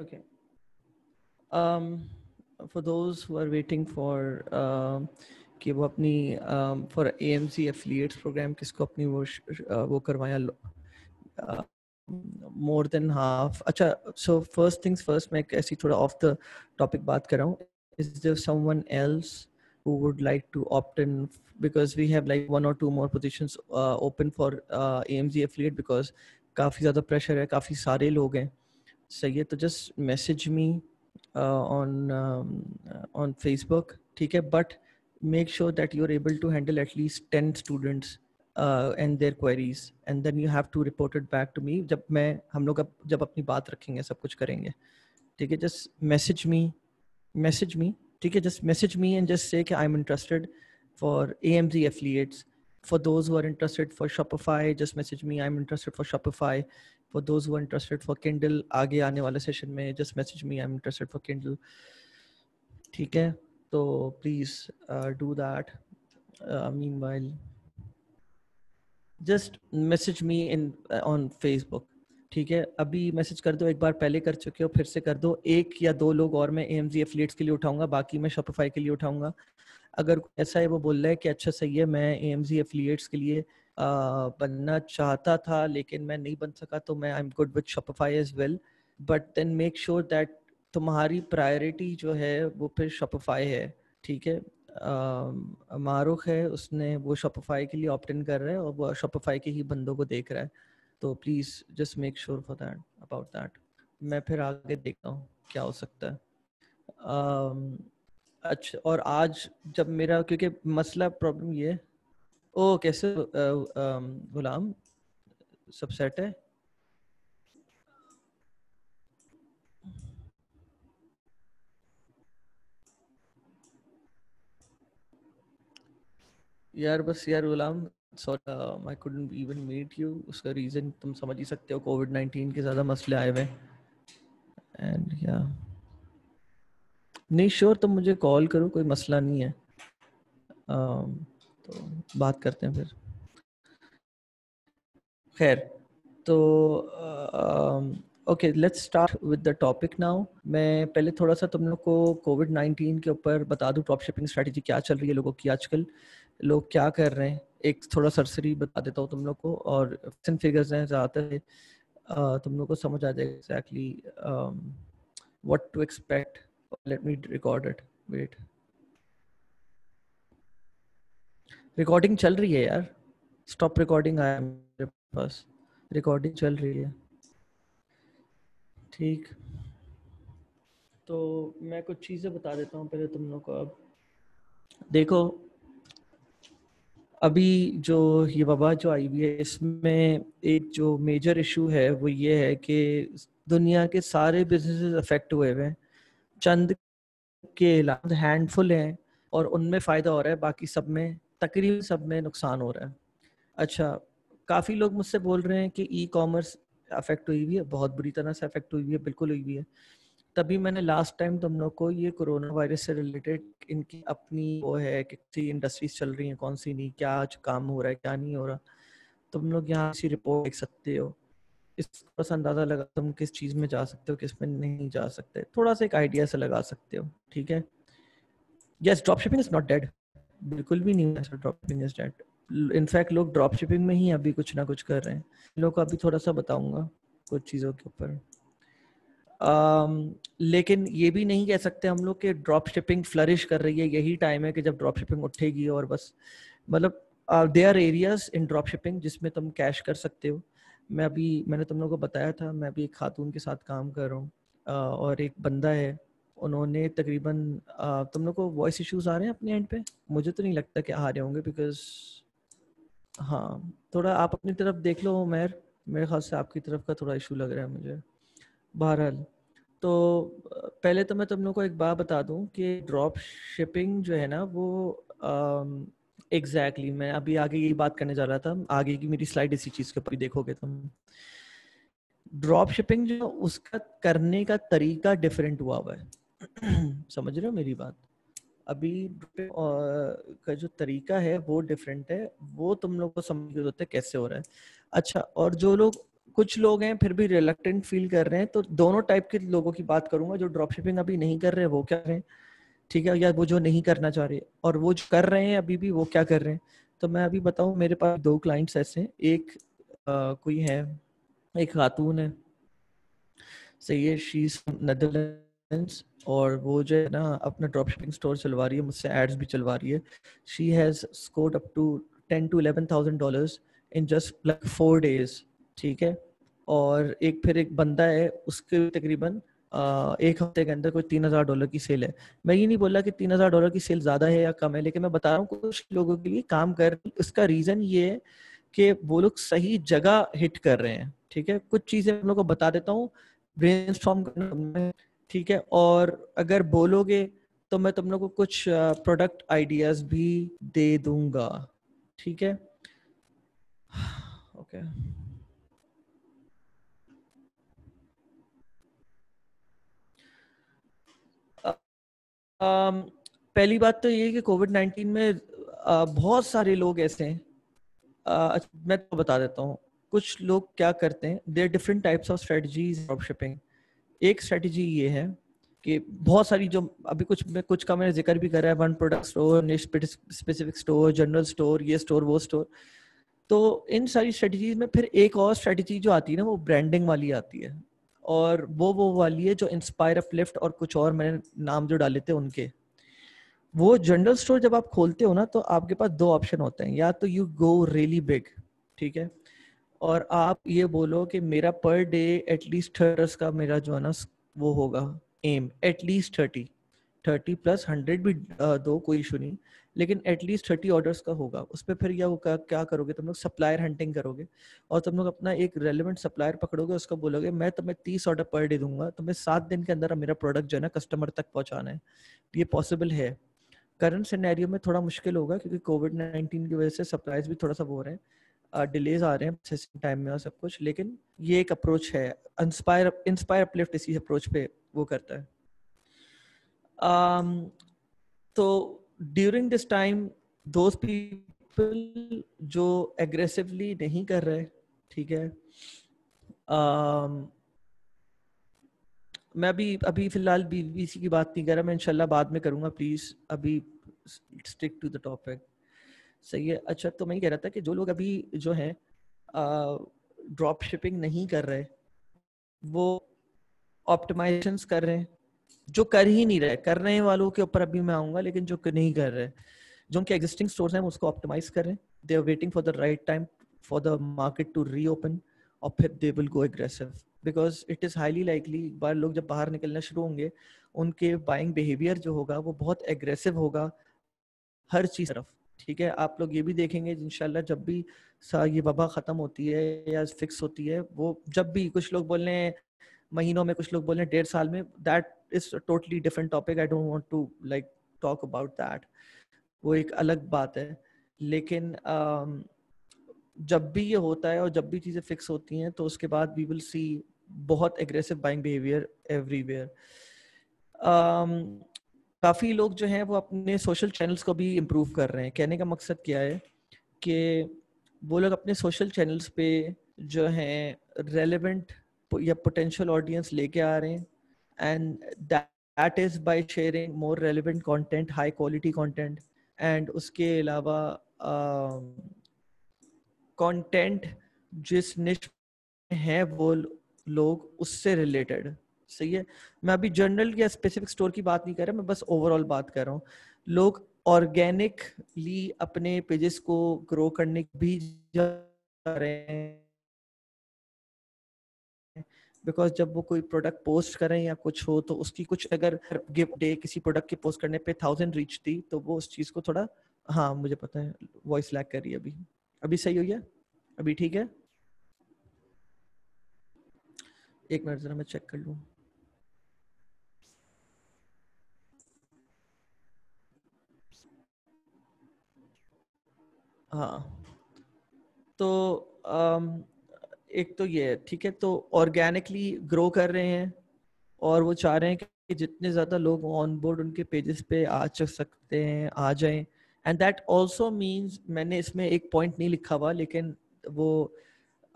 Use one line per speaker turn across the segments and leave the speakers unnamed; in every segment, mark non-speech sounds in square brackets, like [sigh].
Okay. Um, for those who are waiting for uh, कि वो अपनी फॉर एएमसी एफिलिएट्स प्रोग्राम किसको अपनी वो वो करवाया मोर देन हाफ अच्छा सो फर्स्ट थिंग्स फर्स्ट मैं ऐसी थोड़ा ऑफ द टॉपिक बात कर रहा हूँ is there someone else who would like to opt in because we have like one or two more positions uh, open for uh, AMZ affiliate because काफ़ी ज़्यादा pressure है काफ़ी सारे लोग हैं सही है तो just message me on on Facebook ठीक है but make sure that you are able to handle at least ten students and their queries and then you have to report it back to me जब मैं हम लोग अब जब अपनी बात रखेंगे सब कुछ करेंगे ठीक है just message me message me ठीक है just message me and just say I am interested for A M G affiliates for those who interested for Shopify just message me I am interested for Shopify for those who are interested for kindle आगे आने वाले session में just message me I'm interested for kindle ठीक है तो please uh, do that uh, meanwhile just message me in uh, on Facebook ठीक है अभी मैसेज कर दो एक बार पहले कर चुके हो फिर से कर दो एक या दो लोग और मैं ए एम जी एफिलियट्स के लिए उठाऊंगा बाकी मैं शॉपिफाई के लिए उठाऊंगा अगर ऐसा है वो बोल रहा है कि अच्छा सही है मैं ए एम जी एफिलियट्स के लिए बनना चाहता था लेकिन मैं नहीं बन सका तो मैं I am good with Shopify as well but then make sure that तुम्हारी प्रायोरिटी जो है वो फिर शॉपिफाई है ठीक है मारुख है उसने वो शॉपिफाई के लिए ऑप्ट इन कर रहा है और वो शॉपिफाई के ही बंदों को देख रहा है तो please just make sure for that about that मैं फिर आगे देखता हूँ क्या हो सकता है अच्छा और आज जब मेरा क्योंकि मसला प्रॉब्लम ये है ओ कैसे गुलाम सब सेट है यार बस यार Ghulam sorry I couldn't even meet you उसका रीजन तुम समझ ही सकते हो कोविड नाइन्टीन के ज्यादा मसले आए हुए एंड या नहीं श्योर तुम मुझे कॉल करो कोई मसला नहीं है um, तो बात करते हैं फिर खैर तो okay let's start with the topic now मैं पहले थोड़ा सा तुम लोग को कोविड नाइन्टीन के ऊपर बता दूँ ड्रॉप शिपिंग स्ट्रैटेजी क्या चल रही है लोगों की आजकल लोग क्या कर रहे हैं एक थोड़ा सरसरी बता देता हूँ तुम लोग को और फिगर्स हैं ज़्यादातर तुम लोग को समझ आ जाएगा exactly what to expect let me record it wait recording चल रही है यार स्टॉप रिकॉर्डिंग आया मेरे पास रिकॉर्डिंग चल रही है ठीक तो मैं कुछ चीज़ें बता देता हूँ पहले तुम लोग को अब देखो अभी जो ये वबा जो आई हुई है इसमें एक जो मेजर इशू है वो ये है कि दुनिया के सारे बिजनेसेस अफेक्ट हुए हुए हैं चंद के हैंडफुल हैं और उनमें फ़ायदा हो रहा है बाकी सब में तकरीबन सब में नुकसान हो रहा है अच्छा काफ़ी लोग मुझसे बोल रहे हैं कि ई कॉमर्स अफेक्ट हुई हुई है बहुत बुरी तरह से अफेक्ट हुई हुई है बिल्कुल हुई हुई है तभी मैंने लास्ट टाइम तुम लोग को ये कोरोना वायरस से रिलेटेड इनकी अपनी वो है कि इंडस्ट्रीज चल रही हैं कौन सी नहीं क्या आज काम हो रहा है क्या नहीं हो रहा तुम लोग यहाँ सी रिपोर्ट देख सकते हो इस थोड़ा सा अंदाज़ा लगा तुम किस चीज़ में जा सकते हो किस में नहीं जा सकते थोड़ा सा एक आइडिया से लगा सकते हो ठीक है yes drop shipping is not dead बिल्कुल भी नहीं ऐसा ड्रॉपिंग इज डेट इनफैक्ट लोग ड्रॉप शिपिंग में ही अभी कुछ ना कुछ कर रहे हैं लोगों को अभी थोड़ा सा बताऊंगा कुछ चीज़ों के ऊपर um, लेकिन ये भी नहीं कह सकते हम लोग कि ड्रॉप शिपिंग फ्लरिश कर रही है यही टाइम है कि जब ड्रॉप शिपिंग उठेगी और बस मतलब they are areas in drop shipping जिसमें तुम कैश कर सकते हो मैं अभी मैंने तुम लोगों को बताया था मैं अभी एक खातून के साथ काम कर रहा हूँ uh, और एक बंदा है उन्होंने तकरीबन तुम लोग को वॉइस इश्यूज आ रहे हैं अपने एंड पे मुझे तो नहीं लगता कि आ रहे होंगे बिकॉज हाँ थोड़ा आप अपनी तरफ देख लो उमेर मेरे ख्याल से आपकी तरफ का थोड़ा इशू लग रहा है मुझे बहरहाल तो पहले तो मैं तुम लोग को एक बात बता दूं कि ड्रॉप शिपिंग जो है ना वो एग्जैक्टली exactly, मैं अभी आगे यही बात करने जा रहा था आगे की मेरी स्लाइड इसी चीज़ के ऊपर देखोगे तुम ड्रॉप शिपिंग जो उसका करने का तरीका डिफरेंट हुआ हुआ है
[clears throat]
समझ रहे हो मेरी बात अभी का जो तरीका है वो डिफरेंट है वो तुम लोग को समझ की है कैसे हो रहा है अच्छा और जो लोग कुछ लोग हैं फिर भी रिलेक्टेंट फील कर रहे हैं तो दोनों टाइप के लोगों की बात करूंगा जो ड्रॉप शिपिंग अभी नहीं कर रहे हैं वो क्या करें ठीक है या वो जो नहीं करना चाह रहे और वो जो कर रहे हैं अभी भी वो क्या कर रहे हैं तो मैं अभी बताऊँ मेरे पास दो क्लाइंट्स ऐसे हैं एक आ, कोई है एक खातून है सही है शीज नदरलैंड और वो जो है ना अपना ड्रॉप शिपिंग स्टोर चलवा रही है मुझसे एड्स भी चलवा रही है she has scored up to ten to eleven thousand dollars in just like four days ठीक है और एक फिर एक बंदा है उसके तकरीबन एक हफ्ते के अंदर कोई तीन हज़ार डॉलर की सेल है मैं ये नहीं बोला रहा कि तीन हज़ार डॉलर की सेल ज़्यादा है या कम है लेकिन मैं बता रहा हूँ कुछ लोगों के लिए काम कर उसका रीज़न ये है कि वो लोग सही जगह हिट कर रहे हैं ठीक है कुछ चीज़ें हम लोग को बता देता हूँ ब्रेन करना ठीक है और अगर बोलोगे तो मैं तुम लोग को कुछ प्रोडक्ट आइडियाज भी दे दूंगा ठीक है ओके Um, पहली बात तो ये कि कोविड नाइन्टीन में बहुत सारे लोग ऐसे हैं अच्छा, मैं तो बता देता हूँ कुछ लोग क्या करते हैं there different types of strategies drop shipping एक स्ट्रेटजी ये है कि बहुत सारी जो अभी कुछ मैं कुछ का मैंने जिक्र भी करा है one product store specific store general store ये स्टोर वो स्टोर तो इन सारी स्ट्रेटजीज में फिर एक और स्ट्रेटजी जो आती है ना वो ब्रांडिंग वाली आती है और वो वो वाली है जो इंस्पायर अपलिफ्ट और कुछ और मैंने नाम जो डाले थे उनके वो जनरल स्टोर जब आप खोलते हो ना तो आपके पास दो ऑप्शन होते हैं या तो यू गो रियली बिग ठीक है और आप ये बोलो कि मेरा पर डे एटलीस्ट थर्टस का मेरा जो है ना वो होगा एम at least thirty thirty plus hundred भी दो कोई इशू नहीं लेकिन एटलीस्ट थर्टी ऑर्डर्स का होगा उस पर फिर या वो क्या, क्या करोगे तुम लोग सप्लायर हंटिंग करोगे और तुम लोग अपना एक रेलिवेंट सप्लायर पकड़ोगे उसको बोलोगे मैं तुम्हें तीस ऑर्डर पर डे दूंगा तुम्हें सात दिन के अंदर मेरा प्रोडक्ट जो है ना कस्टमर तक पहुँचाना है ये पॉसिबल है करंट सिनेरियो में थोड़ा मुश्किल होगा क्योंकि कोविड नाइन्टीन की वजह से सप्लाईज भी थोड़ा सा वो रहे हैं डिलेज आ रहे हैं प्रोसेसिंग टाइम में और सब कुछ लेकिन ये एक अप्रोच है इंस्पायर इंस्पायर अपलिफ्ट इसी अप्रोच पे वो करता है um, तो during this time those people जो एग्रेसिवली नहीं कर रहे ठीक है um, मैं अभी अभी फिलहाल बीबीसी की बात नहीं कर रहा मैं इंशाल्लाह बाद में करूंगा प्लीज़ अभी स्टिक टू द टॉपिक सही है अच्छा तो मैं ये कह रहा था कि जो लोग अभी जो है ड्रॉप शिपिंग नहीं कर रहे वो ऑप्टिमाइजेशन कर रहे हैं जो कर ही नहीं रहे करने वालों के ऊपर अभी मैं आऊंगा लेकिन जो नहीं कर रहे जो उनके एग्जिस्टिंग स्टोर्स हैं उसको ऑप्टिमाइज कर रहे हैं they are waiting for the right time for the market to reopen और फिर they will go aggressive because it is highly likely एक बार लोग जब बाहर निकलना शुरू होंगे उनके बाइंग बिहेवियर जो होगा वो बहुत एग्रेसिव होगा हर चीज़ तरफ ठीक है आप लोग ये भी देखेंगे इनशाला जब भी ये वबा ख़त्म होती है या फिक्स होती है वो जब भी कुछ लोग बोल रहे हैं महीनों में कुछ लोग बोल रहे हैं डेढ़ साल में that is totally different topic I don't want to like talk about that वो एक अलग बात है लेकिन जब भी ये होता है और जब भी चीज़ें फिक्स होती हैं तो उसके बाद वी विल सी बहुत एग्रेसिव बाइंग बिहेवियर एवरीवेयर काफ़ी लोग जो हैं वो अपने सोशल चैनल्स को भी इम्प्रूव कर रहे हैं कहने का मकसद क्या है कि वो लोग अपने सोशल चैनल्स पे जो हैं रेलिवेंट या पोटेंशियल ऑडियंस लेके आ रहे हैं and that is by sharing more relevant content high quality content and उसके अलावा कंटेंट uh, जिस निश हैं वो लोग उससे रिलेटेड सही है मैं अभी जनरल या स्पेसिफिक स्टोर की बात नहीं कर रहा मैं बस ओवरऑल बात कर रहा हूँ लोग ऑर्गेनिकली अपने पेजेस को ग्रो करने भी जा रहे हैं बिकॉज जब वो कोई प्रोडक्ट पोस्ट करें या कुछ हो तो उसकी कुछ अगर गिफ्ट डे किसी प्रोडक्ट के पोस्ट करने पे थाउजेंड रीच थी तो वो उस चीज़ को थोड़ा हाँ मुझे पता है वॉइस लैक कर रही है अभी अभी सही हो गया अभी ठीक है एक मिनट जरा मैं चेक कर लूँ हाँ तो एक तो ये है ठीक है तो ऑर्गेनिकली ग्रो कर रहे हैं और वो चाह रहे हैं कि जितने ज़्यादा लोग ऑन बोर्ड उनके पेजेस पे आ चल सकते हैं आ जाएं एंड दैट ऑल्सो मीन्स मैंने इसमें एक पॉइंट नहीं लिखा हुआ लेकिन वो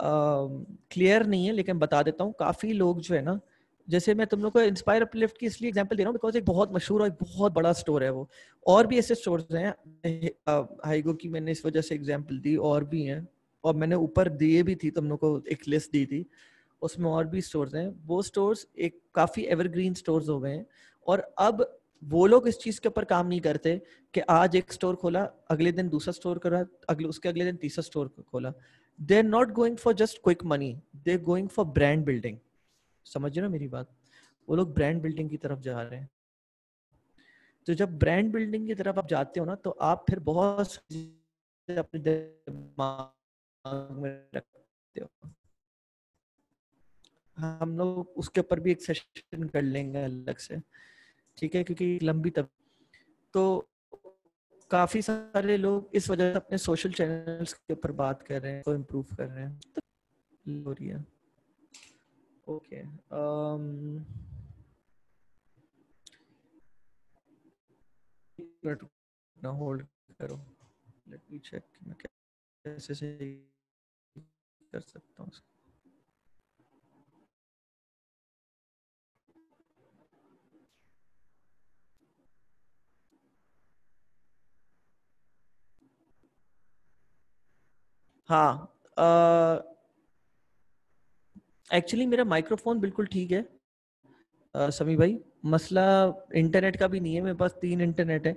क्लियर uh, नहीं है लेकिन बता देता हूँ काफ़ी लोग जो है ना जैसे मैं तुम लोग को इंस्पायर अपलिफ्ट की इसलिए एग्जांपल दे रहा हूँ बिकॉज एक बहुत मशहूर और एक बहुत बड़ा स्टोर है वो और भी ऐसे स्टोर हैं हाइगो की मैंने इस वजह से एग्जाम्पल दी और भी हैं और मैंने ऊपर दिए भी थी तुम लोग को एक लिस्ट दी थी उसमें और भी स्टोर हैं वो स्टोर एक काफ़ी एवरग्रीन स्टोर हो गए हैं और अब वो लोग इस चीज़ के ऊपर काम नहीं करते कि आज एक स्टोर खोला अगले दिन दूसरा स्टोर करा अगले उसके अगले दिन तीसरा स्टोर खोला they are not going for just quick money they are going for brand building समझ रहे हो मेरी बात वो लोग ब्रांड बिल्डिंग की तरफ जा रहे हैं तो जब ब्रांड बिल्डिंग की तरफ आप जाते हो ना तो आप फिर बहुत अपने दिमाग में रखते हो हम लोग उसके ऊपर भी एक सेशन कर लेंगे अलग से ठीक है क्योंकि लंबी तब तो काफी सारे लोग इस वजह से अपने सोशल चैनल्स के ऊपर बात कर रहे हैं तो इम्प्रूव कर रहे हैं तो हो रही है Okay. Um,
now hold करो let me check मैं कैसे से कर सकता हूँ
हाँ आ, एक्चुअली मेरा माइक्रोफोन बिल्कुल ठीक है समी भाई मसला इंटरनेट का भी नहीं
है मेरे पास तीन इंटरनेट है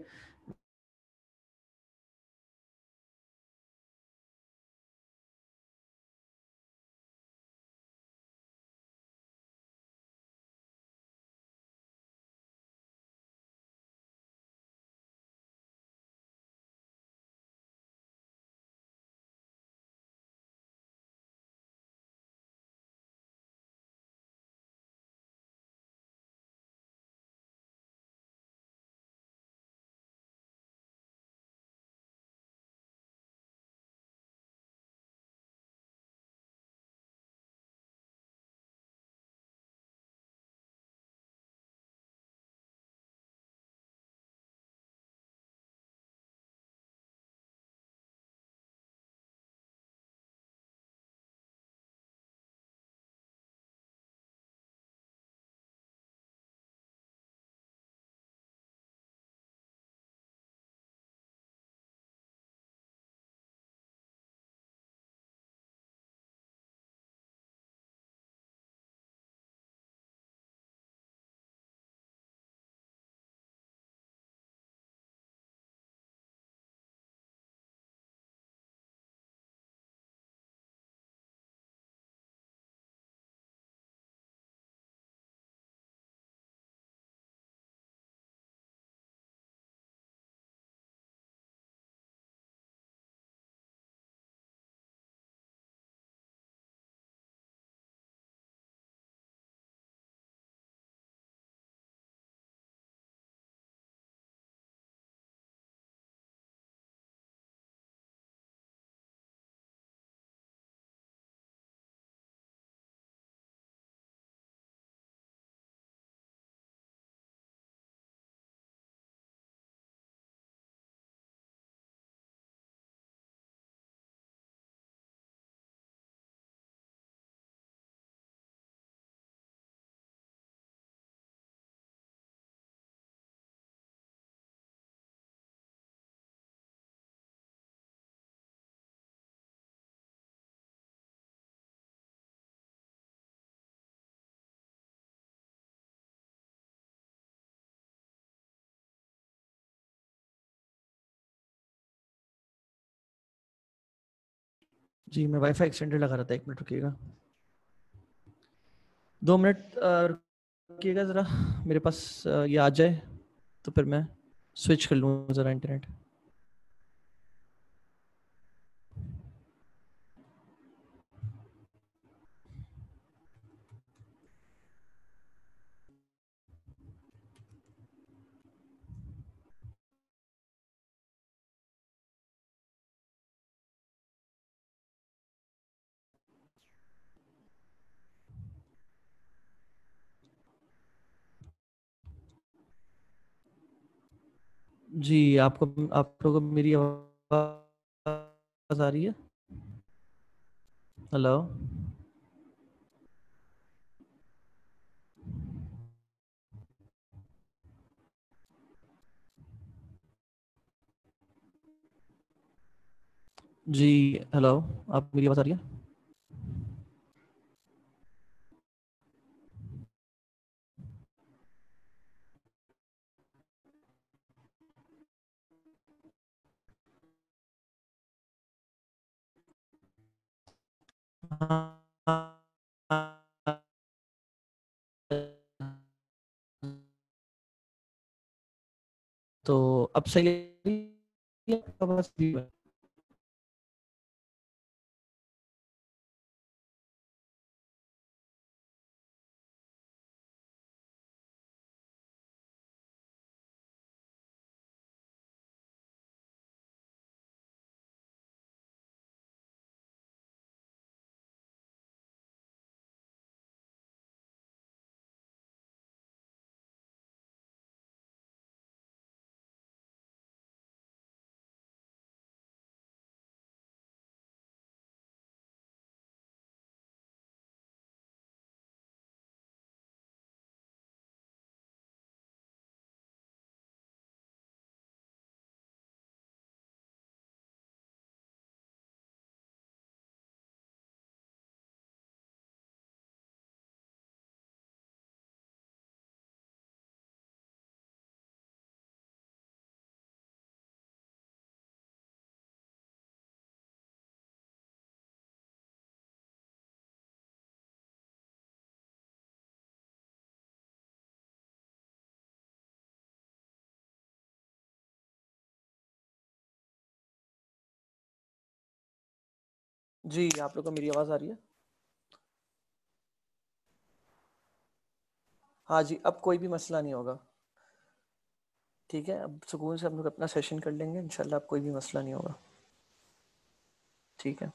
जी मैं वाईफाई एक्सटेंडर लगा रहा था एक मिनट रुकिएगा
दो मिनट रुकिएगा ज़रा मेरे पास ये आ जाए तो फिर मैं स्विच कर लूँगा ज़रा इंटरनेट जी आपको आप लोगों को मेरी आवाज आ रही है हेलो
जी हेलो आप मेरी आवाज आ रही है तो अब सही आपका पास जी आप लोग को मेरी आवाज आ रही है
हाँ जी अब कोई भी मसला नहीं होगा ठीक है अब सुकून से हम लोग अपना सेशन कर लेंगे इनशाला अब कोई भी मसला नहीं होगा ठीक है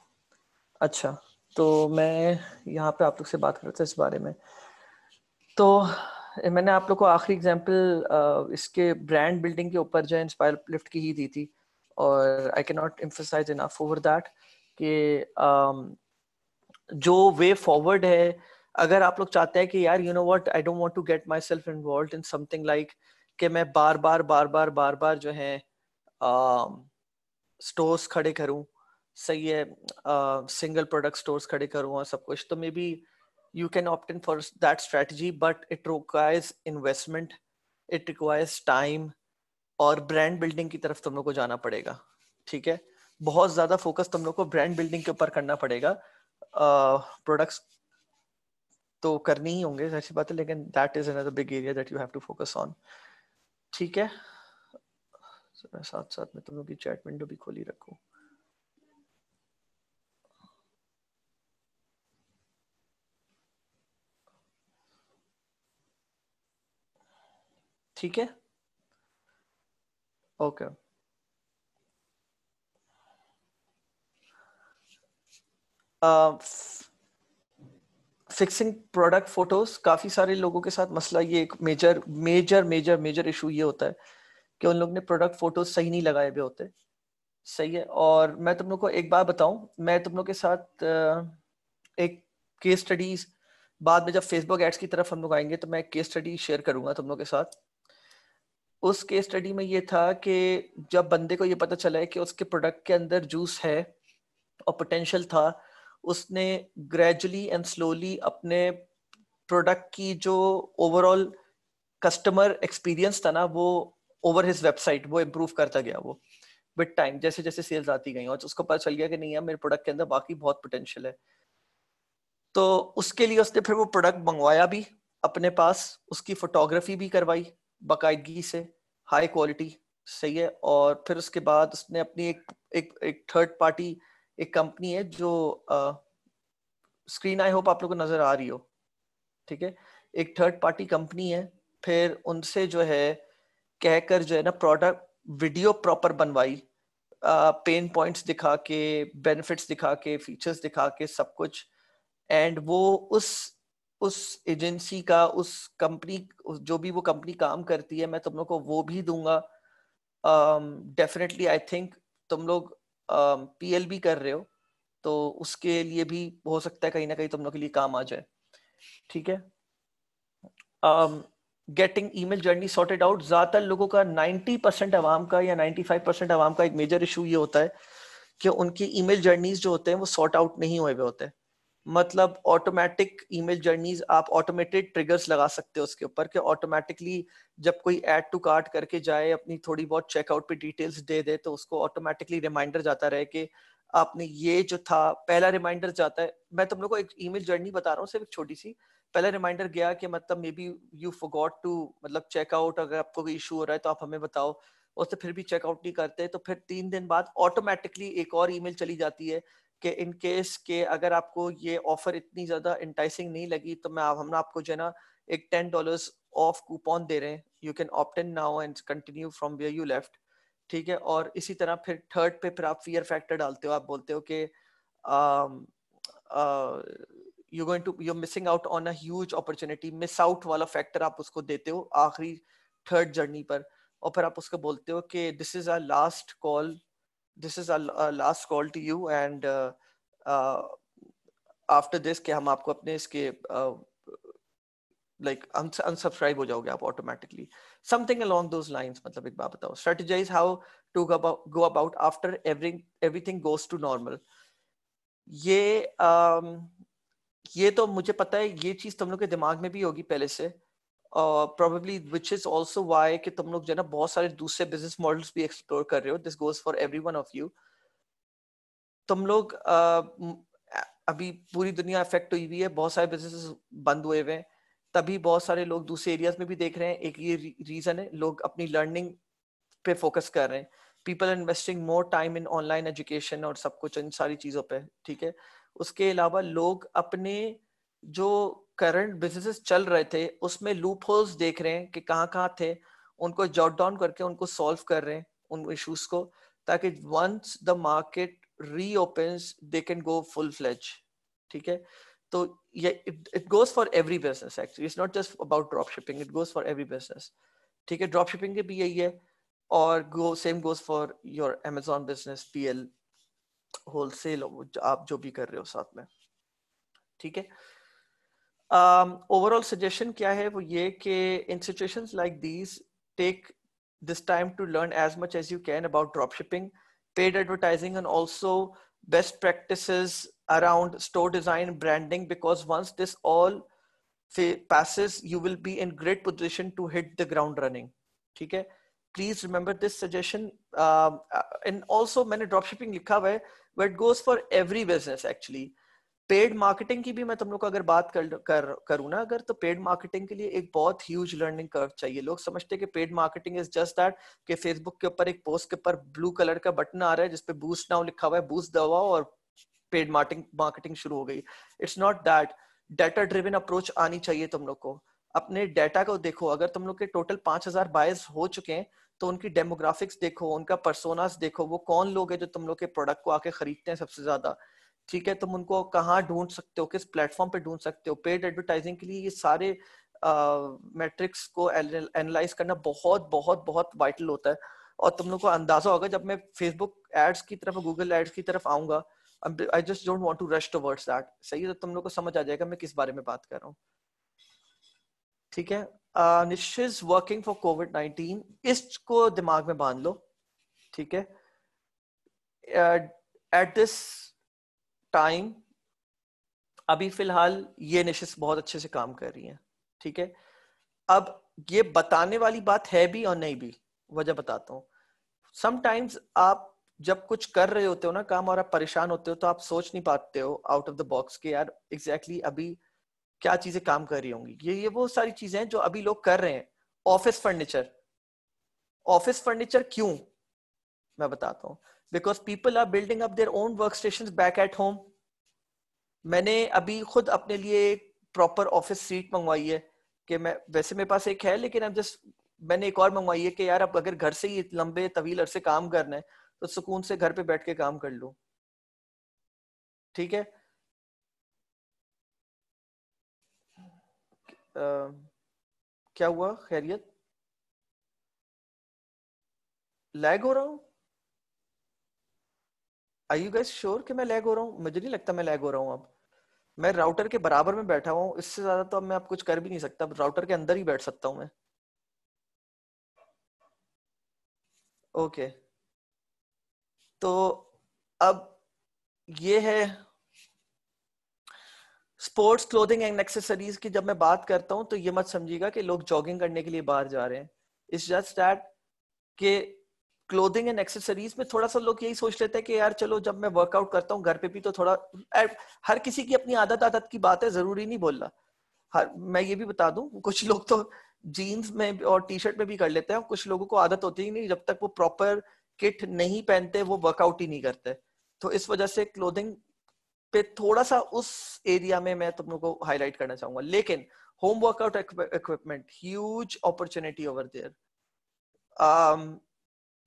अच्छा तो मैं यहाँ पे आप लोग से बात रहा था इस बारे में तो मैंने आप लोग को आखिरी एग्जांपल इसके ब्रांड बिल्डिंग के ऊपर जो है इंस्पायर लिफ्ट की ही दी थी और I can not emphasize enough over that कि um, जो वे फॉरवर्ड है अगर आप लोग चाहते हैं कि यार you know what I don't want to get myself involve in something like कि मैं बार बार बार बार बार बार जो है स्टोर्स um, खड़े करूं सही है सिंगल प्रोडक्ट स्टोर्स खड़े करूं और सब कुछ तो maybe you can opt in for that strategy but it requires investment it requires time और ब्रांड बिल्डिंग की तरफ तुम लोग को जाना पड़ेगा ठीक है बहुत ज्यादा फोकस तुम लोग को ब्रांड बिल्डिंग के ऊपर करना पड़ेगा प्रोडक्ट्स तो करनी ही होंगे अच्छी बात है लेकिन that is another big area that you have to focus on ठीक है so, मैं साथ साथ में तुम लोग की चैट विंडो भी खोली रखू ठीक है okay okay. Fixing product photos काफी सारे लोगों के साथ मसला ये एक major major major major issue ये होता है कि उन लोग ने प्रोडक्ट फोटोज सही नहीं लगाए हुए होते सही है और मैं तुम लोग को एक बार बताऊं मैं तुम लोग के साथ uh, एक केस स्टडीज बाद में जब फेसबुक एड्स की तरफ हम लोग आएंगे तो मैं केस स्टडी शेयर करूंगा तुम लोग के साथ उस केस स्टडी में ये था कि जब बंदे को ये पता चला है कि उसके प्रोडक्ट के अंदर जूस है और पोटेंशियल था उसने ग्रेजुअली एंड स्लोली अपने प्रोडक्ट की जो ओवरऑल कस्टमर एक्सपीरियंस था ना वो ओवर हिज वेबसाइट वो इम्प्रूव करता गया वो विद टाइम जैसे जैसे सेल्स आती गई और उसको पता चल गया कि नहीं यार मेरे प्रोडक्ट के अंदर बाकी बहुत पोटेंशियल है तो उसके लिए उसने फिर वो प्रोडक्ट मंगवाया भी अपने पास उसकी फोटोग्राफी भी करवाई बाकायदगी से हाई क्वालिटी सही है और फिर उसके बाद उसने अपनी एक एक एक थर्ड पार्टी एक कंपनी है जो स्क्रीन आई होप आप लोगों को नजर आ रही हो ठीक है एक थर्ड पार्टी कंपनी है फिर उनसे जो है कहकर जो है ना प्रोडक्ट वीडियो प्रॉपर बनवाई पेन पॉइंट्स दिखा के बेनिफिट्स दिखा के फीचर्स दिखा के सब कुछ एंड वो उस उस एजेंसी का उस कंपनी जो भी वो कंपनी काम करती है मैं तुम लोग को वो भी दूंगा डेफिनेटली आई थिंक तुम लोग बी कर रहे हो तो उसके लिए भी हो सकता है कहीं ना कहीं तुम लोग के लिए काम आ जाए ठीक है getting email journey sorted out ज्यादातर लोगों का नाइन्टी परसेंट आवाम का या नाइन्टी फाइव परसेंट आवाम का एक मेजर इशू ये होता है कि उनकी ई मेल जर्नीज जो होते हैं वो सॉर्ट आउट नहीं हुए हुए होते हैं मतलब ऑटोमेटिक ईमेल जर्नीज आप ऑटोमेटेड ट्रिगर्स लगा सकते हो उसके ऊपर कि ऑटोमेटिकली जब कोई ऐड टू कार्ट करके जाए अपनी थोड़ी बहुत चेकआउट पे डिटेल्स दे दे तो उसको ऑटोमेटिकली रिमाइंडर जाता रहे कि आपने ये जो था पहला रिमाइंडर जाता है मैं तुम लोग को एक ईमेल जर्नी बता रहा हूँ सिर्फ छोटी सी पहला रिमाइंडर गया कि मतलब maybe you forgot to मतलब चेकआउट अगर आपको कोई इशू हो रहा है तो आप हमें बताओ उससे फिर भी चेकआउट नहीं करते तो फिर तीन दिन बाद ऑटोमेटिकली एक और ईमेल चली जाती है कि इन केस के अगर आपको ये ऑफर इतनी ज्यादा इंटाइसिंग नहीं लगी तो मैं हम ना आपको जो है ना एक टेन डॉलर ऑफ कूपन दे रहे हैं you can opt in now and continue from where you left ठीक है और इसी तरह फिर थर्ड पे फिर आप फियर फैक्टर डालते हो आप बोलते हो कि you going to you missing out on a huge opportunity miss out वाला फैक्टर आप उसको देते हो आखिरी थर्ड जर्नी पर और फिर आप उसको बोलते हो कि this is our last call this is last call to you and after this के हम आपको अपने इसके लाइक uh, अनसब्सक्राइब हो जाओगे आप automatically something along those lines मतलब एक बात बताओ strategize how to go about after every everything goes to normal ये um, ये तो मुझे पता है ये चीज तुम लोग के दिमाग में भी होगी पहले से probably which is also why कि तुम लोग जो है ना बहुत सारे दूसरे बिजनेस मॉडल्स भी एक्सप्लोर कर रहे हो this goes for every one of you तुम लोग uh, अभी पूरी दुनिया अफेक्ट हुई हुई है बहुत सारे बिजनेस बंद हुए हुए हैं तभी बहुत सारे लोग दूसरे एरियाज में भी देख रहे हैं एक ये रीजन है लोग अपनी लर्निंग पे फोकस कर रहे हैं people investing more time in online education और सब कुछ इन सारी चीजों पे ठीक है उसके अलावा लोग अपने जो करंट बिजनेसेस चल रहे थे उसमें लूप होल्स देख रहे हैं कि कहाँ कहाँ थे उनको जॉट डाउन करके उनको सॉल्व कर रहे हैं उन इश्यूज को ताकि once the market open they can go full fledge ठीक है तो ये it goes for every business actually it's not just about drop shipping it goes for every business ठीक है ड्रॉप शिपिंग के भी यही है और go same goes for your Amazon business P L wholesale आप जो भी कर रहे हो साथ में ठीक है ओवरऑल um, सजेशन क्या है वो ये कि in situation like these take this time to learn as much as you can about drop shipping paid advertising and also best practice around store design branding because once this all passes you will be in great position to hit the ground running ठीक है please remember this suggestion and also मैंने drop shipping लिखा हुआ है wait goes for every business actually paid marketing की भी मैं तुम लोग को अगर बात कर कर करूँ ना अगर तो पेड मार्केटिंग के लिए एक बहुत ह्यूज लर्निंग कर्व चाहिए लोग समझते हैं कि paid marketing is just that कि फेसबुक के ऊपर एक पोस्ट के ऊपर ब्लू कलर का बटन आ रहा है जिसपे बूस्ट नाउ लिखा हुआ है बूस्ट दवाओ और पेड मार्केटिंग मार्केटिंग शुरू हो गई it's not that data driven approach आनी चाहिए तुम लोग को अपने डेटा को देखो अगर तुम लोग के टोटल पांच हजार बायस हो चुके हैं तो उनकी डेमोग्राफिक्स देखो उनका परसोनास देखो वो कौन लोग है जो तुम लोग के प्रोडक्ट को आके खरीदते हैं सबसे ज्यादा ठीक है तुम उनको कहाँ ढूंढ सकते हो किस प्लेटफॉर्म पे ढूंढ सकते हो पेड एडवर्टाइजिंग के लिए ये सारे मैट्रिक्स uh, को एनालाइज करना बहुत बहुत बहुत वाइटल होता है और तुम लोग को अंदाजा होगा जब मैं फेसबुक एड्स की तरफ गूगल एड्स की तरफ आऊंगा I just don't want to rush towards that सही है तो तुम लोग को समझ आ जाएगा मैं किस बारे में बात कर रहा हूँ ठीक है niche is working for COVID nineteen इसको दिमाग में बांध लो ठीक है एट दिस टाइम अभी फिलहाल ये निशिस बहुत अच्छे से काम कर रही है ठीक है अब ये बताने वाली बात है भी और नहीं भी वजह बताता हूँ समटाइम्स आप जब कुछ कर रहे होते हो ना काम और आप परेशान होते हो तो आप सोच नहीं पाते हो आउट ऑफ द बॉक्स के यार एग्जैक्टली exactly अभी क्या चीजें काम कर रही होंगी ये ये वो सारी चीजें हैं जो अभी लोग कर रहे हैं ऑफिस फर्नीचर ऑफिस फर्नीचर क्यों मैं बताता हूँ because people are building up their own work station back at home मैंने अभी खुद अपने लिए प्रॉपर ऑफिस सीट मंगवाई है कि मैं वैसे मेरे पास एक है लेकिन अब जस्ट मैंने एक और मंगवाई है कि यार अब अगर घर से ही लंबे तवील अरसे काम करना है तो सुकून से घर पे बैठ के काम कर लू
ठीक है आ, क्या हुआ खैरियत
लैग हो रहा हूं आई यू गैस श्योर कि मैं लैग हो रहा हूँ मुझे नहीं लगता मैं लैग हो रहा हूँ अब मैं राउटर के बराबर में बैठा हुआ हूँ इससे ज्यादा तो अब मैं आप कुछ कर भी नहीं सकता राउटर के अंदर ही बैठ सकता हूँ मैं ओके okay. तो अब ये है स्पोर्ट्स क्लोथिंग एंड एक्सेसरीज की जब मैं बात करता हूँ तो ये मत समझिएगा कि लोग जॉगिंग करने के लिए बाहर जा रहे हैं इट्स जस्ट दैट कि क्लोथिंग एंड एक्सेसरीज में थोड़ा सा लोग यही सोच लेते हैं कि यार चलो जब मैं वर्कआउट करता हूँ घर पे भी तो थोड़ा हर किसी की अपनी आदत आदत की बात है जरूरी नहीं बोलना हर मैं ये भी बता दूं कुछ लोग तो जीन्स में और टी शर्ट में भी कर लेते हैं कुछ लोगों को आदत होती ही नहीं जब तक वो प्रॉपर किट नहीं पहनते वो वर्कआउट ही नहीं करते तो इस वजह से क्लोथिंग पे थोड़ा सा उस एरिया में मैं तुम लोग को हाईलाइट करना चाहूंगा लेकिन home workout equipment huge opportunity over there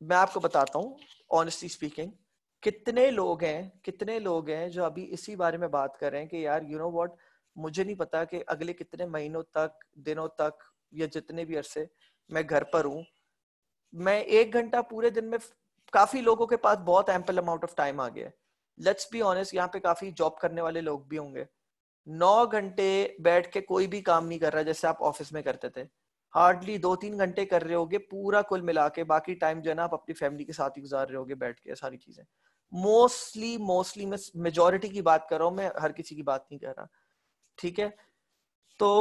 मैं आपको बताता हूँ ऑनेस्टली स्पीकिंग कितने लोग हैं कितने लोग हैं जो अभी इसी बारे में बात कर रहे हैं कि यार यू नो वॉट मुझे नहीं पता कि अगले कितने महीनों तक दिनों तक या जितने भी अरसे मैं घर पर हूँ मैं एक घंटा पूरे दिन में काफी लोगों के पास बहुत एम्पल अमाउंट ऑफ टाइम आ गया है लेट्स बी ऑनेस्ट यहाँ पे काफी जॉब करने वाले लोग भी होंगे नौ घंटे बैठ के कोई भी काम नहीं कर रहा जैसे आप ऑफिस में करते थे हार्डली दो तीन घंटे कर रहे होगे पूरा कुल मिला के बाकी टाइम जो है ना आप अपनी फैमिली के साथ ही गुजार रहे होगे बैठ के सारी चीजें मोस्टली मोस्टली मैं मेजोरिटी की बात कर रहा हूँ मैं हर किसी की बात नहीं कर रहा ठीक है तो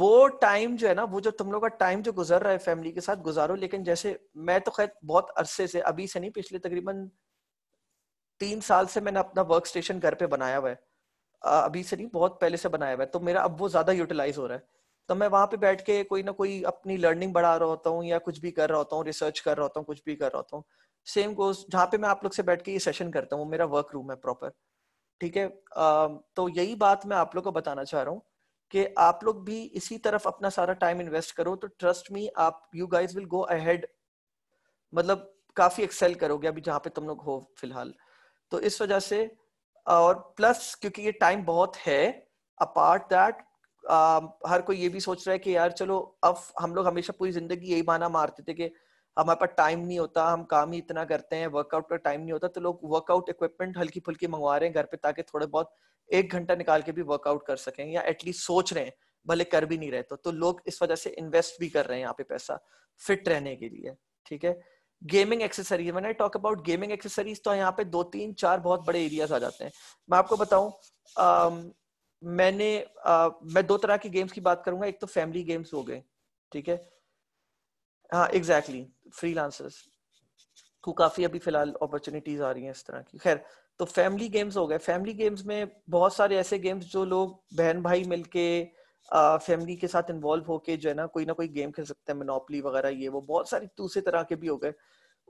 वो टाइम जो है ना वो जो तुम लोग का टाइम जो गुजर रहा है फैमिली के साथ गुजारो लेकिन जैसे मैं तो खैर बहुत अरसे से अभी से नहीं पिछले तकरीबन तीन साल से मैंने अपना वर्क स्टेशन घर पे बनाया हुआ है अभी से नहीं बहुत पहले से बनाया हुआ है तो मेरा अब वो ज्यादा यूटिलाइज हो रहा है तो मैं वहां पे बैठ के कोई ना कोई अपनी लर्निंग बढ़ा रहा होता हूँ या कुछ भी कर रहा होता हूँ रिसर्च कर रहा होता हूँ कुछ भी कर रहा होता हूँ सेम गोज जहाँ पे मैं आप लोग से बैठ के ये सेशन करता हूँ मेरा वर्क रूम है प्रॉपर ठीक है तो यही बात मैं आप लोग को बताना चाह रहा हूँ कि आप लोग भी इसी तरफ अपना सारा टाइम इन्वेस्ट करो तो ट्रस्ट मी आप you guys will go ahead मतलब काफी एक्सेल करोगे अभी जहाँ पे तुम लोग हो फिलहाल तो इस वजह से और प्लस क्योंकि ये टाइम बहुत है अपार्ट दैट आ, हर कोई ये भी सोच रहा है कि यार चलो अब हम लोग हमेशा पूरी जिंदगी यही बहाना मारते थे कि हमारे पास टाइम नहीं होता हम काम ही इतना करते हैं वर्कआउट का टाइम नहीं होता तो लोग वर्कआउट इक्विपमेंट हल्की फुल्की मंगवा रहे हैं घर पे ताकि थोड़े बहुत एक घंटा निकाल के भी वर्कआउट कर सकें या एटलीस्ट सोच रहे हैं भले कर भी नहीं रहे तो, तो लोग इस वजह से इन्वेस्ट भी कर रहे हैं यहाँ पे पैसा फिट रहने के लिए ठीक है गेमिंग एक्सेसरीज मैंने टॉक अबाउट गेमिंग एक्सेसरीज तो यहाँ पे दो तीन चार बहुत बड़े एरियाज आ जाते हैं मैं आपको बताऊं मैंने आ, मैं दो तरह के गेम्स की बात करूंगा एक तो फैमिली गेम्स हो गए ठीक है हाँ एग्जैक्टली फ्री लांसर्स को काफी अभी फिलहाल अपॉर्चुनिटीज आ रही हैं इस तरह की खैर तो फैमिली गेम्स हो गए फैमिली गेम्स में बहुत सारे ऐसे गेम्स जो लोग बहन भाई मिलके फैमिली के साथ इन्वॉल्व होके जो है ना कोई ना कोई गेम खेल सकते हैं मिनोपली वगैरह ये वो बहुत सारे दूसरे तरह के भी हो गए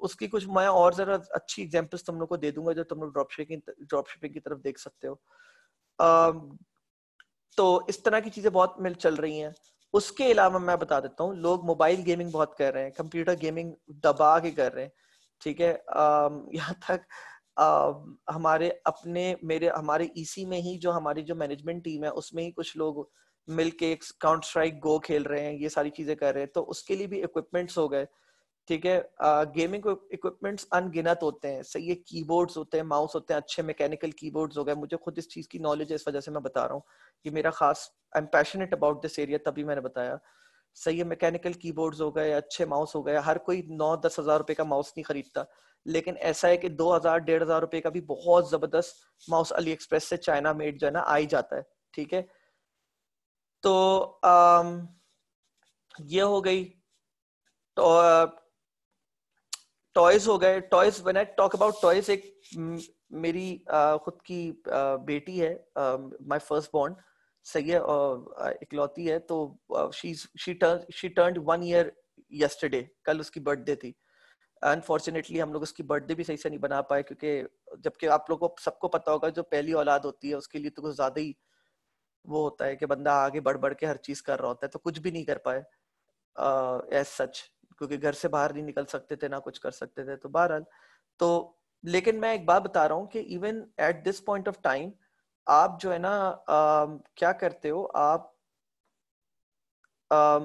उसकी कुछ मैं और जरा अच्छी एग्जाम्पल्स तुम लोग को दे दूंगा जो तुम लोग ड्रॉप शिपिंग ड्रॉप शिपिंग की तरफ देख सकते हो तो इस तरह की चीजें बहुत मिल चल रही हैं उसके अलावा मैं बता देता हूँ लोग मोबाइल गेमिंग बहुत कर रहे हैं कंप्यूटर गेमिंग दबा के कर रहे हैं ठीक है यहाँ तक आ, हमारे अपने मेरे हमारे ईसी e में ही जो हमारी जो मैनेजमेंट टीम है उसमें ही कुछ लोग मिलके के काउंट स्ट्राइक गो खेल रहे हैं ये सारी चीजें कर रहे हैं तो उसके लिए भी इक्विपमेंट्स हो गए ठीक है गेमिंग इक्विपमेंट्स अनगिनत होते हैं सही है कीबोर्ड्स होते हैं माउस होते हैं अच्छे मैकेनिकल कीबोर्ड्स हो गए मुझे खुद इस चीज की नॉलेज है इस वजह से मैं बता रहा हूँ कि मेरा खास I am passionate about this area तभी मैंने बताया सही है मैकेनिकल कीबोर्ड्स हो गए अच्छे माउस हो गए हर कोई नौ दस हजार रुपए का माउस नहीं खरीदता लेकिन ऐसा है कि दो हजार डेढ़ हजार रुपए का भी बहुत जबरदस्त माउस अली एक्सप्रेस से चाइना मेड जो है ना आ ही जाता है ठीक है तो आम, ये हो गई तो टॉयज हो गए toys when I talk about toys एक मेरी खुद की बेटी है माय फर्स्ट बॉन्ड सही है और इकलौती है तो she she turn she turn one year yesterday कल उसकी बर्थडे थी अनफॉर्चुनेटली हम लोग उसकी बर्थडे भी सही से नहीं बना पाए क्योंकि जबकि आप लोगों को सबको पता होगा जो पहली औलाद होती है उसके लिए तो कुछ ज्यादा ही वो होता है कि बंदा आगे बढ़ बढ़ के हर चीज कर रहा होता है तो कुछ भी नहीं कर पाए एज सच क्योंकि घर से बाहर नहीं निकल सकते थे ना कुछ कर सकते थे तो बहरहाल तो लेकिन मैं एक बात बता रहा हूँ कि even at this point of time आप जो है ना आ, क्या करते हो आप आ,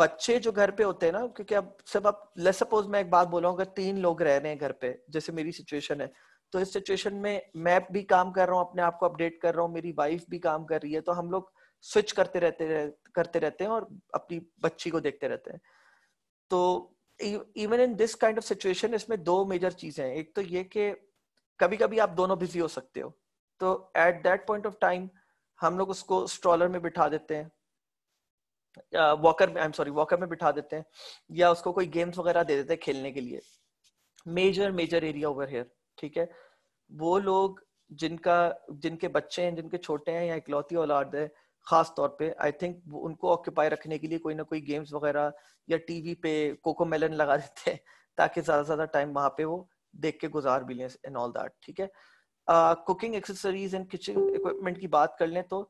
बच्चे जो घर पे होते हैं ना क्योंकि अब सब अब लेट सपोज मैं एक बात बोला हूँ अगर तीन लोग रह रहे हैं घर पे जैसे मेरी सिचुएशन है तो इस सिचुएशन में मैं भी काम कर रहा हूँ अपने आप को अपडेट कर रहा हूँ मेरी वाइफ भी काम कर रही है तो हम लोग स्विच करते रहते करते रहते हैं और अपनी बच्ची को देखते रहते हैं तो even in this kind of situation इसमें दो मेजर चीजें हैं एक तो ये कि कभी कभी आप दोनों बिजी हो सकते हो तो at that point of time हम लोग उसको स्ट्रॉलर में बिठा देते हैं वॉकर में आई एम सॉरी वॉकर में बिठा देते हैं या उसको कोई गेम्स वगैरह दे देते हैं खेलने के लिए major major area over here ठीक है वो लोग जिनका जिनके बच्चे हैं जिनके छोटे हैं या इकलौती औलाद है खास तौर पे आई थिंक उनको ऑक्यूपाई रखने के लिए कोई ना कोई गेम्स वगैरह या टीवी पे कोको मेलन लगा देते हैं ताकि ज्यादा से ज्यादा टाइम वहां पे वो देख के गुजार भी लें इन ऑल दैट ठीक है cooking accessories and kitchen equipment की बात कर लें तो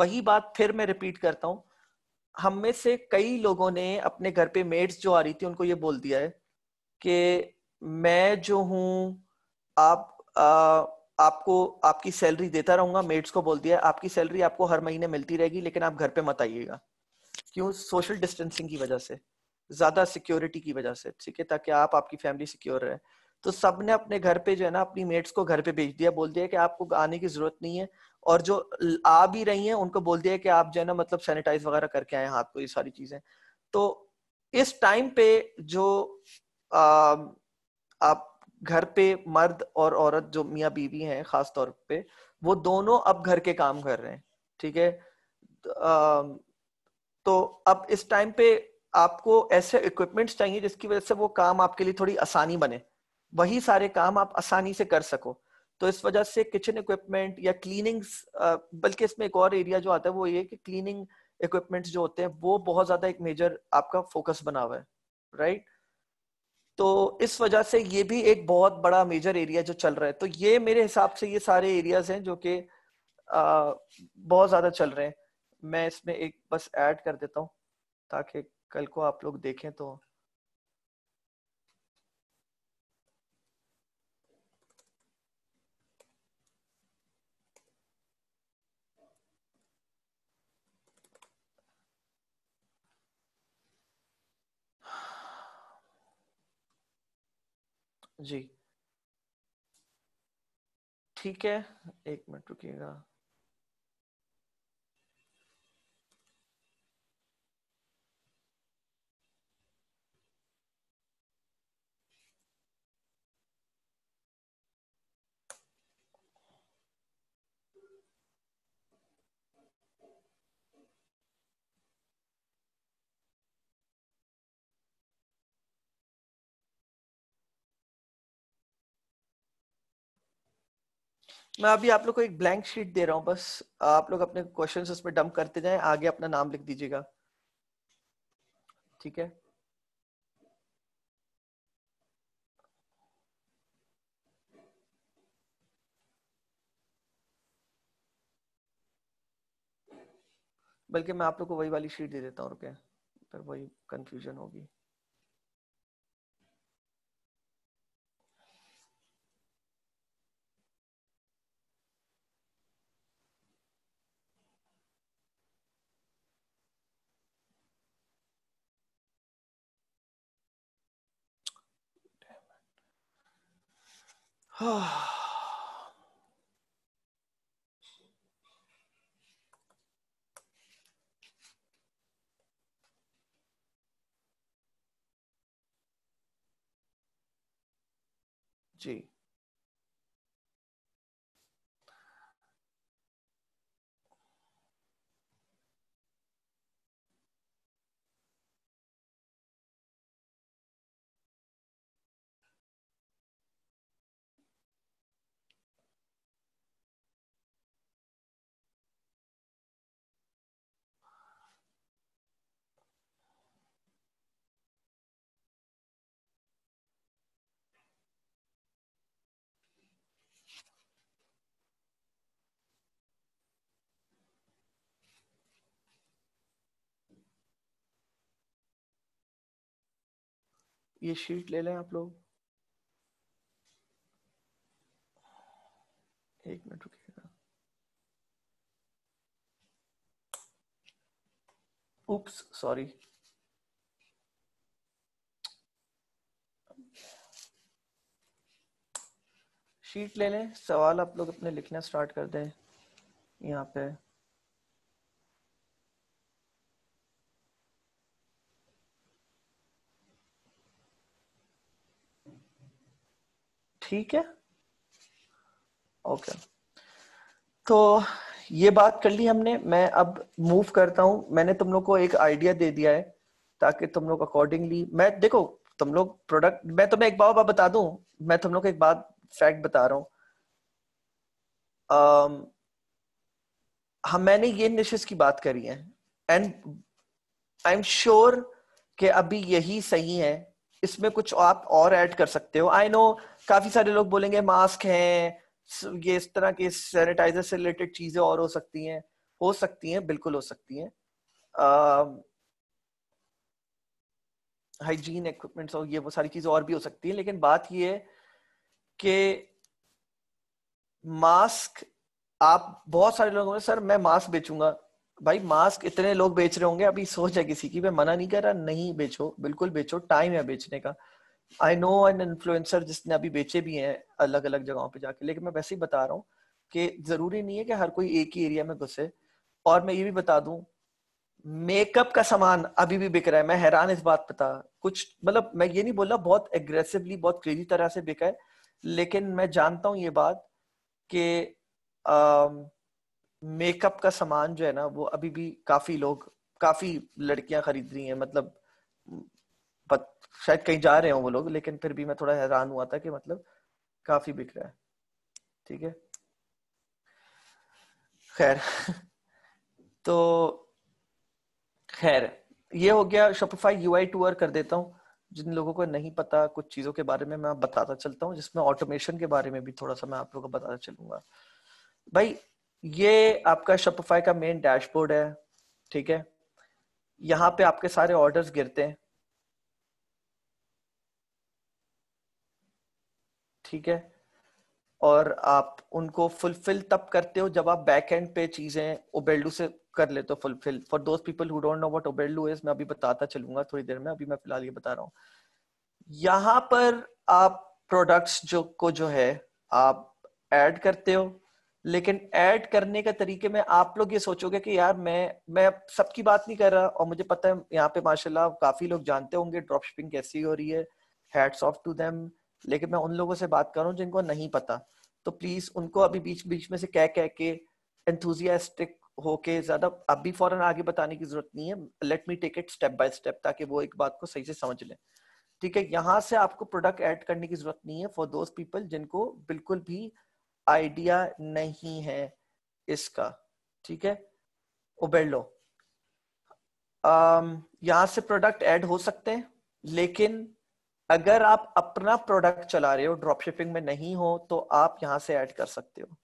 वही बात फिर मैं रिपीट करता हूँ हम में से कई लोगों ने अपने घर पे मेड्स जो आ रही थी उनको ये बोल दिया है कि मैं जो हूँ आप आ, uh, आपको आपकी सैलरी देता रहूंगा मेड्स को बोल दिया आपकी सैलरी आपको हर महीने मिलती रहेगी लेकिन आप घर पे मत आइएगा क्यों सोशल डिस्टेंसिंग की वजह से ज्यादा सिक्योरिटी की वजह से ठीक है ताकि आप आपकी फैमिली सिक्योर रहे तो सब ने अपने घर पे जो है ना अपनी मेट्स को घर पे भेज दिया बोल दिया कि आपको आने की जरूरत नहीं है और जो आ भी रही हैं उनको बोल दिया कि आप जो है ना मतलब सैनिटाइज वगैरह करके आए हाथ को ये सारी चीजें तो इस टाइम पे जो आ, आप घर पे मर्द और औरत जो मियाँ बीवी हैं खास तौर पे वो दोनों अब घर के काम कर रहे हैं ठीक है तो अब इस टाइम पे आपको ऐसे इक्विपमेंट्स चाहिए जिसकी वजह से वो काम आपके लिए थोड़ी आसानी बने वही सारे काम आप आसानी से कर सको तो इस वजह से किचन इक्विपमेंट या क्लीनिंग बल्कि इसमें एक और एरिया जो आता है वो ये कि क्लीनिंग इक्विपमेंट्स जो होते हैं वो बहुत ज्यादा एक मेजर आपका फोकस बना हुआ है राइट right? तो इस वजह से ये भी एक बहुत बड़ा मेजर एरिया जो चल रहा है तो ये मेरे हिसाब से ये सारे एरियाज हैं जो कि बहुत ज्यादा चल रहे हैं मैं इसमें एक बस ऐड कर देता हूँ ताकि कल को आप लोग देखें तो
जी ठीक
है एक मिनट रुकिएगा मैं अभी आप लोग को एक ब्लैंक शीट दे रहा हूँ बस आप लोग अपने क्वेश्चन उसमें डंप करते जाए आगे अपना नाम लिख दीजिएगा ठीक है बल्कि मैं आप लोग को वही वाली शीट दे देता हूँ रुके फिर वही कंफ्यूजन होगी
G. [sighs] ये शीट ले लें आप लोग एक मिनट रुकिएगा उप्स सॉरी
शीट ले लें सवाल आप लोग अपने लिखना स्टार्ट कर दें यहाँ पे ठीक है ओके तो ये बात कर ली हमने मैं अब मूव करता हूं मैंने तुम लोग को एक आइडिया दे दिया है ताकि तुम लोग अकॉर्डिंगली मैं देखो तुम लोग प्रोडक्ट मैं तुम्हें एक बार बता दूं मैं तुम लोग एक बात फैक्ट बता रहा हूँ um, हम हाँ, मैंने ये निशेस की बात करी है एंड आई एम श्योर कि अभी यही सही है इसमें कुछ आप और ऐड कर सकते हो आई नो काफी सारे लोग बोलेंगे मास्क हैं ये इस तरह के सैनिटाइजर से रिलेटेड चीजें और हो सकती हैं हो सकती हैं बिल्कुल हो सकती हैं हाइजीन इक्विपमेंट्स और ये वो सारी चीजें और भी हो सकती हैं लेकिन बात ये है कि मास्क आप बहुत सारे लोगों में सर मैं मास्क बेचूंगा भाई मास्क इतने लोग बेच रहे होंगे अभी सोच है किसी की मैं मना नहीं कर रहा नहीं बेचो बिल्कुल बेचो टाइम है बेचने का आई नो एन इन्फ्लुएंसर जिसने अभी बेचे भी हैं अलग अलग जगहों पे जाके लेकिन मैं वैसे ही बता रहा हूँ कि जरूरी नहीं है कि हर कोई एक ही एरिया में घुसे और मैं ये भी बता दू मेकअप का सामान अभी भी बिक रहा है मैं हैरान इस बात पता कुछ मतलब मैं ये नहीं बोल रहा बहुत एग्रेसिवली बहुत क्रेजी तरह से बिका है लेकिन मैं जानता हूँ ये बात कि um, मेकअप का सामान जो है ना वो अभी भी काफी लोग काफी लड़कियां खरीद रही हैं मतलब पत, शायद कहीं जा रहे हो वो लोग लेकिन फिर भी मैं थोड़ा हैरान हुआ था कि मतलब काफी बिक रहा है ठीक है खैर [laughs] तो खैर ये हो गया शॉपिफाई यूआई टूर कर देता हूँ जिन लोगों को नहीं पता कुछ चीजों के बारे में मैं बताता चलता हूँ जिसमें ऑटोमेशन के बारे में भी थोड़ा सा मैं आप लोगों को बताता चलूंगा भाई ये आपका शपफाई का मेन डैशबोर्ड है ठीक है यहाँ पे आपके सारे ऑर्डर्स गिरते हैं ठीक है और आप उनको फुलफिल तब करते हो जब आप बैक एंड पे चीजें ओबेल्डू से कर लेते हो fulfil for those people who don't know what Oberlo is मैं अभी बताता चलूंगा थोड़ी देर में अभी मैं फिलहाल ये बता रहा हूँ यहाँ पर आप प्रोडक्ट्स जो को जो है आप ऐड करते हो लेकिन ऐड करने का तरीके में आप लोग ये सोचोगे कि यार मैं मैं सबकी बात नहीं कर रहा और मुझे पता है यहाँ पे माशाल्लाह काफी लोग जानते होंगे ड्रॉप शिपिंग कैसी हो रही है हैट्स ऑफ टू देम लेकिन मैं उन लोगों से बात कर रहा हूँ जिनको नहीं पता तो प्लीज उनको अभी बीच बीच में से कह कह के एंथुजियास्टिक होके ज्यादा अब भी फौरन आगे बताने की जरूरत नहीं है let me take it step by step ताकि वो एक बात को सही से समझ लें ठीक है यहाँ से आपको प्रोडक्ट ऐड करने की जरूरत नहीं है फॉर दोज पीपल जिनको बिल्कुल भी आइडिया नहीं है इसका ठीक है ओबेलो यहां से प्रोडक्ट ऐड हो सकते हैं लेकिन अगर आप अपना प्रोडक्ट चला रहे हो ड्रॉप शिपिंग में नहीं हो तो आप यहां से ऐड कर सकते हो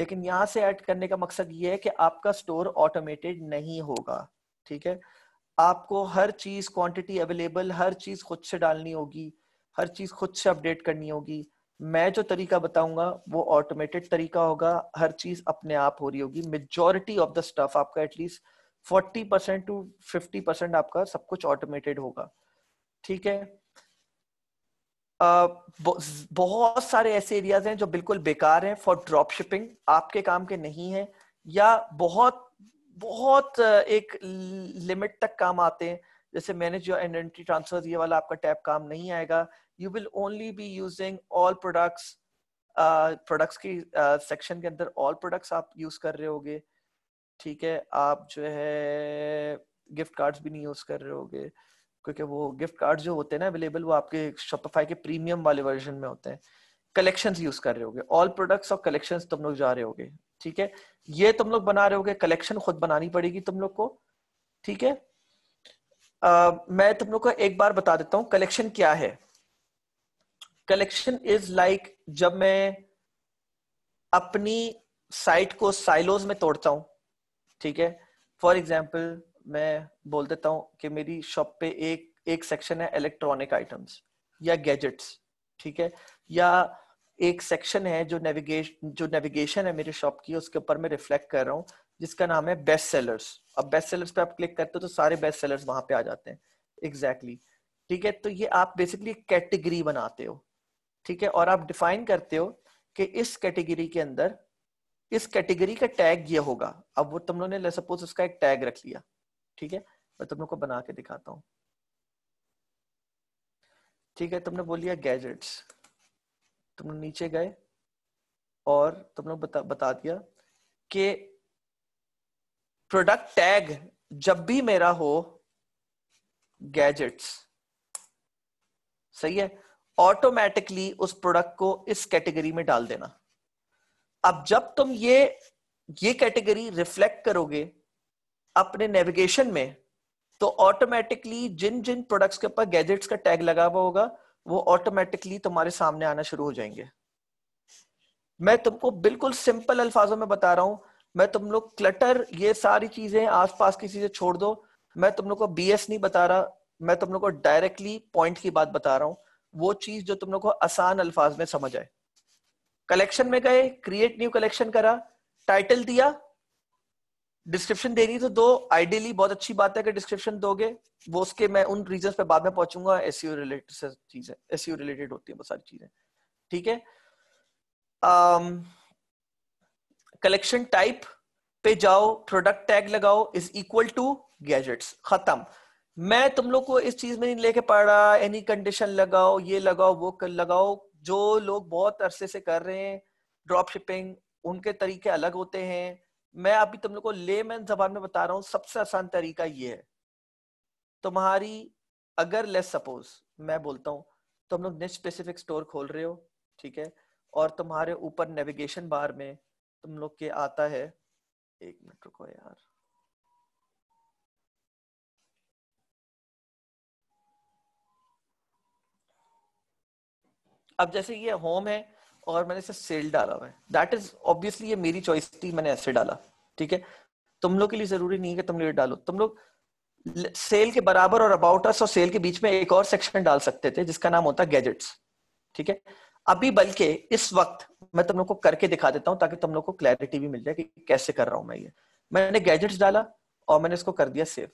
लेकिन यहाँ से ऐड करने का मकसद ये है कि आपका स्टोर ऑटोमेटेड नहीं होगा ठीक है आपको हर चीज क्वांटिटी अवेलेबल हर चीज खुद से डालनी होगी हर चीज खुद से अपडेट करनी होगी मैं जो तरीका बताऊंगा वो ऑटोमेटेड तरीका होगा हर चीज अपने आप हो रही होगी मेजोरिटी ऑफ द स्टफ आपका at least forty percent to fifty percent आपका सब कुछ ऑटोमेटेड होगा ठीक है Uh, बहुत सारे ऐसे एरियाज हैं जो बिल्कुल बेकार हैं फॉर ड्रॉप शिपिंग आपके काम के नहीं है या बहुत बहुत एक लिमिट तक काम आते हैं जैसे मैनेज योर आइडेंटिटी ट्रांसफर ये वाला आपका टैब काम नहीं आएगा you will only be using all products products की सेक्शन uh, के अंदर ऑल प्रोडक्ट्स आप यूज कर रहे होगे ठीक है आप जो है गिफ्ट कार्ड्स भी नहीं यूज कर रहे होगे क्योंकि वो गिफ्ट कार्ड जो होते हैं ना अवेलेबल वो आपके शॉपिफाई के प्रीमियम वाले वर्जन में होते हैं कलेक्शन यूज कर रहे होगे ऑल प्रोडक्ट्स और कलेक्शन तुम लोग जा रहे होगे ठीक है ये तुम लोग बना रहे होगे कलेक्शन खुद बनानी पड़ेगी तुम लोग को ठीक है मैं तुम लोग को एक बार बता देता हूँ कलेक्शन क्या है कलेक्शन इज लाइक जब मैं अपनी साइट को साइलोज में तोड़ता हूँ ठीक है फॉर एग्जाम्पल मैं बोल देता हूँ कि मेरी शॉप पे एक एक सेक्शन है इलेक्ट्रॉनिक आइटम्स या गैजेट्स ठीक है या एक सेक्शन है जो नेविगेशन जो नेविगेशन है मेरे शॉप की उसके ऊपर मैं रिफ्लेक्ट कर रहा हूँ जिसका नाम है बेस्ट सेलर्स अब बेस्ट सेलर्स पे आप क्लिक करते हो तो सारे बेस्ट सेलर्स वहां पे आ जाते हैं एग्जैक्टली exactly. ठीक है तो ये आप बेसिकली कैटेगरी बनाते हो ठीक है और आप डिफाइन करते हो कि इस कैटेगरी के अंदर इस कैटेगरी का टैग ये होगा अब वो तुम लोगों ने सपोज उसका एक टैग रख लिया ठीक है मैं तुम लोग को बना के दिखाता हूँ ठीक है तुमने बोल लिया गैजेट्स तुम नीचे गए और तुम लोग बता बता दिया कि प्रोडक्ट टैग जब भी मेरा हो गैजेट्स सही है ऑटोमेटिकली उस प्रोडक्ट को इस कैटेगरी में डाल देना अब जब तुम ये ये कैटेगरी रिफ्लेक्ट करोगे अपने नेविगेशन में तो ऑटोमेटिकली जिन जिन प्रोडक्ट्स के ऊपर गैजेट्स का टैग लगा हुआ होगा वो ऑटोमेटिकली तुम्हारे सामने आना शुरू हो जाएंगे मैं तुमको बिल्कुल सिंपल अल्फाजों में बता रहा हूं मैं तुम लोग क्लटर ये सारी चीजें आसपास की चीजें छोड़ दो मैं तुम लोग को बीएस नहीं बता रहा मैं तुम लोग को डायरेक्टली पॉइंट की बात बता रहा हूँ वो चीज जो तुम लोग को आसान अल्फाज में समझ आए कलेक्शन में गए क्रिएट न्यू कलेक्शन करा टाइटल दिया डिस्क्रिप्शन देनी तो दो आइडियली बहुत अच्छी बात है कि डिस्क्रिप्शन दोगे वो उसके मैं उन रीजन पे बाद में पहुंचूंगा एस e रिलेटेड चीजें एस रिलेटेड e होती है वो सारी चीजें ठीक है um, कलेक्शन टाइप पे जाओ प्रोडक्ट टैग लगाओ इज इक्वल टू गैजेट्स खत्म मैं तुम लोग को इस चीज में नहीं लेके पा रहा एनी कंडीशन लगाओ ये लगाओ वो कर लगाओ जो लोग बहुत अरसे से कर रहे हैं ड्रॉप शिपिंग उनके तरीके अलग होते हैं मैं अभी तुम लोग को ले मैन जबान में बता रहा हूँ सबसे आसान तरीका ये है तुम्हारी अगर लेस सपोज मैं बोलता हूँ तुम लोग नेट स्पेसिफिक स्टोर खोल रहे हो ठीक है और तुम्हारे ऊपर नेविगेशन बार में
तुम लोग के आता है एक मिनट रुको यार
अब जैसे ये होम है और मैंने इसे सेल डाला हुआ है दैट इज ऑब्वियसली ये मेरी चॉइस थी मैंने ऐसे डाला ठीक है तुम लोग के लिए जरूरी नहीं है कि तुम लोग डालो तुम लोग सेल के बराबर और अबाउट अस और सेल के बीच में एक और सेक्शन डाल सकते थे जिसका नाम होता गैजेट्स ठीक है अभी बल्कि इस वक्त मैं तुम लोग को करके दिखा देता हूँ ताकि तुम लोग को क्लैरिटी भी मिल जाए कि कैसे कर रहा हूं मैं ये मैंने गैजेट्स डाला और मैंने इसको कर दिया सेव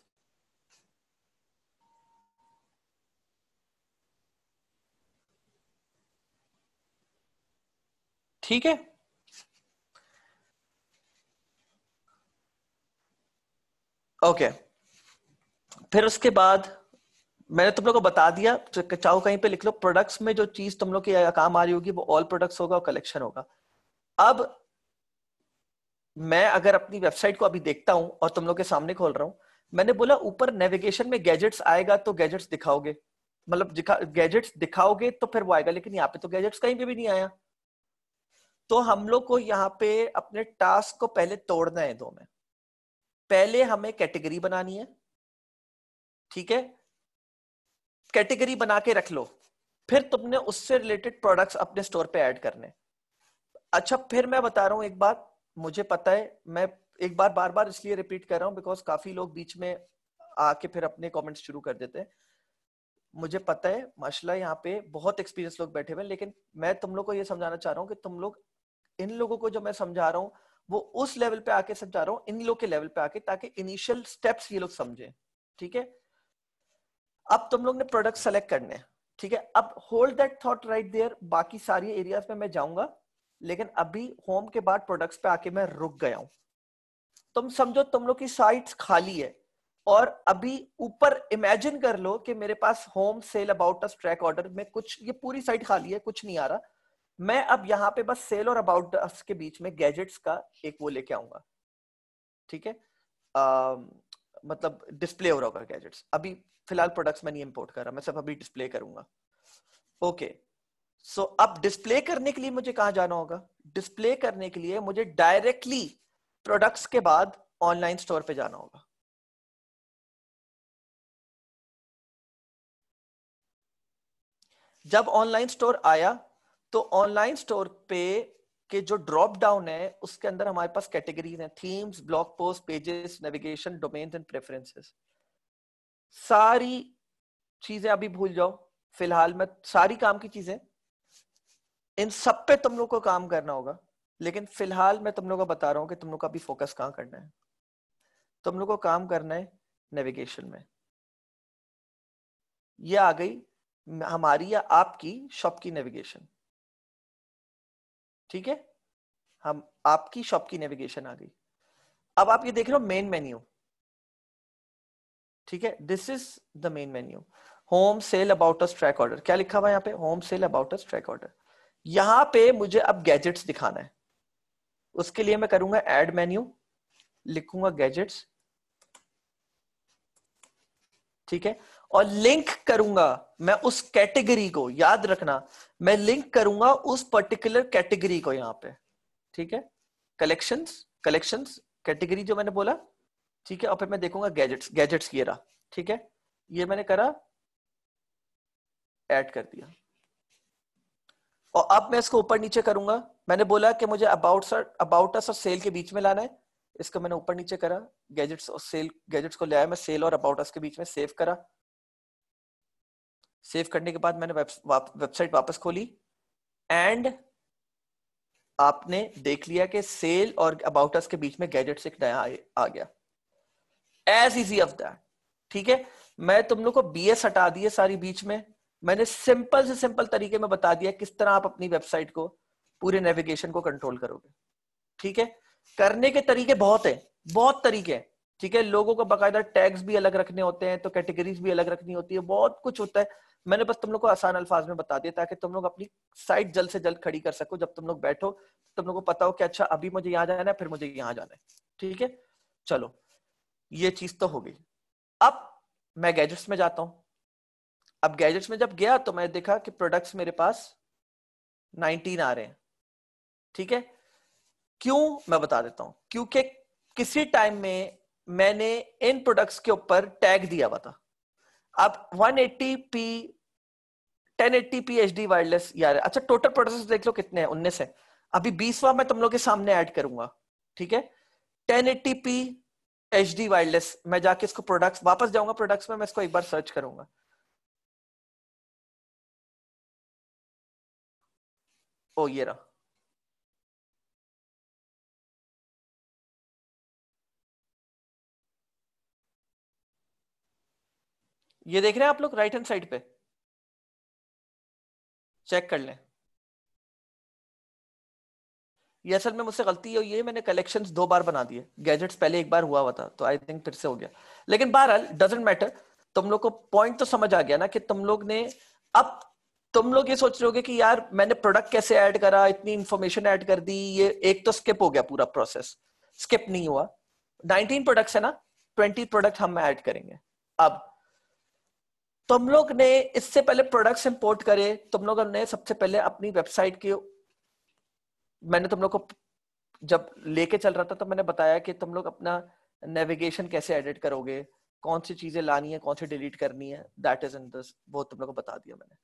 ठीक है ओके okay. फिर उसके बाद मैंने तुम लोग को बता दिया तो चाहो कहीं पे लिख लो प्रोडक्ट्स में जो चीज तुम लोग के काम आ रही होगी वो ऑल प्रोडक्ट्स होगा और कलेक्शन होगा अब मैं अगर अपनी वेबसाइट को अभी देखता हूं और तुम लोग के सामने खोल रहा हूं मैंने बोला ऊपर नेविगेशन में गैजेट्स आएगा तो गैजेट्स दिखाओगे मतलब गैजेट्स दिखाओगे तो फिर वो आएगा लेकिन यहाँ पे तो गैजेट्स कहीं पे भी नहीं आया तो हम लोग को यहाँ पे अपने टास्क को पहले तोड़ना है दो में पहले हमें कैटेगरी बनानी है ठीक है कैटेगरी बना के रख लो फिर तुमने उससे रिलेटेड प्रोडक्ट्स अपने स्टोर पे ऐड करने अच्छा फिर मैं बता रहा हूं एक बात मुझे पता है मैं एक बार बार बार इसलिए रिपीट कर रहा हूं बिकॉज काफी लोग बीच में आके फिर अपने कमेंट्स शुरू कर देते हैं मुझे पता है मसला यहाँ पे बहुत एक्सपीरियंस लोग बैठे हुए लेकिन मैं तुम लोग को ये समझाना चाह रहा हूँ कि तुम लोग इन लोगों को जो मैं समझा रहा हूँ वो उस लेवल पे आके समझा रहा हूँ इन लोग के लेवल पे आके ताकि इनिशियल स्टेप्स ये लोग समझे ठीक है अब तुम लोग ने प्रोडक्ट सेलेक्ट करने हैं ठीक है अब hold that thought right there बाकी सारी एरियाज में मैं जाऊंगा लेकिन अभी होम के बाद प्रोडक्ट्स पे आके मैं रुक गया हूं तुम समझो तुम लोग की साइट खाली है और अभी ऊपर इमेजिन कर लो कि मेरे पास home sale about us track order में कुछ ये पूरी साइट खाली है कुछ नहीं आ रहा मैं अब यहाँ पे बस सेल और अबाउट अस के बीच में गैजेट्स का एक वो लेके आऊंगा ठीक है मतलब डिस्प्ले हो रहा होगा गैजेट्स अभी फिलहाल प्रोडक्ट्स मैं नहीं इम्पोर्ट कर रहा मैं सब अभी डिस्प्ले करूंगा ओके सो अब डिस्प्ले करने के लिए मुझे कहा जाना होगा डिस्प्ले करने के लिए मुझे
डायरेक्टली प्रोडक्ट्स के बाद ऑनलाइन स्टोर पे जाना होगा जब
ऑनलाइन स्टोर आया तो ऑनलाइन स्टोर पे कि जो ड्रॉप डाउन है उसके अंदर हमारे पास कैटेगरीज हैं themes blog post pages navigation domain and preferences सारी चीजें अभी भूल जाओ फिलहाल मैं सारी काम की चीजें इन सब पे तुम लोग को काम करना होगा लेकिन फिलहाल मैं तुम लोग को बता रहा हूं कि तुम लोग का अभी फोकस कहाँ करना है तुम लोग को काम करना है
नेविगेशन में यह आ गई हमारी या आपकी शॉप की नेविगेशन ठीक है हम आपकी
शॉप की नेविगेशन आ गई अब आप ये देख रहे हो मेन मेन्यू ठीक है this is the main menu home sale about us track order क्या लिखा हुआ यहाँ पे home sale about us track order यहां पे मुझे अब गैजेट्स दिखाना है उसके लिए मैं करूंगा एड मेन्यू लिखूंगा गैजेट्स ठीक है और लिंक करूंगा मैं उस कैटेगरी को याद रखना मैं लिंक करूंगा उस पर्टिकुलर कैटेगरी को यहाँ पे ठीक है कलेक्शंस कलेक्शंस कैटेगरी जो मैंने बोला ठीक है और फिर मैं देखूंगा गैजेट्स गैजेट्स ये रहा ठीक है ये मैंने करा ऐड कर दिया और अब मैं इसको ऊपर नीचे करूंगा मैंने बोला कि मुझे अबाउट सर अबाउट अस और सेल के बीच में लाना है इसको मैंने ऊपर नीचे करा गैजेट्स और सेल गैजेट्स को ले आया मैं सेल और अबाउट अस के बीच में सेव करा सेव करने के बाद मैंने वेबसाइट वापस खोली एंड आपने देख लिया कि सेल और अबाउट अस के बीच में से एक नया आ गया एज इजी ऑफ दैट ठीक है मैं तुम लोग को बीएस हटा दिए सारी बीच में मैंने सिंपल से सिंपल तरीके में बता दिया किस तरह आप अपनी वेबसाइट को पूरे नेविगेशन को कंट्रोल करोगे ठीक है करने के तरीके बहुत है बहुत तरीके हैं ठीक है लोगों का बाकायदा टैग्स भी अलग रखने होते हैं तो कैटेगरीज भी अलग रखनी होती है बहुत कुछ होता है मैंने बस तुम लोग को आसान अल्फाज में बता दिया ताकि तुम लोग अपनी साइट जल्द से जल्द खड़ी कर सको जब तुम लोग बैठो तो तुम लोग को पता हो कि अच्छा अभी मुझे यहाँ जाना है फिर मुझे यहाँ जाना है ठीक है चलो ये चीज तो हो गई अब मैं गैजेट्स में जाता हूं अब गैजेट्स में जब गया तो मैं देखा कि प्रोडक्ट्स मेरे पास 19 आ रहे हैं ठीक है क्यों मैं बता देता हूँ क्योंकि किसी टाइम में मैंने इन प्रोडक्ट्स के ऊपर टैग दिया हुआ था अब 180p 1080p HD वायरलेस यार अच्छा टोटल प्रोडक्ट्स देख लो कितने हैं उन्नीस है अभी बीसवा मैं तुम लोग के सामने ऐड करूंगा ठीक है 1080p HD वायरलेस मैं जाके इसको प्रोडक्ट्स
वापस जाऊंगा प्रोडक्ट्स में मैं इसको एक बार सर्च करूंगा ओ ये रहा ये देख रहे हैं आप लोग राइट हैंड साइड पे चेक कर लें ये असल में मुझसे गलती हुई
है मैंने कलेक्शंस दो बार बना दिए गैजेट्स पहले एक बार हुआ हुआ था तो आई थिंक फिर से हो गया लेकिन बहरहाल डजेंट मैटर तुम लोग को पॉइंट तो समझ आ गया ना कि तुम लोग ने अब तुम लोग ये सोच रहे हो कि यार मैंने प्रोडक्ट कैसे ऐड करा इतनी इन्फॉर्मेशन ऐड कर दी ये एक तो स्किप हो गया पूरा प्रोसेस स्किप नहीं हुआ 19 प्रोडक्ट्स है ना 20 प्रोडक्ट हम ऐड करेंगे अब तुम लोग ने इससे पहले प्रोडक्ट्स इंपोर्ट करे तुम लोग ने सबसे पहले अपनी वेबसाइट की मैंने तुम लोग को जब लेके चल रहा था तो मैंने बताया कि तुम लोग अपना नेविगेशन कैसे एडिट करोगे कौन सी चीजें लानी है कौन सी डिलीट करनी है दैट इज इन दिस वो तुम लोग को बता दिया मैंने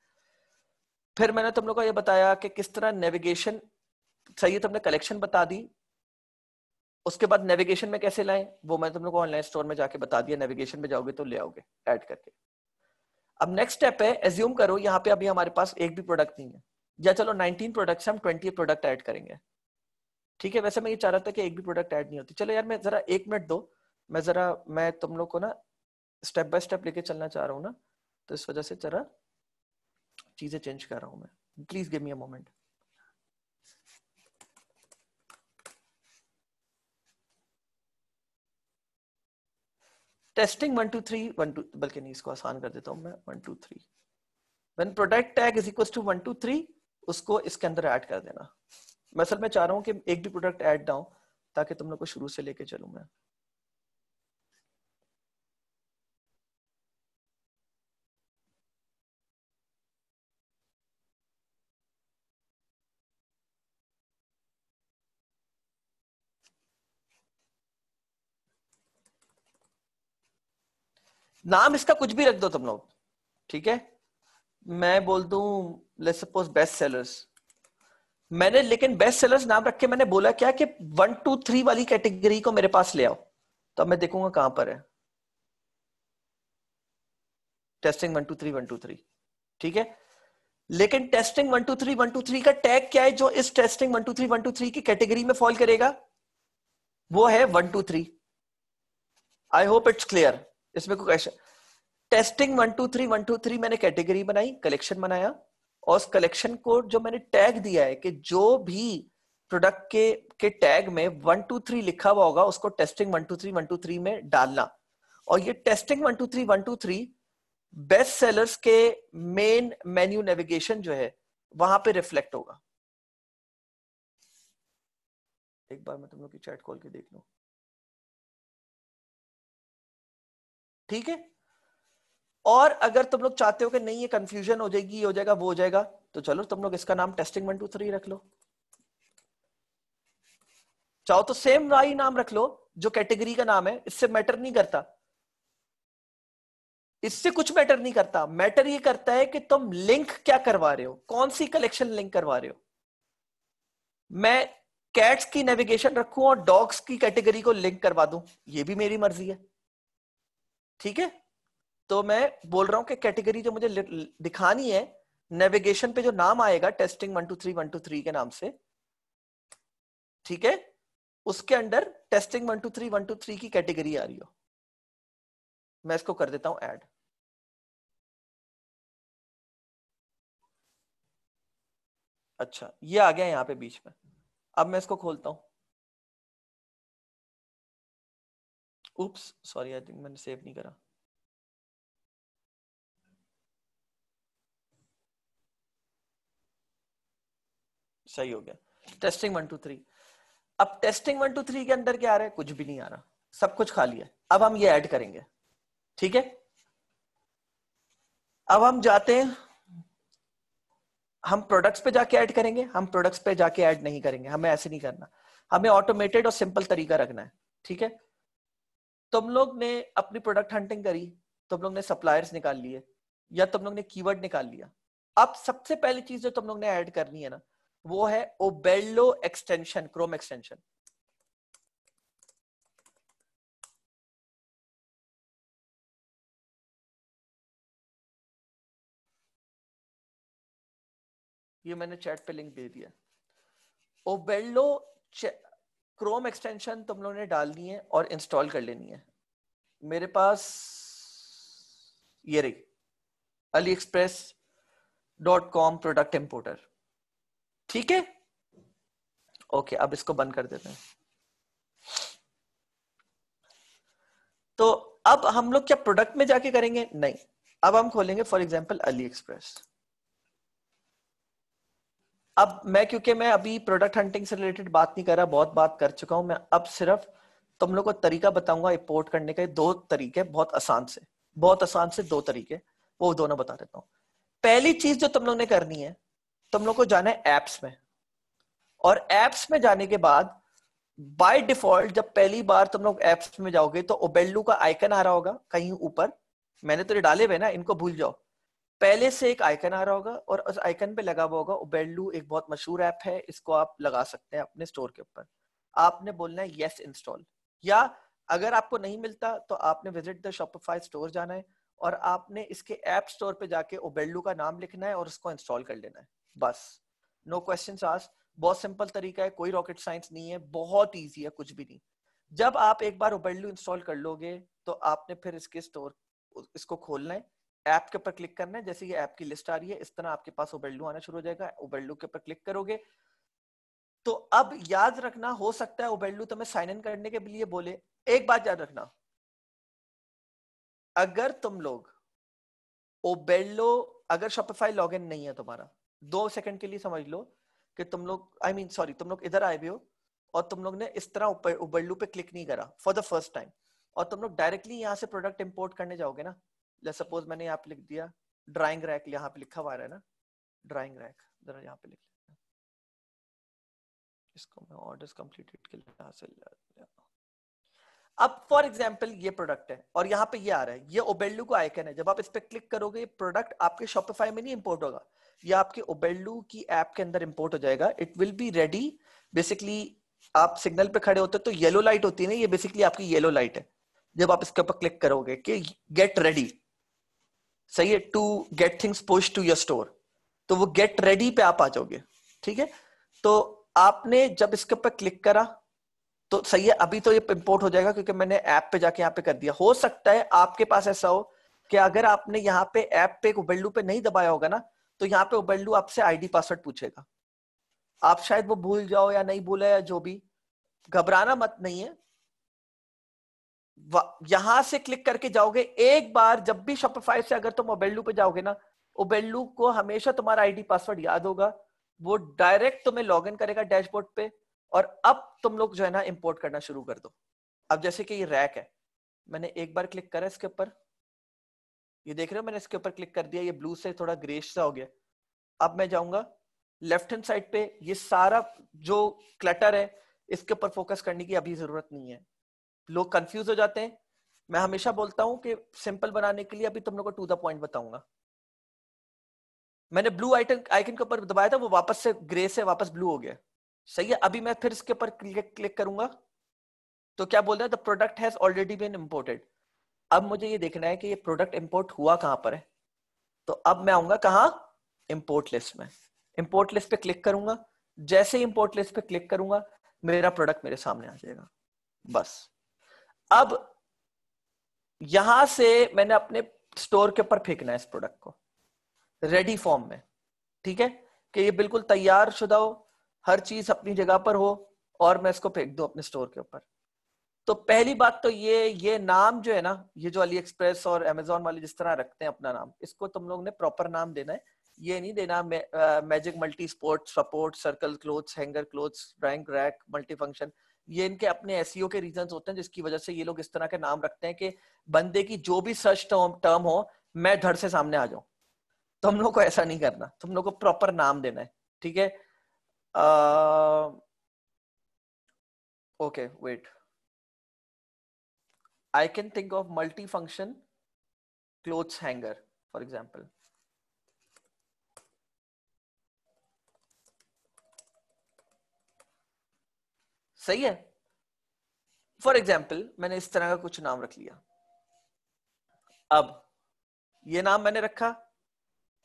फिर मैंने तुम लोग को ये बताया कि किस तरह नेविगेशन सही है तुमने कलेक्शन बता दी उसके बाद नेविगेशन में कैसे लाएं वो मैं तुम लोग को ऑनलाइन स्टोर में जाके बता दिया नेविगेशन में जाओगे तो ले आओगे ऐड करके अब नेक्स्ट स्टेप है एज्यूम करो यहाँ पे अभी हमारे पास एक भी प्रोडक्ट नहीं है या चलो 19 प्रोडक्ट हम 20 प्रोडक्ट ऐड करेंगे ठीक है वैसे मैं ये चाह रहा था कि एक भी प्रोडक्ट ऐड नहीं होती चलो यार मैं जरा एक मिनट दो मैं जरा मैं तुम लोग को ना स्टेप बाय स्टेप लेके चलना चाह रहा हूँ ना तो इस वजह से जरा चीजें चेंज कर रहा हूँ मैं please give me a moment testing one two three one two बल्कि नहीं इसको आसान कर देता हूं मैं one two three one product tag is equal to one two three उसको इसके अंदर ऐड कर देना मैं असल में चाह रहा हूँ कि एक भी प्रोडक्ट ऐड ना हो ताकि तुम लोग को शुरू से लेके चलू मैं नाम इसका कुछ भी रख दो तुम लोग ठीक है मैं बोल दू सपोज बेस्ट सेलर्स मैंने लेकिन बेस्ट सेलर्स नाम रख के मैंने बोला क्या कि वन टू थ्री वाली कैटेगरी को मेरे पास ले आओ तो मैं देखूंगा कहां पर है testing one two three one two three ठीक है लेकिन testing one two three one two three का टैग क्या है जो इस testing one two three one two three की कैटेगरी में फॉल करेगा वो है one two three I hope it's clear इसमें कोई question testing one two three one two three मैंने कैटेगरी बनाई कलेक्शन बनाया और उस कलेक्शन को जो मैंने टैग दिया है कि जो भी प्रोडक्ट के के टैग में वन टू थ्री लिखा हुआ होगा उसको testing one two three one two three में डालना और ये testing one two three one two three best sellers के मेन मेन्यू नेविगेशन जो है
वहां पे रिफ्लेक्ट होगा एक बार मैं तुम लोग की चैट खोल के देख लू ठीक है और अगर तुम लोग चाहते हो कि नहीं ये कंफ्यूजन हो जाएगी हो जाएगा वो हो जाएगा
तो चलो तुम लोग इसका नाम टेस्टिंग वन टू थ्री रख लो चाहो तो सेम वाई नाम रख लो जो कैटेगरी का नाम है इससे मैटर नहीं करता इससे कुछ मैटर नहीं करता मैटर ये करता है कि तुम लिंक क्या करवा रहे हो कौन सी कलेक्शन लिंक करवा रहे हो मैं कैट्स की नेविगेशन रखूं और डॉग्स की कैटेगरी को लिंक करवा दूं ये भी मेरी मर्जी है ठीक है तो मैं बोल रहा हूं कि कैटेगरी जो मुझे दिखानी है नेविगेशन पे जो नाम आएगा testing one two three one two three के नाम से ठीक है
उसके under testing one two three one two three की कैटेगरी आ रही हो मैं इसको कर देता हूं ऐड अच्छा ये आ गया यहां पे बीच में अब मैं इसको खोलता हूं उप्स सॉरी आई थिंक मैंने सेव नहीं करा
सही हो गया टेस्टिंग वन टू थ्री अब टेस्टिंग वन टू थ्री के अंदर क्या आ रहा है कुछ भी नहीं आ रहा सब कुछ खाली है अब हम ये ऐड करेंगे ठीक है अब हम जाते हैं हम प्रोडक्ट्स पे जाके ऐड करेंगे हम प्रोडक्ट्स पे जाके ऐड नहीं करेंगे हमें ऐसे नहीं करना हमें ऑटोमेटेड और सिंपल तरीका रखना है ठीक है तुम लोग ने अपनी प्रोडक्ट हंटिंग करी तुम लोग ने सप्लायर्स निकाल लिए या तुम लोग ने कीवर्ड निकाल लिया अब सबसे पहली चीज जो तुम लोग ने ऐड करनी है ना वो है ओबेलो एक्सटेंशन क्रोम एक्सटेंशन
ये मैंने चैट पे लिंक दे दिया ओबेलो
क्रोम एक्सटेंशन तुम लोगों ने डालनी है और इंस्टॉल कर लेनी है मेरे पास ये रही AliExpress dot com product importer ठीक है ओके अब इसको बंद कर देते हैं तो अब हम लोग क्या प्रोडक्ट में जाके करेंगे नहीं अब हम खोलेंगे फॉर एग्जाम्पल अली एक्सप्रेस अब मैं क्योंकि मैं अभी प्रोडक्ट हंटिंग से रिलेटेड बात नहीं कर रहा बहुत बात कर चुका हूं मैं अब सिर्फ तुम लोग को तरीका बताऊंगा इम्पोर्ट करने के दो तरीके बहुत आसान से बहुत आसान से दो तरीके वो दोनों बता देता हूँ पहली चीज जो तुम लोग ने करनी है तुम लोग को जाना है एप्स में और एप्स में जाने के बाद बाय डिफॉल्ट जब पहली बार तुम लोग एप्स में जाओगे तो ओबेल्लू का आइकन आ रहा होगा कहीं ऊपर मैंने तो डाले हुए ना इनको भूल जाओ पहले से एक आइकन आ रहा होगा और उस आइकन पे लगा हुआ होगा उबेल्डू एक बहुत मशहूर ऐप है इसको आप लगा सकते हैं अपने स्टोर के ऊपर आपने बोलना है यस इंस्टॉल या अगर आपको नहीं मिलता तो आपने विजिट द शॉपिफाई स्टोर जाना है और आपने इसके ऐप स्टोर पे जाके ओबेल्डू का नाम लिखना है और उसको इंस्टॉल कर लेना है बस नो क्वेश्चन आस्क बहुत सिंपल तरीका है कोई रॉकेट साइंस नहीं है बहुत ईजी है कुछ भी नहीं जब आप एक बार ओबेल्डू इंस्टॉल कर लोगे तो आपने फिर इसके स्टोर इसको खोलना है ऐप के ऊपर क्लिक करना है जैसे ये ऐप की लिस्ट आ रही है इस तरह आपके पास ओबेल्डू आना शुरू हो जाएगा ओबेल्डू के ऊपर क्लिक करोगे तो अब याद रखना हो सकता है ओबेल्डू तुम्हें साइन इन करने के लिए बोले एक बात याद रखना अगर तुम लोग ओबेल्डो अगर शॉपिफाई इन नहीं है तुम्हारा दो सेकंड के लिए समझ लो कि तुम लोग आई मीन सॉरी तुम लोग इधर आए हुए हो और तुम लोग ने इस तरह ऊपर उबल्लू पे क्लिक नहीं करा फॉर द फर्स्ट टाइम और तुम लोग डायरेक्टली यहाँ से प्रोडक्ट इम्पोर्ट करने जाओगे ना सपोज मैंने यहाँ पे लिख दिया ड्राइंग रैक यहाँ पे लिखा हुआ है ना ड्राइंग रैक जरा यहाँ पे लिख लेते इसको मैं ऑर्डर्स कंप्लीटेड के लिए यहाँ से अब फॉर एग्जाम्पल ये प्रोडक्ट है और यहाँ पे ये आ रहा है ये ओबेल्डू का आइकन है जब आप इस पर क्लिक करोगे प्रोडक्ट आपके शॉपिफाई में नहीं इम्पोर्ट होगा ये आपके ओबेल्डू की ऐप के अंदर इम्पोर्ट हो जाएगा it will be ready basically आप सिग्नल पे खड़े होते तो येलो लाइट होती है ना ये बेसिकली आपकी येलो लाइट है जब आप इसके ऊपर क्लिक करोगे कि गेट रेडी सही है to get things post to your store तो वो गेट रेडी पे आप आ जाओगे ठीक है तो आपने जब इसके ऊपर क्लिक करा तो सही है अभी तो ये इम्पोर्ट हो जाएगा क्योंकि मैंने ऐप पे जाके यहाँ पे कर दिया हो सकता है आपके पास ऐसा हो कि अगर आपने यहाँ पे ऐप पे उबेल्डू पे नहीं दबाया होगा ना तो यहाँ पे उबेल्डू आपसे आईडी पासवर्ड पूछेगा आप शायद वो भूल जाओ या नहीं भूले या जो भी घबराना मत नहीं है यहां से क्लिक करके जाओगे एक बार जब भी शॉपिफाई से अगर तुम ओबेल्डू पे जाओगे ना ओबेल्लू को हमेशा तुम्हारा आईडी पासवर्ड याद होगा वो डायरेक्ट तुम्हें लॉग इन करेगा डैशबोर्ड पे और अब तुम लोग जो है ना इम्पोर्ट करना शुरू कर दो अब जैसे कि ये रैक है मैंने एक बार क्लिक करा इसके ऊपर ये देख रहे हो मैंने इसके ऊपर क्लिक कर दिया ये ब्लू से थोड़ा ग्रेश सा हो गया अब मैं जाऊंगा लेफ्ट हैंड साइड पे ये सारा जो क्लटर है इसके ऊपर फोकस करने की अभी जरूरत नहीं है लोग कंफ्यूज हो जाते हैं मैं हमेशा बोलता हूं कि सिंपल बनाने के लिए अभी तुम लोग को टू द पॉइंट बताऊंगा मैंने ब्लू आइटन आइकन के ऊपर दबाया था वो वापस से ग्रे से वापस ब्लू हो गया सही है अभी मैं फिर इसके ऊपर क्लिक क्लिक करूंगा तो क्या बोल रहे हैं the product has already been imported अब मुझे ये देखना है कि ये प्रोडक्ट इम्पोर्ट हुआ कहां पर है तो अब मैं आऊंगा कहा इम्पोर्ट लिस्ट में इम्पोर्ट लिस्ट पे क्लिक करूंगा जैसे ही इम्पोर्ट लिस्ट पे क्लिक करूंगा मेरा प्रोडक्ट मेरे सामने आ जाएगा बस अब यहां से मैंने अपने स्टोर के ऊपर फेंकना है इस प्रोडक्ट को रेडी फॉर्म में ठीक है कि ये बिल्कुल तैयार शुदा हो हर चीज अपनी जगह पर हो और मैं इसको फेंक दू अपने स्टोर के ऊपर तो पहली बात तो ये ये नाम जो है ना ये जो अली एक्सप्रेस और अमेजोन वाले जिस तरह रखते हैं अपना नाम इसको तुम लोग ने प्रॉपर नाम देना है ये नहीं देना magic multi sport support circle clothes hanger clothes rank rack multi function ये इनके अपने एस e के रीजन होते हैं जिसकी वजह से ये लोग इस तरह के नाम रखते हैं कि बंदे की जो भी सर्च टर्म हो मैं धड़ से सामने आ जाऊं तुम लोग को ऐसा नहीं करना तुम लोग को प्रॉपर नाम देना है ठीक है okay wait I can think of multi function clothes hanger for example सही है फॉर एग्जाम्पल मैंने इस तरह का कुछ नाम रख लिया अब ये नाम मैंने रखा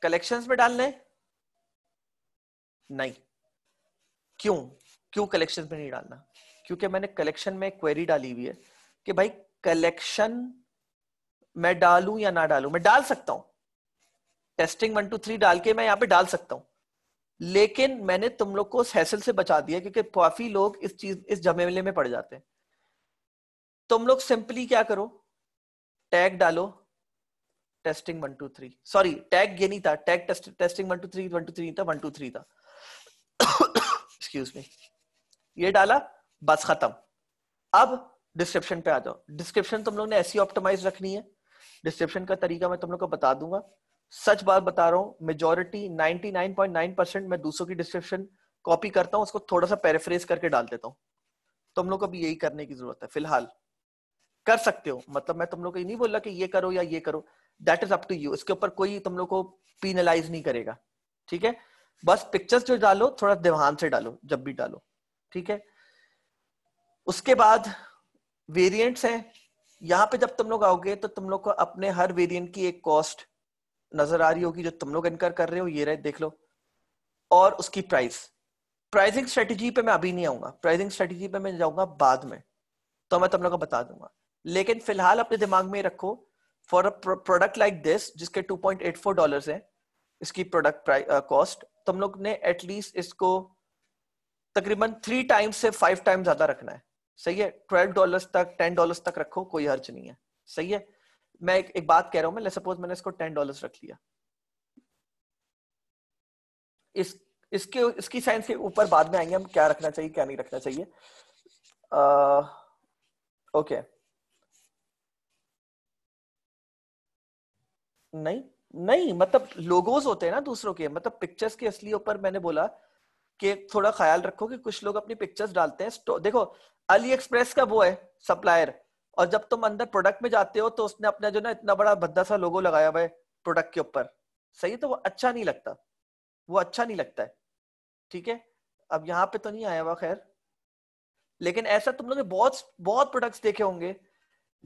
कलेक्शंस में डालने नहीं क्यों क्यों कलेक्शन में नहीं डालना क्योंकि मैंने कलेक्शन में क्वेरी डाली हुई है कि भाई कलेक्शन मैं डालू या ना डालू मैं डाल सकता हूं टेस्टिंग वन टू थ्री डाल के मैं यहां पे डाल सकता हूं लेकिन मैंने तुम लोग को हैसल से बचा दिया क्योंकि काफी लोग इस चीज इस झमेले में पड़ जाते हैं तुम लोग सिंपली क्या करो टैग डालो testing one two three sorry tag ये नहीं था tag test, testing one two three one two three था वन टू थ्री था एक्सक्यूज मी ये डाला बस खत्म अब डिस्क्रिप्शन पे आ जाओ डिस्क्रिप्शन तुम लोग ने ऐसी ऑप्टिमाइज रखनी है डिस्क्रिप्शन का तरीका मैं तुम लोग को बता दूंगा सच बात बता रहा हूँ मेजोरिटी 99.9 परसेंट मैं दूसरों की डिस्क्रिप्शन कॉपी करता हूँ उसको थोड़ा सा पैराफ्रेज करके डाल देता हूँ तुम तो लोग को भी यही करने की जरूरत है फिलहाल कर सकते हो मतलब मैं तुम लोग को ये नहीं बोल रहा कि ये करो या ये करो that is up to you इसके ऊपर कोई तुम लोग को पीनलाइज नहीं करेगा ठीक है बस पिक्चर्स जो डालो थोड़ा ध्यान से डालो जब भी डालो ठीक है उसके बाद वेरिएंट्स हैं यहाँ पे जब तुम लोग आओगे तो तुम लोग को अपने हर वेरिएंट की एक कॉस्ट नजर आ रही होगी जो तुम लोग इनकर कर रहे हो ये रहे देख लो और उसकी प्राइस प्राइसिंग स्ट्रेटेजी पे मैं अभी नहीं आऊंगा प्राइसिंग स्ट्रेटेजी पे मैं जाऊंगा बाद में तो मैं तुम लोग को बता दूंगा लेकिन फिलहाल अपने दिमाग में रखो for a product like this जिसके 2.84 डॉलर्स है इसकी प्रोडक्ट कॉस्ट uh, तुम लोग ने एटलीस्ट इसको तकरीबन थ्री टाइम्स से फाइव टाइम ज्यादा रखना है सही है ट्वेल्व डॉलर तक टेन डॉलर तक रखो कोई हर्ज नहीं है सही है मैं एक, एक बात कह रहा हूं मैं सपोज मैंने इसको टेन डॉलर रख लिया इस इसके इसकी साइंस के ऊपर बाद में आएंगे हम क्या रखना चाहिए क्या नहीं रखना चाहिए ओके okay. नहीं नहीं मतलब लोगोज होते हैं ना दूसरों के मतलब पिक्चर्स के असली ऊपर मैंने बोला कि थोड़ा ख्याल रखो कि कुछ लोग अपनी पिक्चर्स डालते हैं देखो अली एक्सप्रेस का वो है सप्लायर और जब तुम अंदर प्रोडक्ट में जाते हो तो उसने अपना जो ना इतना बड़ा भद्दा सा लोगो लगाया हुआ है प्रोडक्ट के ऊपर सही है तो वो अच्छा नहीं लगता वो अच्छा नहीं लगता है ठीक है अब यहाँ पे तो नहीं आया हुआ खैर लेकिन ऐसा तुम लोग ने बहुत बहुत प्रोडक्ट्स देखे होंगे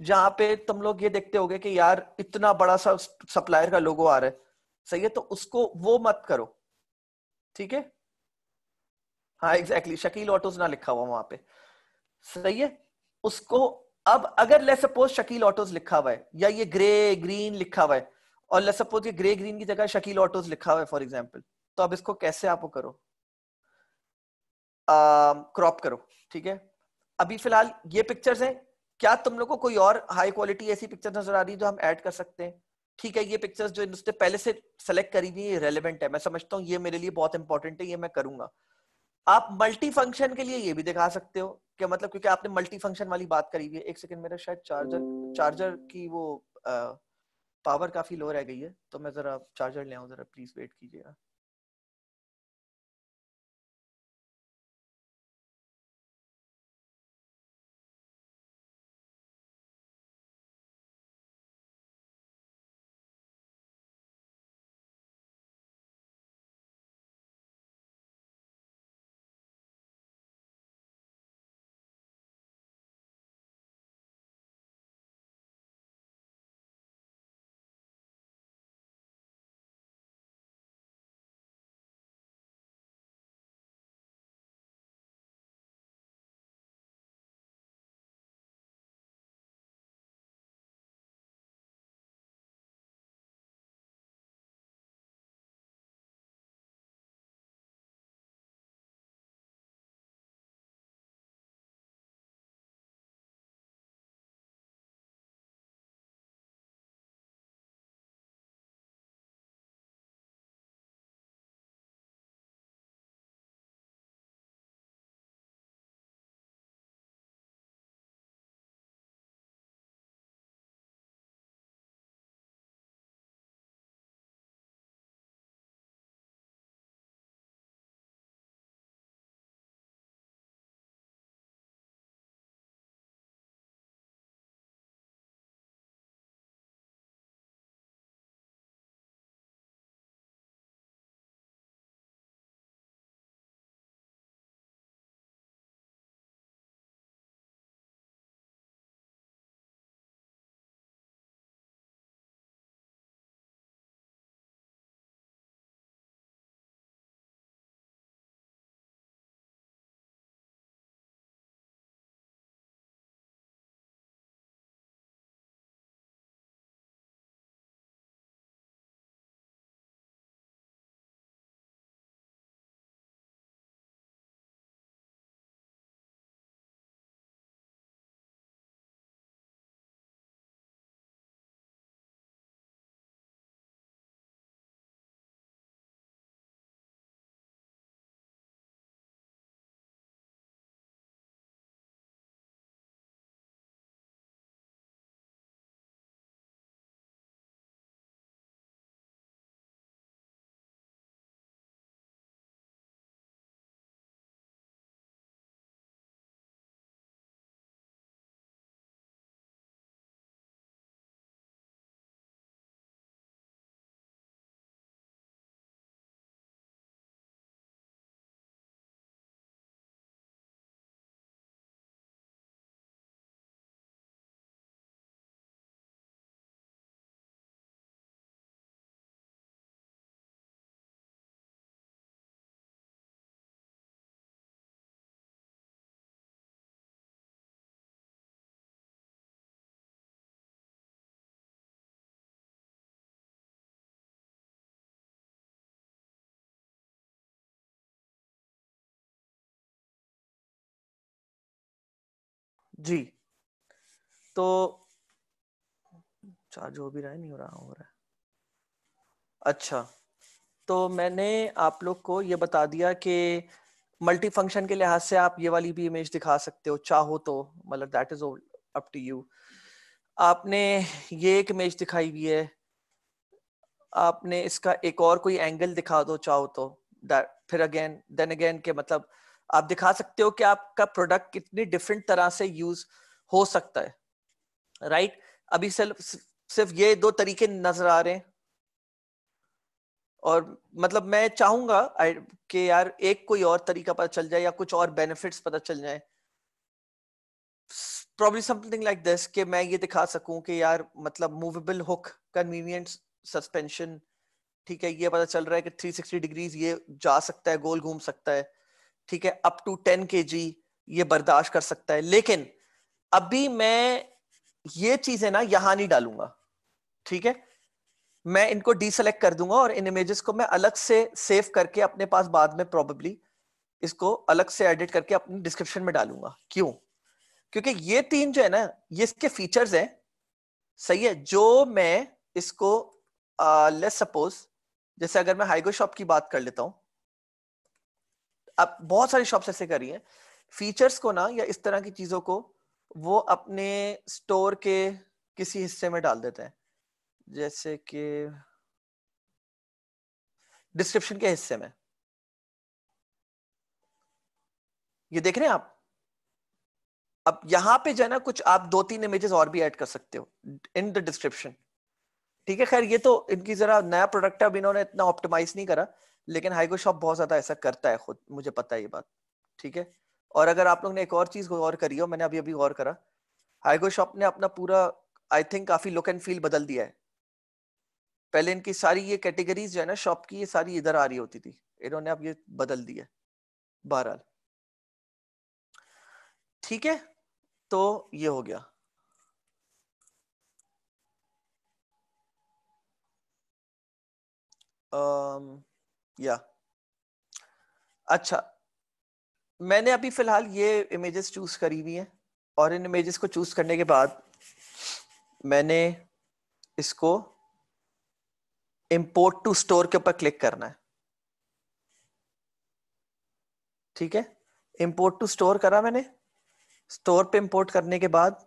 जहाँ पे तुम लोग ये देखते होगे कि यार इतना बड़ा सा सप्लायर का लोगो आ रहा है सही है तो उसको वो मत करो ठीक है हाँ एग्जैक्टली exactly, शकील ऑटोज ना लिखा हुआ वहां पे सही है उसको अब अगर ले सपोज शकील ऑटोज लिखा हुआ है या ये ग्रे ग्रीन लिखा हुआ है और ले सपोज ये ग्रे ग्रीन की जगह शकील ऑटोज लिखा हुआ है फॉर एग्जाम्पल तो अब इसको कैसे आप वो करो क्रॉप uh, करो ठीक है अभी फिलहाल ये पिक्चर्स हैं क्या तुम लोग को कोई और हाई क्वालिटी ऐसी पिक्चर नजर आ रही है जो हम ऐड कर सकते हैं ठीक है ये पिक्चर्स जो पहले से सेलेक्ट करी हुई है रेलिवेंट है मैं समझता हूँ ये मेरे लिए बहुत इंपॉर्टेंट है ये मैं करूंगा आप मल्टी फंक्शन के लिए ये भी दिखा सकते हो कि मतलब क्योंकि आपने मल्टी फंक्शन वाली बात करी हुई है एक सेकंड मेरा शायद चार्जर चार्जर की वो आ,
पावर काफी लो रह गई है तो मैं जरा चार्जर ले आऊँ जरा प्लीज वेट कीजिएगा जी तो चार्ज हो भी रहा है नहीं हो
रहा हो रहा है अच्छा तो मैंने आप लोग को ये बता दिया कि मल्टी फंक्शन के लिहाज से आप ये वाली भी इमेज दिखा सकते हो चाहो तो मतलब that is up to you आपने ये एक इमेज दिखाई हुई है आपने इसका एक और कोई एंगल दिखा दो चाहो तो दैट फिर अगेन देन अगेन के मतलब आप दिखा सकते हो कि आपका प्रोडक्ट कितनी डिफरेंट तरह से यूज हो सकता है राइट right? अभी सिर्फ सिर्फ ये दो तरीके नजर आ रहे हैं और मतलब मैं चाहूंगा कि यार एक कोई और तरीका पता चल जाए या कुछ और बेनिफिट्स पता चल जाए प्रॉब्लम समथिंग लाइक दिस कि मैं ये दिखा सकूं कि यार मतलब मूवेबल हुक कन्वीनियंट सस्पेंशन ठीक है ये पता चल रहा है कि 360 डिग्रीज ये जा सकता है गोल घूम सकता है ठीक है अप टू टेन के जी ये बर्दाश्त कर सकता है लेकिन अभी मैं ये चीजें ना यहां नहीं डालूंगा ठीक है मैं इनको डीसेलेक्ट कर दूंगा और इन इमेजेस को मैं अलग से सेव करके अपने पास बाद में प्रॉबेबली इसको अलग से एडिट करके अपनी डिस्क्रिप्शन में डालूंगा क्यों क्योंकि ये तीन जो है ना ये इसके फीचर्स हैं सही है जो मैं इसको लेस uh, सपोज जैसे अगर मैं हाइगो शॉप की बात कर लेता हूँ अब बहुत सारी शॉप्स ऐसे करी हैं फीचर्स को ना या इस तरह की चीज़ों को वो अपने स्टोर के किसी हिस्से में डाल देते हैं
जैसे कि डिस्क्रिप्शन के हिस्से में ये देख रहे हैं आप अब
यहां पे जो है ना कुछ आप दो तीन इमेजेस और भी ऐड कर सकते हो इन द डिस्क्रिप्शन ठीक है खैर ये तो इनकी जरा नया प्रोडक्ट है अब इन्होंने इतना ऑप्टिमाइज नहीं करा लेकिन हाइगो शॉप बहुत ज्यादा ऐसा करता है खुद मुझे पता है ये बात ठीक है और अगर आप लोग ने एक और चीज गौर करी हो मैंने अभी अभी गौर करा हाइगो शॉप ने अपना पूरा आई थिंक काफी लुक एंड फील बदल दिया है पहले इनकी सारी ये कैटेगरीज जो है ना शॉप की ये सारी इधर आ रही होती थी इन्होंने अब ये बदल दिया बहरहाल ठीक है
तो ये हो गया um, या
अच्छा मैंने अभी फिलहाल ये इमेजेस चूज करी हुई हैं और इन इमेजेस को चूज करने के बाद मैंने इसको इम्पोर्ट टू स्टोर के ऊपर क्लिक करना है ठीक है इम्पोर्ट टू स्टोर करा मैंने स्टोर पे इम्पोर्ट करने के बाद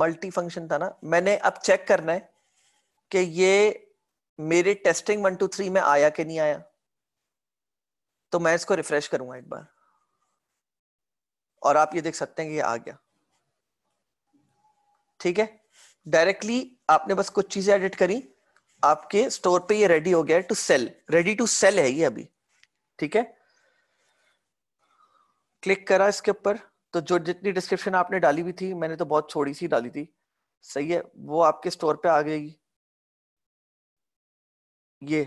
मल्टी फंक्शन था ना मैंने अब चेक करना है कि ये मेरे टेस्टिंग वन टू थ्री में आया कि नहीं आया तो मैं इसको रिफ्रेश करूंगा एक बार और आप ये देख सकते हैं कि ये आ गया ठीक है डायरेक्टली आपने बस कुछ चीजें एडिट करी आपके स्टोर पे ये रेडी हो गया to sell ready to sell है ये अभी ठीक है क्लिक करा इसके ऊपर तो जो जितनी डिस्क्रिप्शन आपने डाली हुई थी मैंने तो बहुत छोड़ी सी डाली थी सही है वो आपके स्टोर पे आ गई ये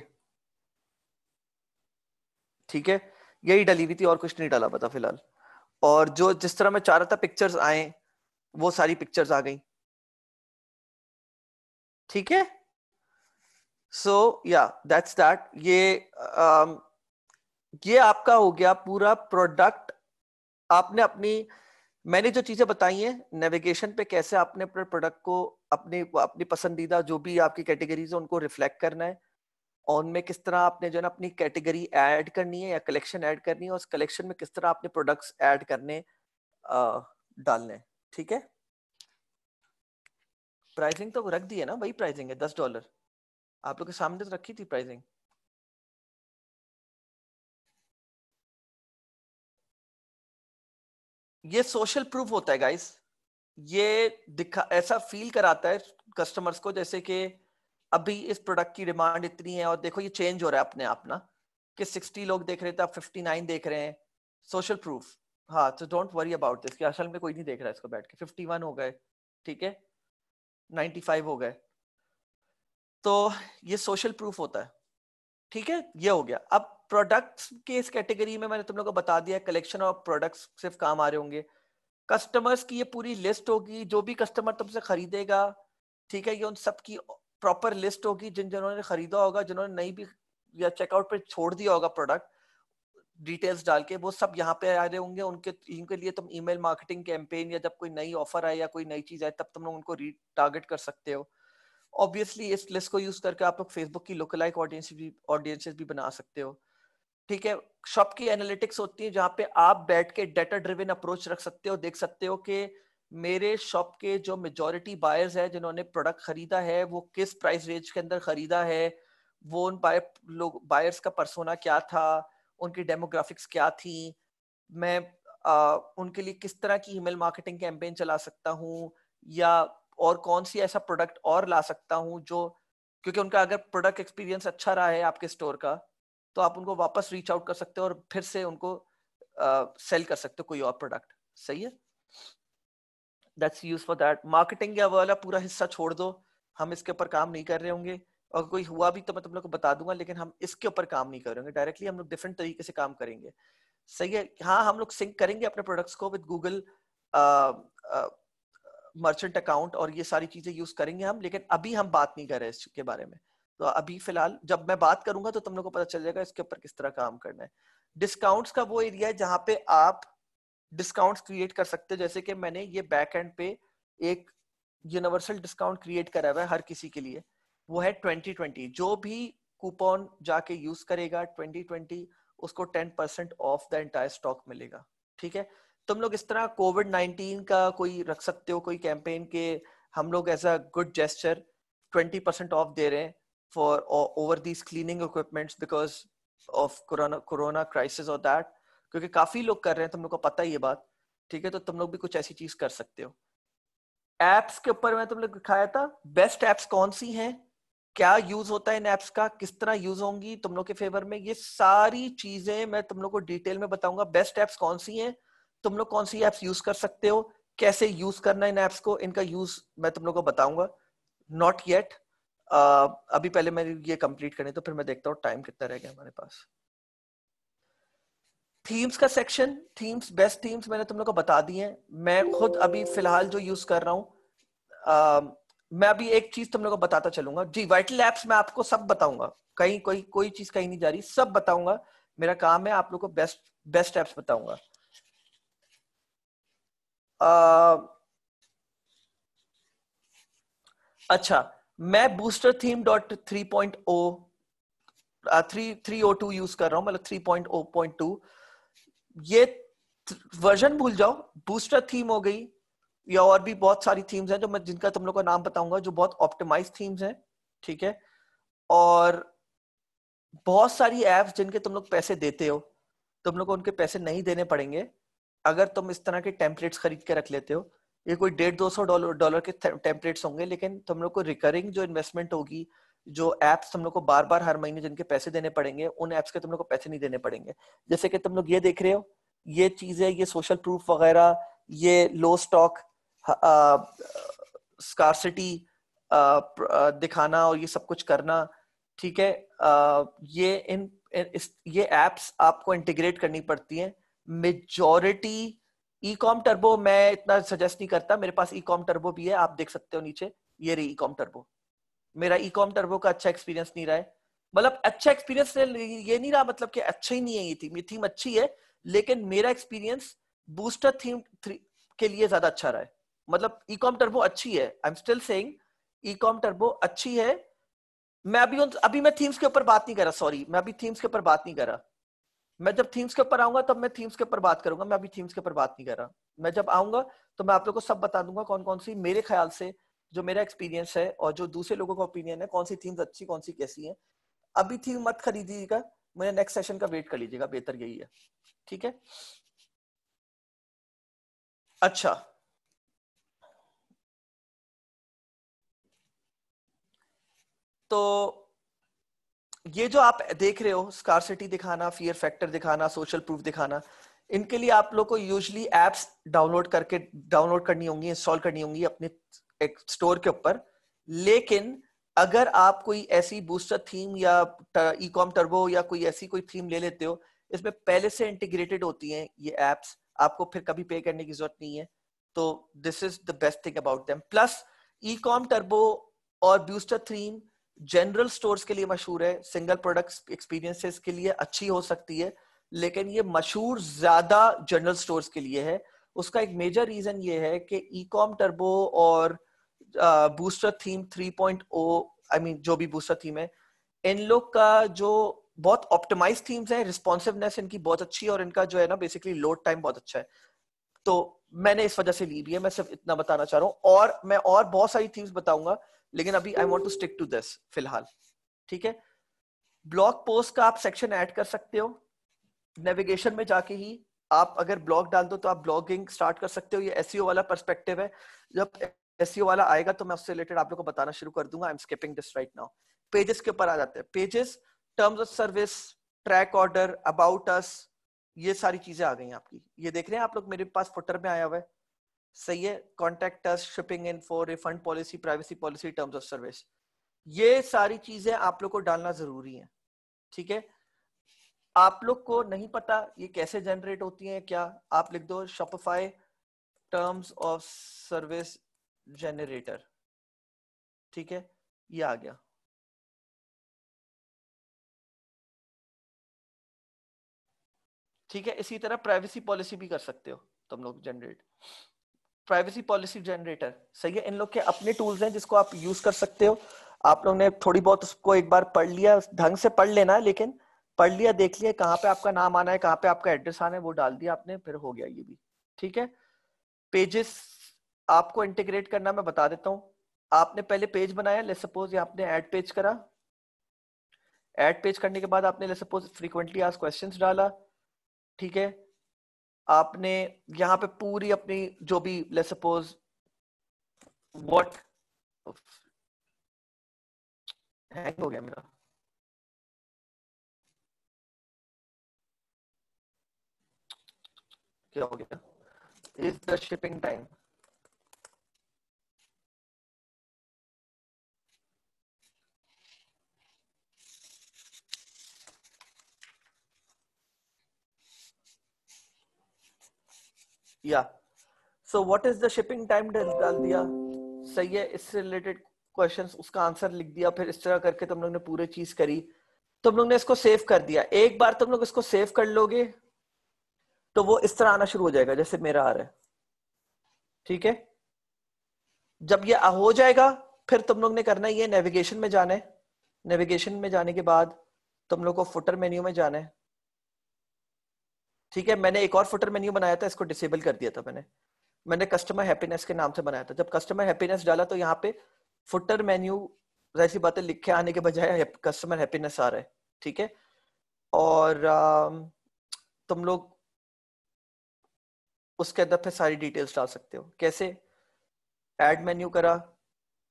ठीक है यही डली हुई थी और कुछ नहीं डाला पता फिलहाल और जो जिस तरह मैं चाह रहा था पिक्चर्स आए वो सारी पिक्चर्स आ गई ठीक है सो या दैट्स दैट ये um, ये आपका हो गया पूरा प्रोडक्ट आपने अपनी मैंने जो चीजें बताई हैं नेविगेशन पे कैसे आपने अपने प्रोडक्ट को अपने अपनी पसंदीदा जो भी आपकी कैटेगरीज है उनको रिफ्लेक्ट करना है उनमें किस तरह आपने जो है ना अपनी कैटेगरी ऐड करनी है या कलेक्शन ऐड करनी है और उस कलेक्शन में किस तरह आपने प्रोडक्ट्स ऐड करने डालने ठीक है प्राइसिंग तो रख दी है ना वही प्राइसिंग है दस डॉलर
आप लोग के सामने तो रखी थी प्राइसिंग ये सोशल प्रूफ होता है गाइस
ये दिखा ऐसा फील कराता है कस्टमर्स को जैसे कि अभी इस प्रोडक्ट की डिमांड इतनी है और देखो ये चेंज हो रहा है अपने आप ना कि सिक्सटी लोग देख रहे थे तो आप नाइन देख रहे हैं सोशल प्रूफ हाँ तो डोंट वरी अबाउट दिस कि असल में कोई नहीं देख रहा है इसको बैठ के फिफ्टी वन हो गए ठीक है नाइन्टी फाइव हो गए तो ये सोशल प्रूफ होता है ठीक है ये हो गया अब प्रोडक्ट्स के इस कैटेगरी में मैंने तुम लोग को बता दिया कलेक्शन ऑफ प्रोडक्ट्स सिर्फ काम आ रहे होंगे कस्टमर्स की ये पूरी लिस्ट होगी जो भी कस्टमर तुमसे खरीदेगा ठीक है ये उन सब की प्रॉपर लिस्ट होगी जिन जिन्होंने खरीदा होगा जिन्होंने नहीं भी या चेकआउट पर छोड़ दिया होगा प्रोडक्ट डिटेल्स डाल के वो सब यहाँ पे आ रहे होंगे उनके इनके लिए तुम ईमेल मार्केटिंग कैंपेन या जब कोई नई ऑफर आए या कोई नई चीज आए तब तुम लोग उनको रीटारगेट कर सकते हो ऑब्वियसली इस लिस्ट को यूज करके आप लोग फेसबुक की लाइक ऑडियंस भी ऑडियंसेस भी बना सकते हो ठीक है शॉप की एनालिटिक्स होती है जहाँ पे आप बैठ के डेटा ड्रिवेन अप्रोच रख सकते हो देख सकते हो कि मेरे शॉप के जो मेजोरिटी बायर्स हैं जिन्होंने प्रोडक्ट खरीदा है वो किस प्राइस रेंज के अंदर खरीदा है वो उन बाय लोग बायर्स का परसोना क्या था उनकी डेमोग्राफिक्स क्या थी मैं आ, उनके लिए किस तरह की ईमेल मार्केटिंग कैंपेन चला सकता हूँ या और कौन सी ऐसा प्रोडक्ट और ला सकता हूँ जो क्योंकि उनका अगर प्रोडक्ट एक्सपीरियंस अच्छा रहा है आपके स्टोर का तो आप उनको वापस रीच आउट कर सकते हो और फिर से उनको सेल uh, कर सकते हो कोई और प्रोडक्ट सही है that's use for that marketing या वाला पूरा हिस्सा छोड़ दो हम इसके ऊपर काम नहीं कर रहे होंगे और कोई हुआ भी तो मैं तुम लोग को बता दूंगा लेकिन हम इसके ऊपर काम नहीं करेंगे डायरेक्टली हम लोग डिफरेंट तरीके से काम करेंगे सही है हाँ हम लोग सिंक करेंगे अपने प्रोडक्ट्स को विद गूगल मर्चेंट अकाउंट और ये सारी चीजें यूज करेंगे हम लेकिन अभी हम बात नहीं कर रहे इसके बारे में तो अभी फिलहाल जब मैं बात करूंगा तो तुम लोग को पता चल जाएगा इसके ऊपर किस तरह काम करना है डिस्काउंट्स का वो एरिया है जहाँ पे आप डिस्काउंट क्रिएट कर सकते हो जैसे कि मैंने ये बैक एंड पे एक यूनिवर्सल डिस्काउंट क्रिएट करा हुआ है हर किसी के लिए वो है ट्वेंटी जो भी कूपन जाके यूज करेगा ट्वेंटी ट्वेंटी उसको ten percent off the entire stock मिलेगा ठीक है तुम लोग इस तरह कोविड नाइनटीन का कोई रख सकते हो कोई कैंपेन के हम लोग as a good gesture twenty percent off दे रहे हैं for over these cleaning equipments because of corona corona crisis और दैट क्योंकि काफी लोग कर रहे हैं तुम लोग को पता ही ये बात ठीक है तो तुम लोग भी कुछ ऐसी चीज कर सकते हो एप्स के ऊपर मैं तुम लोग दिखाया था बेस्ट एप्स कौन सी हैं क्या यूज होता है इन एप्स का किस तरह यूज होंगी तुम लोग के फेवर में ये सारी चीजें मैं तुम लोग को डिटेल में बताऊंगा बेस्ट ऐप्स कौन सी हैं तुम लोग कौन सी ऐप्स यूज कर सकते हो कैसे यूज करना इन ऐप्स को इनका यूज मैं तुम लोग को बताऊंगा नॉट येट अभी पहले मैं ये कंप्लीट करें तो फिर मैं देखता हूँ टाइम कितना रह गया हमारे पास थीम्स का सेक्शन थीम्स बेस्ट थीम्स मैंने तुम लोग को बता दी है मैं खुद अभी फिलहाल जो यूज कर रहा हूँ मैं अभी एक चीज तुम लोग को बताता चलूंगा जी वाइटल एप्स मैं आपको सब बताऊंगा कहीं कोई कोई चीज कहीं नहीं जा रही सब बताऊंगा मेरा काम है आप लोग को बेस्ट बेस्ट एप्स बताऊंगा अच्छा मैं booster theme dot three point o three three o two use कर रहा हूं मतलब three point o point two ये वर्जन भूल जाओ बूस्टर थीम हो गई या और भी बहुत सारी थीम्स हैं जो मैं जिनका तुम लोग का नाम बताऊंगा जो बहुत ऑप्टिमाइज थीम्स हैं ठीक है और बहुत सारी एप्स जिनके तुम लोग पैसे देते हो तुम लोग को उनके पैसे नहीं देने पड़ेंगे अगर तुम इस तरह के टेम्पलेट्स खरीद के रख लेते हो ये कोई डेढ़ दो सौ डॉलर डॉलर के टेम्पलेट्स होंगे लेकिन तुम लोग को रिकरिंग जो इन्वेस्टमेंट होगी जो एप्स तुम लोग को बार बार हर महीने जिनके पैसे देने पड़ेंगे उन एप्स के तुम लोग को पैसे नहीं देने पड़ेंगे जैसे कि तुम लोग ये देख रहे हो ये चीजें ये सोशल प्रूफ वगैरह ये लो स्टॉक स्कॉसिटी दिखाना और ये सब कुछ करना ठीक है आ, ये इन इस, ये एप्स आपको इंटीग्रेट करनी पड़ती हैं मेजोरिटी ई कॉम टर्बो मैं इतना सजेस्ट नहीं करता मेरे पास ई कॉम टर्बो भी है आप देख सकते हो नीचे ये रही ई कॉम टर्बो मेरा ई कॉम टर्बो का अच्छा एक्सपीरियंस नहीं रहा है मतलब अच्छा एक्सपीरियंस ये नहीं रहा मतलब कि अच्छा ही नहीं है ये थीम ये थीम अच्छी है लेकिन मेरा एक्सपीरियंस बूस्टर थीम थ्री के लिए ज्यादा अच्छा रहा है मतलब ई कॉम टर्बो अच्छी है I am still saying e com turbo अच्छी है मैं अभी उन अभी मैं थीम्स के ऊपर बात नहीं कर रहा सॉरी मैं अभी थीम्स के ऊपर बात नहीं कर रहा मैं जब थीम्स के ऊपर आऊंगा तब मैं थीम्स के ऊपर बात करूंगा मैं अभी थीम्स के ऊपर बात नहीं कर रहा मैं जब आऊंगा तो मैं आप लोग को सब बता दूंगा कौन कौन सी मेरे ख्याल से जो मेरा एक्सपीरियंस है और जो दूसरे लोगों का ओपिनियन है कौन सी थीम्स अच्छी कौन सी कैसी है अभी थीम मत खरीदिएगा मुझे नेक्स्ट सेशन का वेट कर लीजिएगा बेहतर यही है
ठीक है अच्छा तो
ये जो आप देख रहे हो स्कारसिटी दिखाना फियर फैक्टर दिखाना सोशल प्रूफ दिखाना इनके लिए आप लोग को यूजली एप्स डाउनलोड करके डाउनलोड करनी होंगी इंस्टॉल करनी होंगी अपने एक स्टोर के ऊपर लेकिन अगर आप कोई ऐसी बूस्टर थीम या ई कॉम टर्बो या कोई ऐसी कोई थीम ले लेते हो इसमें पहले से इंटीग्रेटेड होती हैं ये एप्स आपको फिर कभी पे करने की जरूरत नहीं है तो this is the best thing about them plus e com turbo और बूस्टर थीम जनरल स्टोर्स के लिए मशहूर है सिंगल प्रोडक्ट एक्सपीरियंसेस के लिए अच्छी हो सकती है लेकिन ये मशहूर ज्यादा जनरल स्टोर्स के लिए है उसका एक मेजर रीजन ये है कि ई कॉम टर्बो और बूस्टर थीम 3.0 आई मीन जो भी बूस्टर थीम है इन लोग का जो बहुत ऑप्टिमाइज थीम्स हैं रिस्पॉन्सिवनेस इनकी बहुत अच्छी है और इनका जो है ना बेसिकली लोड टाइम बहुत अच्छा है तो मैंने इस वजह से ली भी है मैं सिर्फ इतना बताना चाह रहा हूँ और मैं और बहुत सारी थीम्स बताऊंगा लेकिन अभी I want to stick to this फिलहाल ठीक है ब्लॉग पोस्ट का आप सेक्शन ऐड कर सकते हो नेविगेशन में जाके ही आप अगर ब्लॉग डाल दो तो आप ब्लॉगिंग स्टार्ट कर सकते हो ये एसईओ e वाला पर्सपेक्टिव है जब एस e वाला आएगा तो मैं उससे रिलेटेड आप लोग को बताना शुरू कर दूंगा I am skipping this right now pages के ऊपर आ जाते हैं pages terms of service track order about us ये सारी चीजें आ गई आपकी ये देख रहे हैं आप लोग मेरे पास फुटर में आया हुआ है सही है contact us shipping in for refund policy privacy policy terms of service ये सारी चीजें आप लोग को डालना जरूरी है ठीक है आप लोग को नहीं पता ये कैसे जनरेट होती है क्या आप लिख दो Shopify terms of service
generator ठीक है ये आ गया ठीक है
इसी तरह प्राइवेसी पॉलिसी भी कर सकते हो तुम लोग जनरेट प्राइवेसी पॉलिसी जनरेटर सही है इन लोग के अपने टूल्स हैं जिसको आप यूज कर सकते हो आप लोग ने थोड़ी बहुत उसको एक बार पढ़ लिया ढंग से पढ़ लेना है लेकिन पढ़ लिया देख लिया कहाँ पे आपका नाम आना है कहाँ पे आपका एड्रेस आना है वो डाल दिया आपने फिर हो गया ये भी ठीक है पेजेस आपको इंटीग्रेट करना मैं बता देता हूँ आपने पहले पेज बनाया ले सपोज आपने एड पेज करा एड पेज करने के बाद आपने ले सपोज फ्रीक्वेंटली आज क्वेश्चन डाला ठीक है आपने यहाँ पे पूरी अपनी जो भी ले सपोज
वॉट हैंग हो गया मेरा क्या हो गया इज द शिपिंग टाइम
या so what is the shipping time डाल दिया सही है इससे रिलेटेड क्वेश्चन उसका आंसर लिख दिया फिर इस तरह करके तुम लोग ने पूरी चीज करी तुम लोग ने इसको सेव कर दिया एक बार तुम लोग इसको सेव कर लोगे तो वो इस तरह आना शुरू हो जाएगा जैसे मेरा आ रहा है ठीक है जब ये हो जाएगा फिर तुम लोग ने करना ये नेविगेशन में जाना है नेविगेशन में जाने के बाद तुम लोग को फुटर मेन्यू में जाना है ठीक है मैंने एक और फुटर मेन्यू बनाया था इसको डिसेबल कर दिया था मैंने मैंने कस्टमर हैप्पीनेस के नाम से बनाया था जब कस्टमर हैप्पीनेस डाला तो यहाँ पे फुटर मेन्यू जैसी बातें लिखे आने के बजाय कस्टमर हैप्पीनेस आ रहा है ठीक है और um, तुम लोग उसके अंदर फिर सारी डिटेल्स डाल सकते हो कैसे एड मेन्यू करा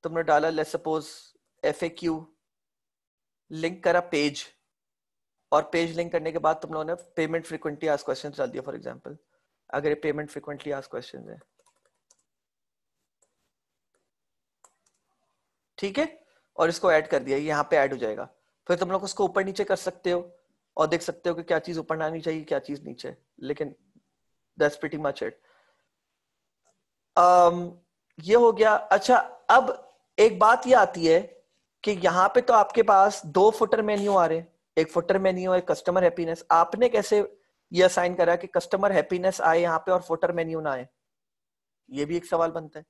तुमने डाला let suppose F A Q link करा पेज और पेज लिंक करने के बाद तुम लोगों ने पेमेंट फ्रिक्वेंटली आज क्वेश्चन डाल दिया फॉर एग्जाम्पल अगर ये पेमेंट फ्रिक्वेंटली आज क्वेश्चन है ठीक है और इसको ऐड कर दिया यहाँ पे ऐड हो जाएगा फिर तुम लोग उसको ऊपर नीचे कर सकते हो और देख सकते हो कि क्या चीज ऊपर आनी चाहिए क्या चीज नीचे लेकिन दैट्स प्रीटी मच इट ये हो गया अच्छा अब एक बात ये आती है कि यहाँ पे तो आपके पास दो फुटर मेन्यू आ रहे हैं एक फुटर मेन्यू एक कस्टमर हैप्पीनेस आपने कैसे ये असाइन करा कि कस्टमर हैप्पीनेस आए यहाँ पे और फुटर मेन्यू ना आए ये भी एक सवाल बनता है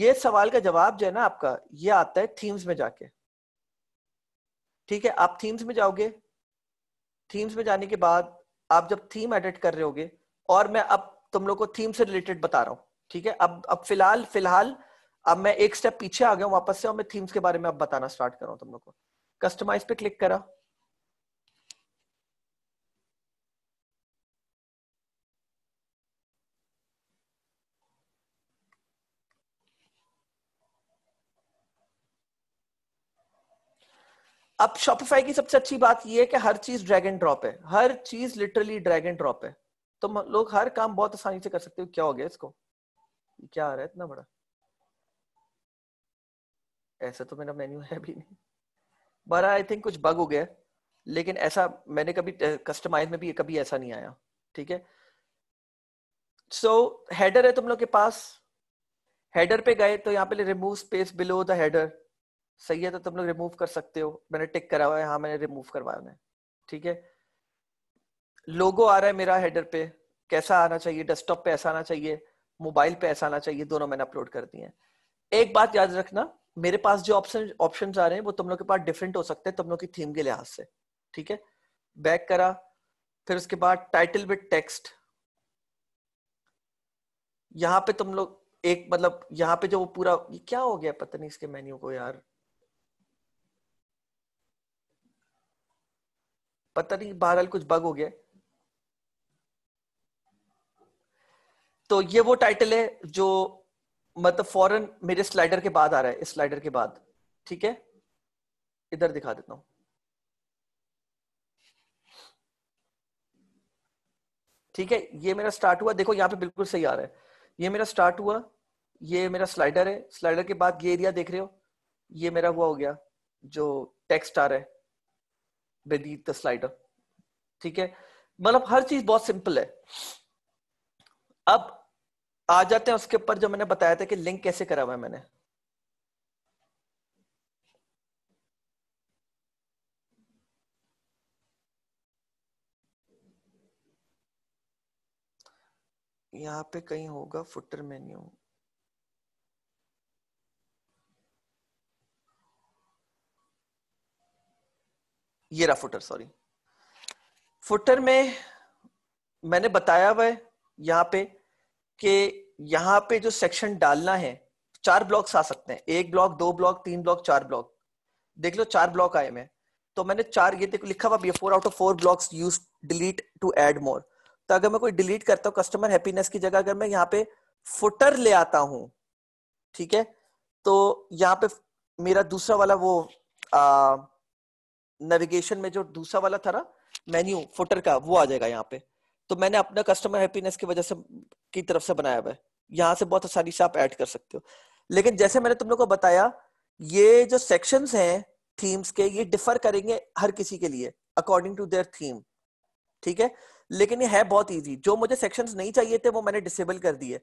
ये सवाल का जवाब जो है ना आपका ये आता है थीम्स में जाके ठीक है आप थीम्स में जाओगे थीम्स में जाने के बाद आप जब थीम एडिट कर रहे होगे और मैं अब तुम लोग को थीम से रिलेटेड बता रहा हूँ ठीक है अब अब फिलहाल फिलहाल अब मैं एक स्टेप पीछे आ गया हूँ वापस से और मैं थीम्स के बारे में अब बताना स्टार्ट कर रहा हूँ तुम लोग को कस्टमाइज पे क्लिक करा अब Shopify की सबसे अच्छी बात यह है कि हर चीज ड्रैग एंड ड्रॉप है हर चीज लिटरली ड्रैग एंड ड्रॉप है तो लोग हर काम बहुत आसानी से कर सकते हो क्या हो गया इसको क्या आ रहा है इतना बड़ा ऐसा तो मेरा मेन्यू है भी नहीं बड़ा आई थिंक कुछ बग हो गया लेकिन ऐसा मैंने कभी कस्टमाइज में भी कभी ऐसा नहीं आया ठीक है सो so, हेडर है तुम लोग के पास हेडर पे गए तो यहाँ पे remove space below the header सही है तो तुम लोग रिमूव कर सकते हो मैंने टिक करा हुआ है हाँ मैंने रिमूव करवाया उन्हें ठीक है लोगो आ रहा है मेरा हेडर पे कैसा आना चाहिए डेस्कटॉप पे ऐसा आना चाहिए मोबाइल पे ऐसा आना चाहिए दोनों मैंने अपलोड कर दिए हैं एक बात याद रखना मेरे पास जो ऑप्शन ऑप्शन आ रहे हैं वो तुम लोग के पास डिफरेंट हो सकते हैं तुम लोग की थीम के लिहाज से ठीक है बैक करा फिर उसके बाद टाइटल विद टेक्स्ट यहाँ पे तुम लोग एक मतलब यहाँ पे जो पूरा ये क्या हो गया पता नहीं इसके मेन्यू को यार पता नहीं बहरहाल कुछ बग हो गया तो ये वो टाइटल है जो मतलब फॉरन मेरे स्लाइडर के बाद आ रहा है इस स्लाइडर के बाद ठीक है इधर दिखा देता हूं ठीक है ये मेरा स्टार्ट हुआ देखो यहां पे बिल्कुल सही आ रहा है ये मेरा स्टार्ट हुआ ये मेरा स्लाइडर है स्लाइडर के बाद ये एरिया देख रहे हो ये मेरा हुआ हो गया जो टेक्स्ट आ रहा है beneath द स्लाइडर ठीक है मतलब हर चीज बहुत सिंपल है अब आ जाते हैं उसके ऊपर जो मैंने बताया था कि लिंक कैसे करा हुआ है मैंने यहां पे कहीं होगा फुटर मेन्यू ये रहा फुटर सॉरी फुटर में मैंने बताया हुआ है यहाँ पे कि यहाँ पे जो सेक्शन डालना है चार ब्लॉक्स आ सकते हैं एक ब्लॉक दो ब्लॉक तीन ब्लॉक चार ब्लॉक देख लो चार ब्लॉक आए मैं तो मैंने चार ये देखो लिखा हुआ four out of four blocks use delete to add more तो अगर मैं कोई डिलीट करता हूँ कस्टमर हैप्पीनेस की जगह अगर मैं यहाँ पे फुटर ले आता हूँ ठीक है तो यहाँ पे मेरा दूसरा वाला वो आ, नेविगेशन में जो दूसरा वाला था ना मेन्यू फुटर का वो आ जाएगा यहाँ पे तो मैंने अपना कस्टमर हैप्पीनेस की वजह से की तरफ से बनाया हुआ है यहाँ से बहुत आसानी से आप ऐड कर सकते हो लेकिन जैसे मैंने तुम लोग को बताया ये जो सेक्शन हैं थीम्स के ये डिफर करेंगे हर किसी के लिए अकॉर्डिंग टू देयर थीम ठीक है लेकिन ये है बहुत इजी जो मुझे सेक्शंस नहीं चाहिए थे वो मैंने डिसेबल कर दिए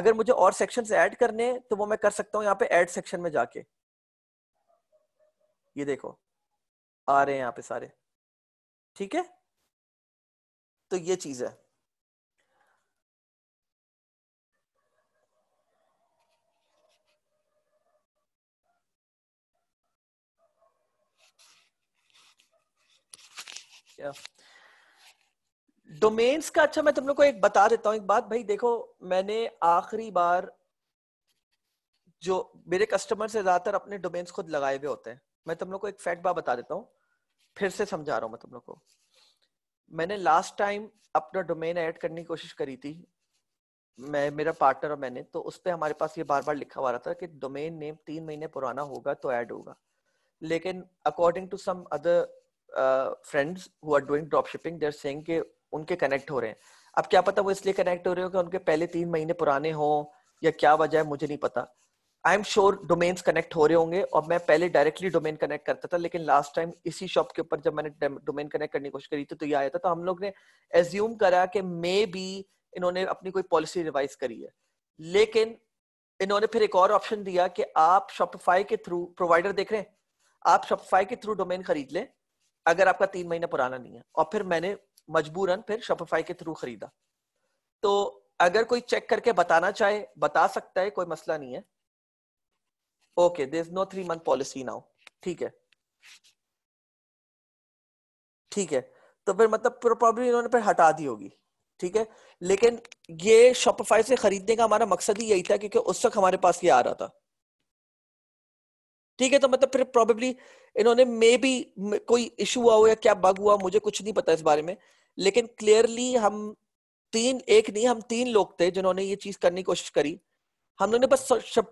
अगर मुझे और सेक्शंस ऐड करने तो वो मैं कर सकता हूँ यहाँ पे ऐड सेक्शन में जाके ये देखो
आ रहे हैं यहाँ पे सारे ठीक है तो ये चीज है
डोमेन्स का अच्छा मैं तुम लोग को एक बता देता हूं एक बात भाई देखो मैंने आखिरी बार जो मेरे कस्टमर से ज्यादातर अपने डोमेन्स खुद लगाए हुए होते हैं मैं तुम लोग को एक फैक्ट बात बता देता हूँ फिर से समझा रहा हूँ मैं तुम लोग को मैंने लास्ट टाइम अपना डोमेन ऐड करने की कोशिश करी थी मैं मेरा पार्टनर और मैंने तो उस पर हमारे पास ये बार बार लिखा हुआ था कि डोमेन नेम तीन महीने पुराना होगा तो ऐड होगा लेकिन according to some other friends who are doing drop shipping there saying के उनके कनेक्ट हो रहे हैं अब क्या पता वो इसलिए कनेक्ट हो रहे हो कि उनके पहले तीन महीने पुराने हों या क्या वजह है मुझे नहीं पता I am sure domains connect हो रहे होंगे और मैं पहले डायरेक्टली डोमेन कनेक्ट करता था लेकिन लास्ट टाइम इसी शॉप के ऊपर जब मैंने डोमेन कनेक्ट करने की कोशिश करी थी तो ये आया था तो हम लोग ने एज्यूम करा कि मे बी इन्होंने अपनी कोई पॉलिसी रिवाइज करी है लेकिन इन्होंने फिर एक और ऑप्शन दिया कि आप शॉपिफाई के थ्रू प्रोवाइडर देख रहे हैं आप शॉपिफाई के थ्रू डोमेन खरीद लें अगर आपका तीन महीना पुराना नहीं है और फिर मैंने मजबूरन फिर शॉपिफाई के थ्रू खरीदा तो अगर कोई चेक करके बताना चाहे बता सकता है कोई मसला नहीं है okay there is no three month policy now ठीक है ठीक है तो फिर मतलब प्रॉब्लम इन्होंने फिर हटा दी होगी ठीक है लेकिन ये शॉपिफाई से खरीदने का हमारा मकसद ही यही था क्योंकि उस वक्त हमारे पास ये आ रहा था ठीक है तो मतलब फिर प्रॉबेबली इन्होंने मे भी कोई इशू हुआ हो या क्या बग हुआ मुझे कुछ नहीं पता इस बारे में लेकिन क्लियरली हम तीन एक नहीं हम तीन लोग थे जिन्होंने ये चीज करने की कोशिश करी हम लोग ने बस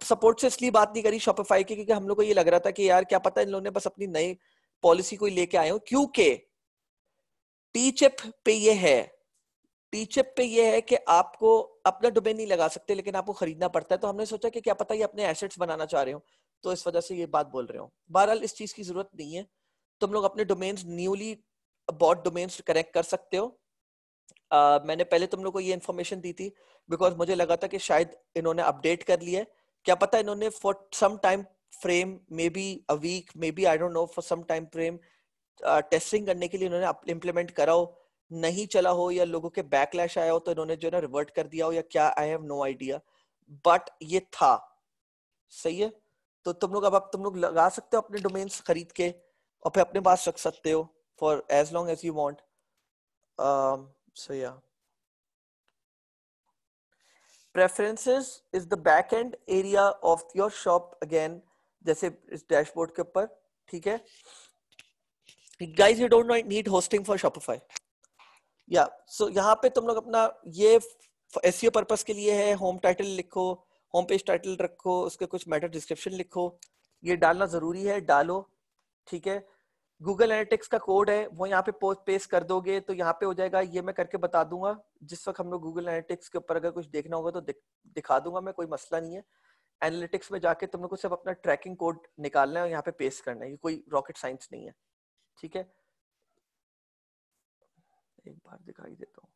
सपोर्ट से इसलिए बात नहीं करी शॉपिफाई की क्योंकि हम लोग को ये लग रहा था कि यार क्या पता इन लोगों ने बस अपनी नई पॉलिसी को लेके आए हो क्योंकि टीचिप पे ये है टीचिप पे ये है कि आपको अपना डोमेन नहीं लगा सकते लेकिन आपको खरीदना पड़ता है तो हमने सोचा कि क्या पता ये अपने एसेट्स बनाना चाह रहे हो तो इस वजह से ये बात बोल रहे हो बहरहाल इस चीज की जरूरत नहीं है तुम लोग अपने domains newly bought domains connect कर सकते हो Uh, मैंने पहले तुम लोग को ये इन्फॉर्मेशन दी थी बिकॉज मुझे लगा था कि शायद इन्होंने अपडेट कर लिया है क्या पता इन्होंने for some time frame maybe a week maybe I don't know for some time frame testing करने के लिए इन्होंने इम्प्लीमेंट करा हो नहीं चला हो या लोगों के बैकलैश आया हो तो इन्होंने जो है ना रिवर्ट कर दिया हो या क्या I have no idea but ये था सही है तो तुम लोग अब आप तुम लोग लगा सकते हो अपने डोमेन्स खरीद के और फिर अपने पास रख सकते हो for as long as you want So yeah. Preferences is the back end area of your shop again jaise is dashboard ke upar theek hai guys you don't need hosting for shopify yeah so yahan pe tum log apna ye SEO purpose ke liye hai home title likho home page title रखो उसके कुछ matter description लिखो ये डालना जरूरी है डालो ठीक है गूगल एनालिटिक्स का कोड है वो यहाँ पे पोस्ट पेस्ट कर दोगे तो यहाँ पे हो जाएगा ये मैं करके बता दूंगा जिस वक्त हम लोग गूगल एनालिटिक्स के ऊपर अगर कुछ देखना होगा तो दिख, दिखा दूंगा मैं कोई मसला नहीं है एनालिटिक्स में जाके तुम लोग को सिर्फ अपना ट्रैकिंग कोड निकालना है और यहाँ पे पेस्ट करना है ये कोई रॉकेट साइंस नहीं है
ठीक है एक बार दिखाई देता हूँ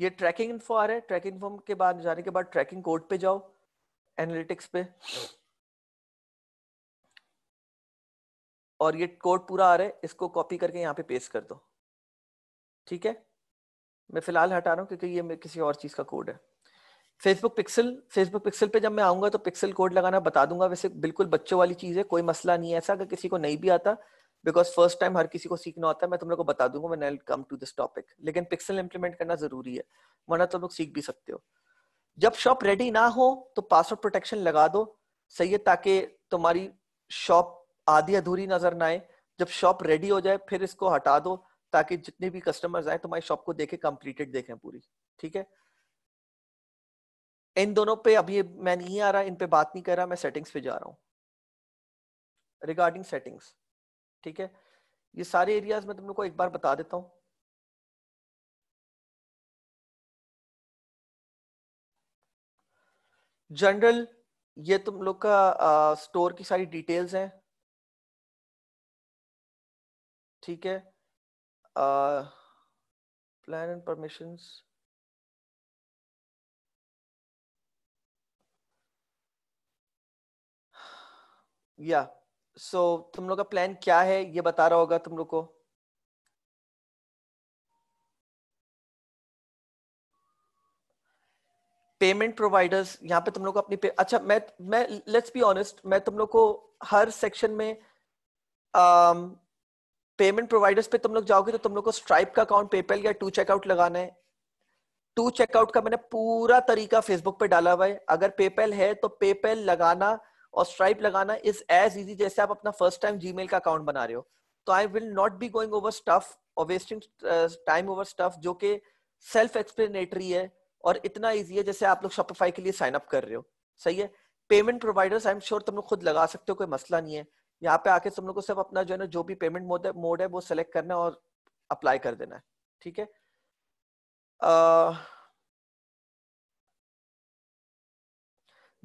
ये
ट्रैकिंग इन्फो आ रहा है ट्रैकिंग इन्फो के बाद जाने के बाद ट्रैकिंग कोड पे जाओ एनालिटिक्स पे
और ये कोड पूरा आ रहा है इसको कॉपी करके यहाँ पे पेस्ट कर दो ठीक है मैं फिलहाल हटा रहा हूँ क्योंकि
ये किसी और चीज़ का कोड है फेसबुक पिक्सल फेसबुक पिक्सल पे जब मैं आऊंगा तो पिक्सल कोड लगाना बता दूंगा वैसे बिल्कुल बच्चों वाली चीज़ है कोई मसला नहीं है ऐसा अगर किसी को नहीं भी आता बिकॉज फर्स्ट टाइम हर किसी को सीखना होता है मैं तुम लोग को बता दूंगा मैं I come to this topic लेकिन पिक्सल इंप्लीमेंट करना जरूरी है वरना तो तुम लोग सीख भी सकते हो जब शॉप रेडी ना हो तो पासवर्ड प्रोटेक्शन लगा दो सही है ताकि तुम्हारी शॉप आधी अधूरी नजर ना आए जब शॉप रेडी हो जाए फिर इसको हटा दो ताकि जितने भी कस्टमर्स आए तुम्हारी शॉप को देखे कंप्लीटेड देखें पूरी ठीक है इन दोनों पे अभी मैं नहीं आ रहा इन पे बात नहीं कर रहा मैं
सेटिंग्स पे जा रहा हूँ रिगार्डिंग सेटिंग्स ठीक है ये सारे एरियाज मैं तुम लोग को एक बार बता देता हूं जनरल ये तुम लोग का आ, स्टोर की सारी डिटेल्स हैं ठीक है प्लान एंड परमिशंस या सो so, तुम लोग का प्लान क्या है ये बता रहा होगा तुम लोग को पेमेंट प्रोवाइडर्स यहाँ पे तुम लोग को अपनी पे अच्छा मैं मैं
लेट्स बी ऑनेस्ट मैं तुम लोग को हर सेक्शन में पेमेंट um, प्रोवाइडर्स पे तुम लोग जाओगे तो तुम लोग को स्ट्राइप का अकाउंट पेपल या टू चेकआउट लगाना है टू चेकआउट का मैंने पूरा तरीका फेसबुक पे डाला हुआ है अगर पेपल है तो पेपल लगाना और स्ट्राइप लगाना इज एज इजी जैसे आप अपना फर्स्ट टाइम जीमेल का अकाउंट बना रहे हो तो I will not be going over stuff और वेस्टिंग टाइम ओवर स्टफ जो कि सेल्फ एक्सप्लेनेटरी है और इतना इजी है जैसे आप लोग शॉपिफाई के लिए साइन अप कर रहे हो सही है payment providers I am sure तुम लोग खुद लगा सकते हो कोई मसला नहीं है यहाँ पे आके तुम लोग को सिर्फ अपना जो है ना जो भी पेमेंट मोड है मोड है वो सेलेक्ट करना है और अप्लाई कर देना है ठीक है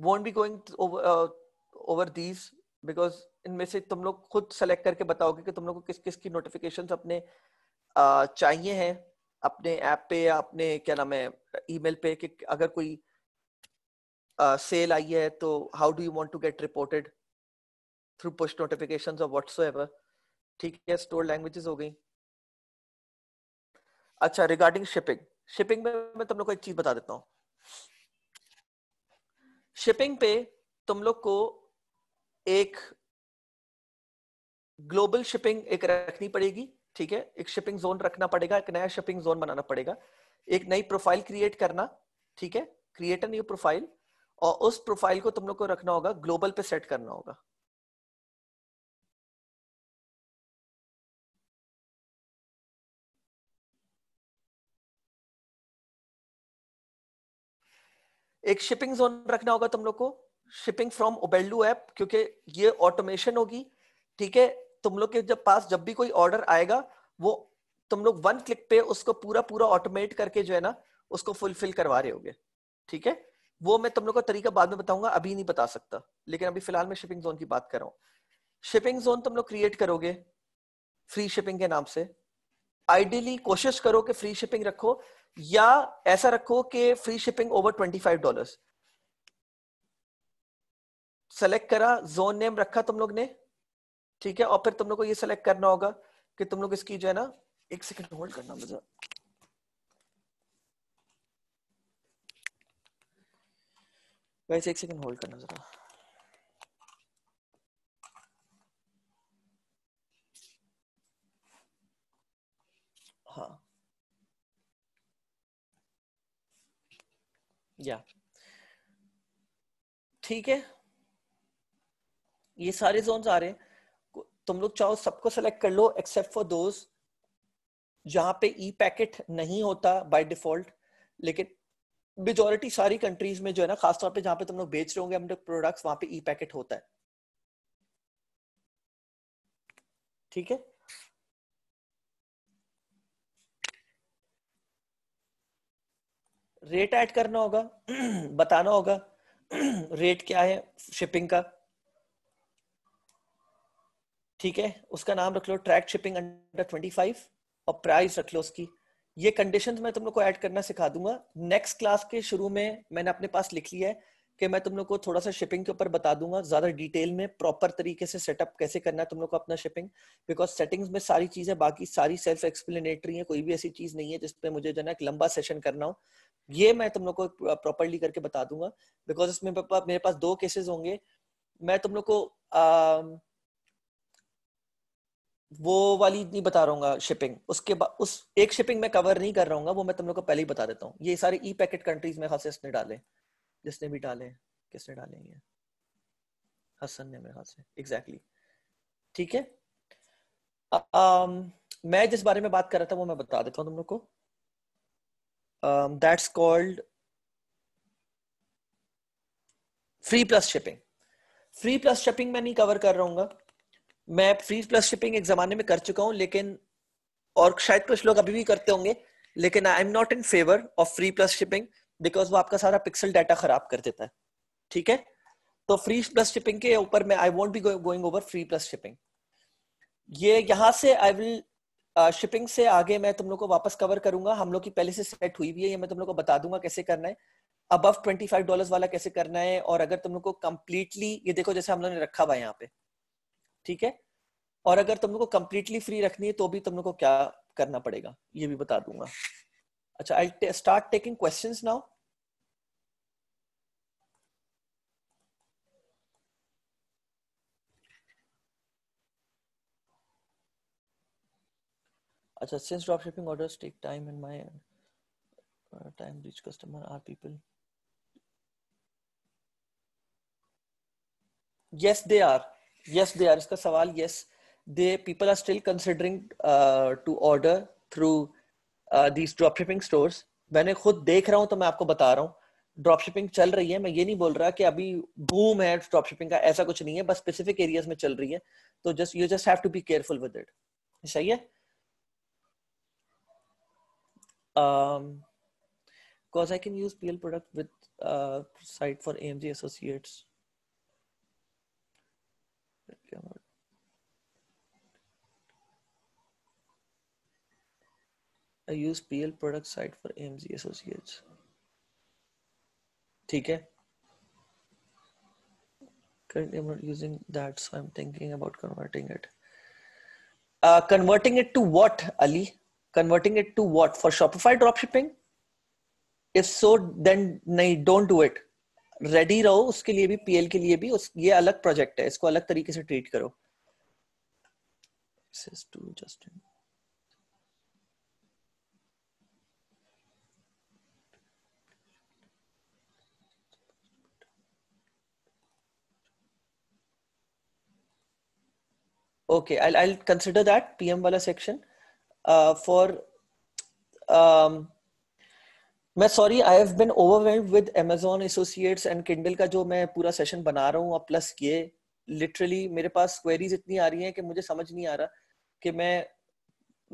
won't be going over these because इनमें से तुम लोग खुद सेलेक्ट करके बताओगे कि तुम लोग को किस किस की नोटिफिकेशन अपने uh, चाहिए हैं अपने ऐप पे या अपने क्या नाम है ईमेल पे कि अगर कोई सेल आई है तो how do you want to get reported through push notification और व्हाट्सएवर ठीक है स्टोर लैंग्वेजेस हो गई अच्छा रिगार्डिंग शिपिंग शिपिंग में मैं तुम लोग को एक चीज बता देता हूँ शिपिंग पे तुम लोग को एक ग्लोबल शिपिंग एक रखनी पड़ेगी ठीक है एक शिपिंग जोन रखना पड़ेगा एक नया शिपिंग जोन बनाना पड़ेगा एक नई प्रोफाइल क्रिएट करना ठीक है क्रिएट न्यू प्रोफाइल और उस प्रोफाइल को तुम लोग को रखना होगा
ग्लोबल पे सेट करना होगा एक शिपिंग जोन रखना होगा तुम लोग को शिपिंग फ्रॉम
ओबेल्डू ऐप क्योंकि ये ऑटोमेशन होगी ठीक है तुम लोग के जब पास जब भी कोई ऑर्डर आएगा वो तुम लोग वन क्लिक पे उसको पूरा पूरा ऑटोमेट करके जो है ना उसको फुलफिल करवा रहे होगे ठीक है वो मैं तुम लोग का तरीका बाद में बताऊंगा अभी नहीं बता सकता लेकिन अभी फिलहाल मैं शिपिंग जोन की बात कर रहा हूँ शिपिंग जोन तुम लोग क्रिएट करोगे फ्री शिपिंग के नाम से आइडियली कोशिश करो कि फ्री शिपिंग रखो या ऐसा रखो कि free shipping over twenty five dollar select करा जोन नेम रखा तुम लोग ने ठीक है और फिर तुम लोग को ये सेलेक्ट करना होगा कि तुम लोग इसकी जो है ना एक सेकेंड होल्ड करना मुझे वैसे एक सेकंड होल्ड करना जरा
हाँ या ठीक
है ये सारे जोन आ रहे हैं तुम लोग चाहो सबको सेलेक्ट कर लो एक्सेप्ट फॉर दोज जहां पे ई पैकेट नहीं होता बाय डिफॉल्ट लेकिन मेजोरिटी सारी कंट्रीज में जो है ना खासतौर पे जहां पे तुम लोग बेच रहे होंगे अपने प्रोडक्ट्स वहां पे ई पैकेट होता है ठीक है रेट ऐड करना होगा [clears throat] बताना होगा रेट [clears throat] क्या है शिपिंग का ठीक है उसका नाम रख लो track shipping under twenty five और प्राइस रख लो उसकी ये कंडीशन मैं तुम लोग को ऐड करना सिखा दूंगा नेक्स्ट क्लास के शुरू में मैंने अपने पास लिख लिया है कि मैं तुम लोग को थोड़ा सा शिपिंग के ऊपर बता दूंगा ज्यादा डिटेल में प्रॉपर तरीके से सेटअप कैसे करना है तुम लोग को अपना शिपिंग बिकॉज सेटिंग्स में सारी चीजें बाकी सारी सेल्फ एक्सप्लेनेटरी है कोई भी ऐसी चीज नहीं है जिसपे मुझे जो है एक लंबा सेशन करना हो ये मैं तुम लोग को प्रॉपरली करके बता दूंगा बिकॉज इसमें मेरे पास दो केसेस होंगे मैं तुम लोग को वो वाली नहीं बता रहा शिपिंग उसके बाद उस एक शिपिंग में कवर नहीं कर रहा वो मैं तुम लोग को पहले ही बता देता हूँ ये सारे ई पैकेट कंट्रीज में खास इसने डाले जिसने भी डाले किसने डाले ये हसन ने मेरे खास एग्जैक्टली ठीक है um, मैं जिस बारे में बात कर रहा था वो मैं बता देता हूँ तुम लोग को that's called free plus shipping free plus shipping मैं नहीं कवर कर रहा मैं फ्री प्लस शिपिंग एक जमाने में कर चुका हूँ लेकिन और शायद कुछ लोग अभी भी करते होंगे लेकिन I am not in favour of free plus shipping because वो आपका सारा पिक्सल डाटा खराब कर देता है ठीक है तो फ्री प्लस शिपिंग के ऊपर मैं I want be going over free plus shipping ये यहाँ से आई विल शिपिंग से आगे मैं तुम लोग को वापस कवर करूंगा हम लोग की पहले से सेट हुई भी है ये मैं तुम लोग को बता दूंगा कैसे करना है अबव ट्वेंटी फाइव डॉलर वाला कैसे करना है और अगर तुम लोग को कम्प्लीटली ये देखो जैसे हम लोग ने रखा हुआ है यहाँ पे ठीक है और अगर तुम लोग को कंप्लीटली फ्री रखनी है तो भी तुम लोग को क्या करना पड़ेगा ये भी बता दूंगा अच्छा I start taking question now अच्छा since drop shipping order take time and my time reach customer are people yes they are yes they are iska sawal yes they people are still considering uh, to order through uh, these drop shipping stores maine khud dekh raha hu to main aapko bata raha hu drop shipping चल रही है मैं ये नहीं बोल रहा कि अभी बूम है ड्रॉप शिपिंग का ऐसा कुछ नहीं है बस स्पेसिफिक एरियाज में चल रही है तो just you just have to be careful with it सही है um cause i can use pl product with uh site for amg I use PL product site for AMZ Associates. Okay. currently I'm not using that so I'm thinking about converting it uh, converting it to what Ali converting it to what for Shopify dropshipping if so then nahi, don't do it ready रहो उसके लिए भी PL के लिए भी उस, ये अलग प्रोजेक्ट है इसको अलग तरीके से ट्रीट करो okay I I consider that PM वाला सेक्शन फॉर uh, मैं sorry I have been overwhelmed with Amazon associates and Kindle का जो मैं पूरा सेशन बना रहा हूँ और प्लस ये लिटरली मेरे पास क्वेरीज इतनी आ रही हैं कि मुझे समझ नहीं आ रहा कि मैं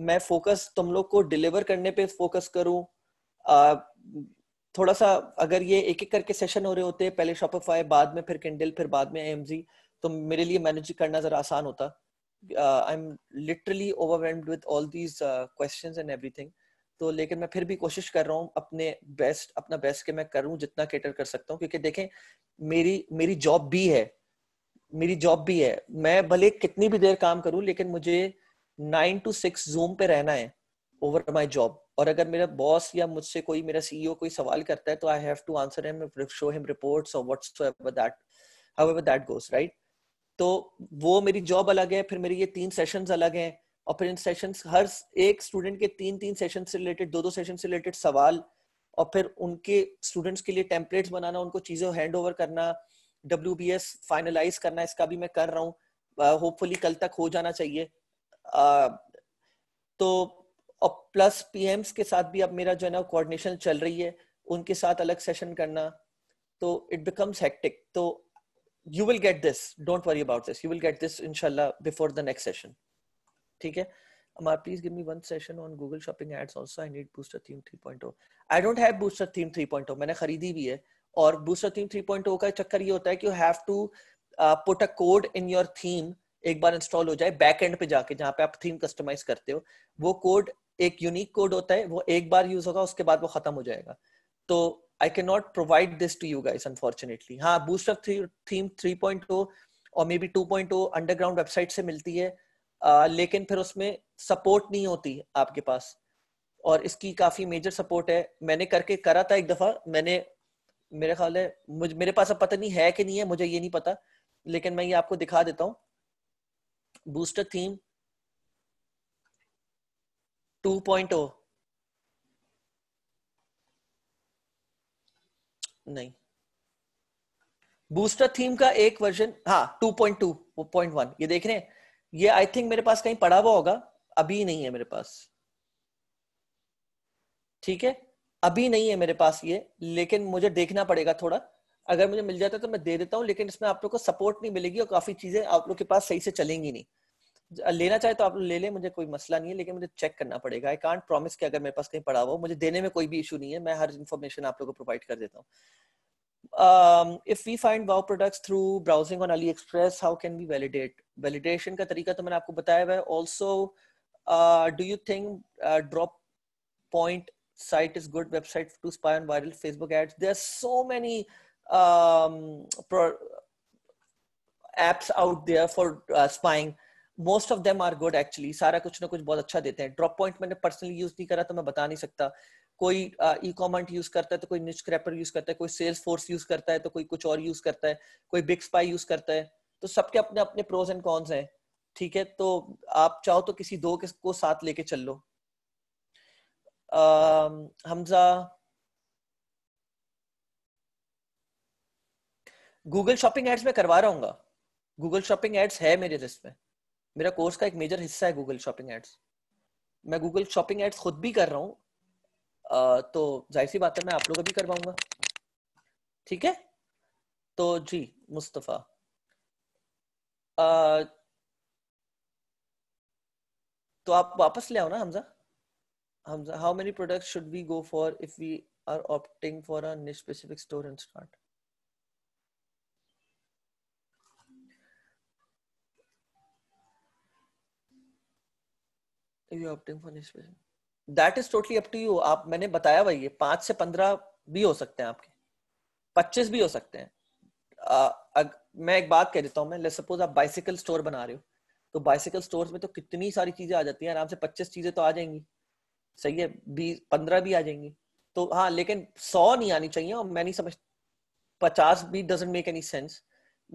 मैं फोकस तुम लोग को डिलीवर करने पे फोकस करूँ थोड़ा सा अगर ये एक एक करके सेशन हो रहे होते पहले शॉपिफाई बाद में फिर किंडल फिर बाद में एम तो मेरे लिए मैनेज करना जरा आसान होता I am literally overwhelmed with all these question and everything तो लेकिन मैं फिर भी कोशिश कर रहा हूँ अपने बेस्ट अपना बेस्ट के मैं करूँ जितना केटर कर सकता हूँ क्योंकि देखें मेरी मेरी जॉब भी है मेरी जॉब भी है मैं भले कितनी भी देर काम करूं लेकिन मुझे नाइन टू सिक्स जूम पे रहना है ओवर माई जॉब और अगर मेरा बॉस या मुझसे कोई मेरा सीईओ e कोई सवाल करता है तो I have to answer him show him reports और what's that however that goes right तो वो मेरी जॉब अलग है फिर मेरी ये तीन सेशंस अलग हैं और फिर इन सेशन हर एक स्टूडेंट के तीन तीन सेशन से रिलेटेड दो दो सेशन से रिलेटेड सवाल और फिर उनके स्टूडेंट्स के लिए टेम्पलेट्स बनाना उनको चीज़ें हैंड ओवर करना डब्ल्यू बी एस फाइनलाइज करना इसका भी मैं कर रहा हूँ होपफुली uh, कल तक हो जाना चाहिए uh, तो और प्लस पीएम्स के साथ भी अब मेरा जो है ना कोऑर्डिनेशन चल रही है उनके साथ अलग सेशन करना तो इट बिकम्स हेक्टिक तो you will get this don't worry about this you will get this इनशाला बिफोर द नेक्स्ट सेशन ठीक है Amar, please give me one session on Google Shopping Ads. Also, I need Booster Theme 3.0. I don't have Booster Theme 3.0. मैंने खरीदी भी है और Booster Theme 3.0 का चक्कर ये होता है कि you have to uh, put a code in your theme एक बार इंस्टॉल हो जाए बैक एंड पे जाके जहाँ पे आप थीम कस्टमाइज करते हो वो कोड एक यूनिक कोड होता है वो एक बार यूज होगा उसके बाद वो खत्म हो जाएगा तो I can not provide this to you guys unfortunately हाँ बूस्टर थीम 3.0 और मे बी 2.0 अंडरग्राउंड वेबसाइट से मिलती है आ, लेकिन फिर उसमें सपोर्ट नहीं होती आपके पास और इसकी काफी मेजर सपोर्ट है मैंने करके करा था एक दफा मैंने मेरे ख्याल है मुझ मेरे पास अब पता नहीं है कि नहीं है मुझे ये नहीं पता लेकिन मैं ये आपको दिखा देता हूँ बूस्टर थीम 2.0 नहीं बूस्टर थीम का एक वर्जन हाँ 2.2 पॉइंट वन ये देख रहे हैं ये आई थिंक मेरे पास कहीं पड़ा हुआ होगा अभी नहीं है मेरे पास ठीक है अभी नहीं है मेरे पास ये लेकिन मुझे देखना पड़ेगा थोड़ा अगर मुझे मिल जाता है तो मैं दे देता हूँ लेकिन इसमें आप लोग को सपोर्ट नहीं मिलेगी और काफी चीजें आप लोग के पास सही से चलेंगी नहीं लेना चाहे तो आप लोग ले लें मुझे कोई मसला नहीं है लेकिन मुझे चेक करना पड़ेगा आई कांट प्रॉमिस कि अगर मेरे पास कहीं पड़ा हुआ मुझे देने में कोई भी इशू नहीं है मैं हर इन्फॉर्मेशन आप लोग को प्रोवाइड कर देता हूँ um, if we find wow products through browsing on AliExpress, how can we validate? Validation का तरीका तो मैंने आपको बताया हुआ है. Also, uh, do you think uh, drop point site is good website to spy on viral Facebook ads? There are so many um, pro apps out there for uh, spying. Most of them are good actually सारा कुछ ना कुछ बहुत अच्छा देते हैं drop point मैंने personally use नहीं करा तो मैं बता नहीं सकता कोई ई कॉमर्ट यूज करता है तो कोई निच क्रैपर यूज करता है कोई सेल्स फोर्स यूज करता है तो कोई कुछ और यूज करता है कोई बिग स्पाई यूज करता है तो सबके अपने अपने प्रोज एंड कॉन्स हैं ठीक है तो आप चाहो तो किसी दो के को साथ लेके चल लो हमजा गूगल शॉपिंग एड्स में करवा रहा हूँ गूगल शॉपिंग एड्स है मेरे लिस्ट में मेरा कोर्स का एक मेजर हिस्सा है गूगल शॉपिंग एड्स मैं गूगल शॉपिंग एड्स खुद भी कर रहा हूँ तो जाहिर सी बात है मैं आप लोग भी करवाऊंगा ठीक है तो जी मुस्तफ़ा तो आप वापस ले आओ ना Hamza Hamza how many product should we go for if we are opting for a niche specific store and start If you're opting for niche specific. That is totally up to you आप मैंने बताया भाई ये पांच से पंद्रह भी हो सकते हैं आपके पच्चीस भी हो सकते हैं uh, अग, मैं एक बात कह देता हूँ मैं सपोज आप बाइसिकल स्टोर बना रहे हो तो बाइसिकल स्टोर में तो कितनी सारी चीजें आ जाती हैं आराम से पच्चीस चीजें तो आ जाएंगी सही है बीस पंद्रह भी आ जाएंगी तो हाँ लेकिन सौ नहीं आनी चाहिए और मैं नहीं समझ पचास भी डजेंट मेक एनी सेंस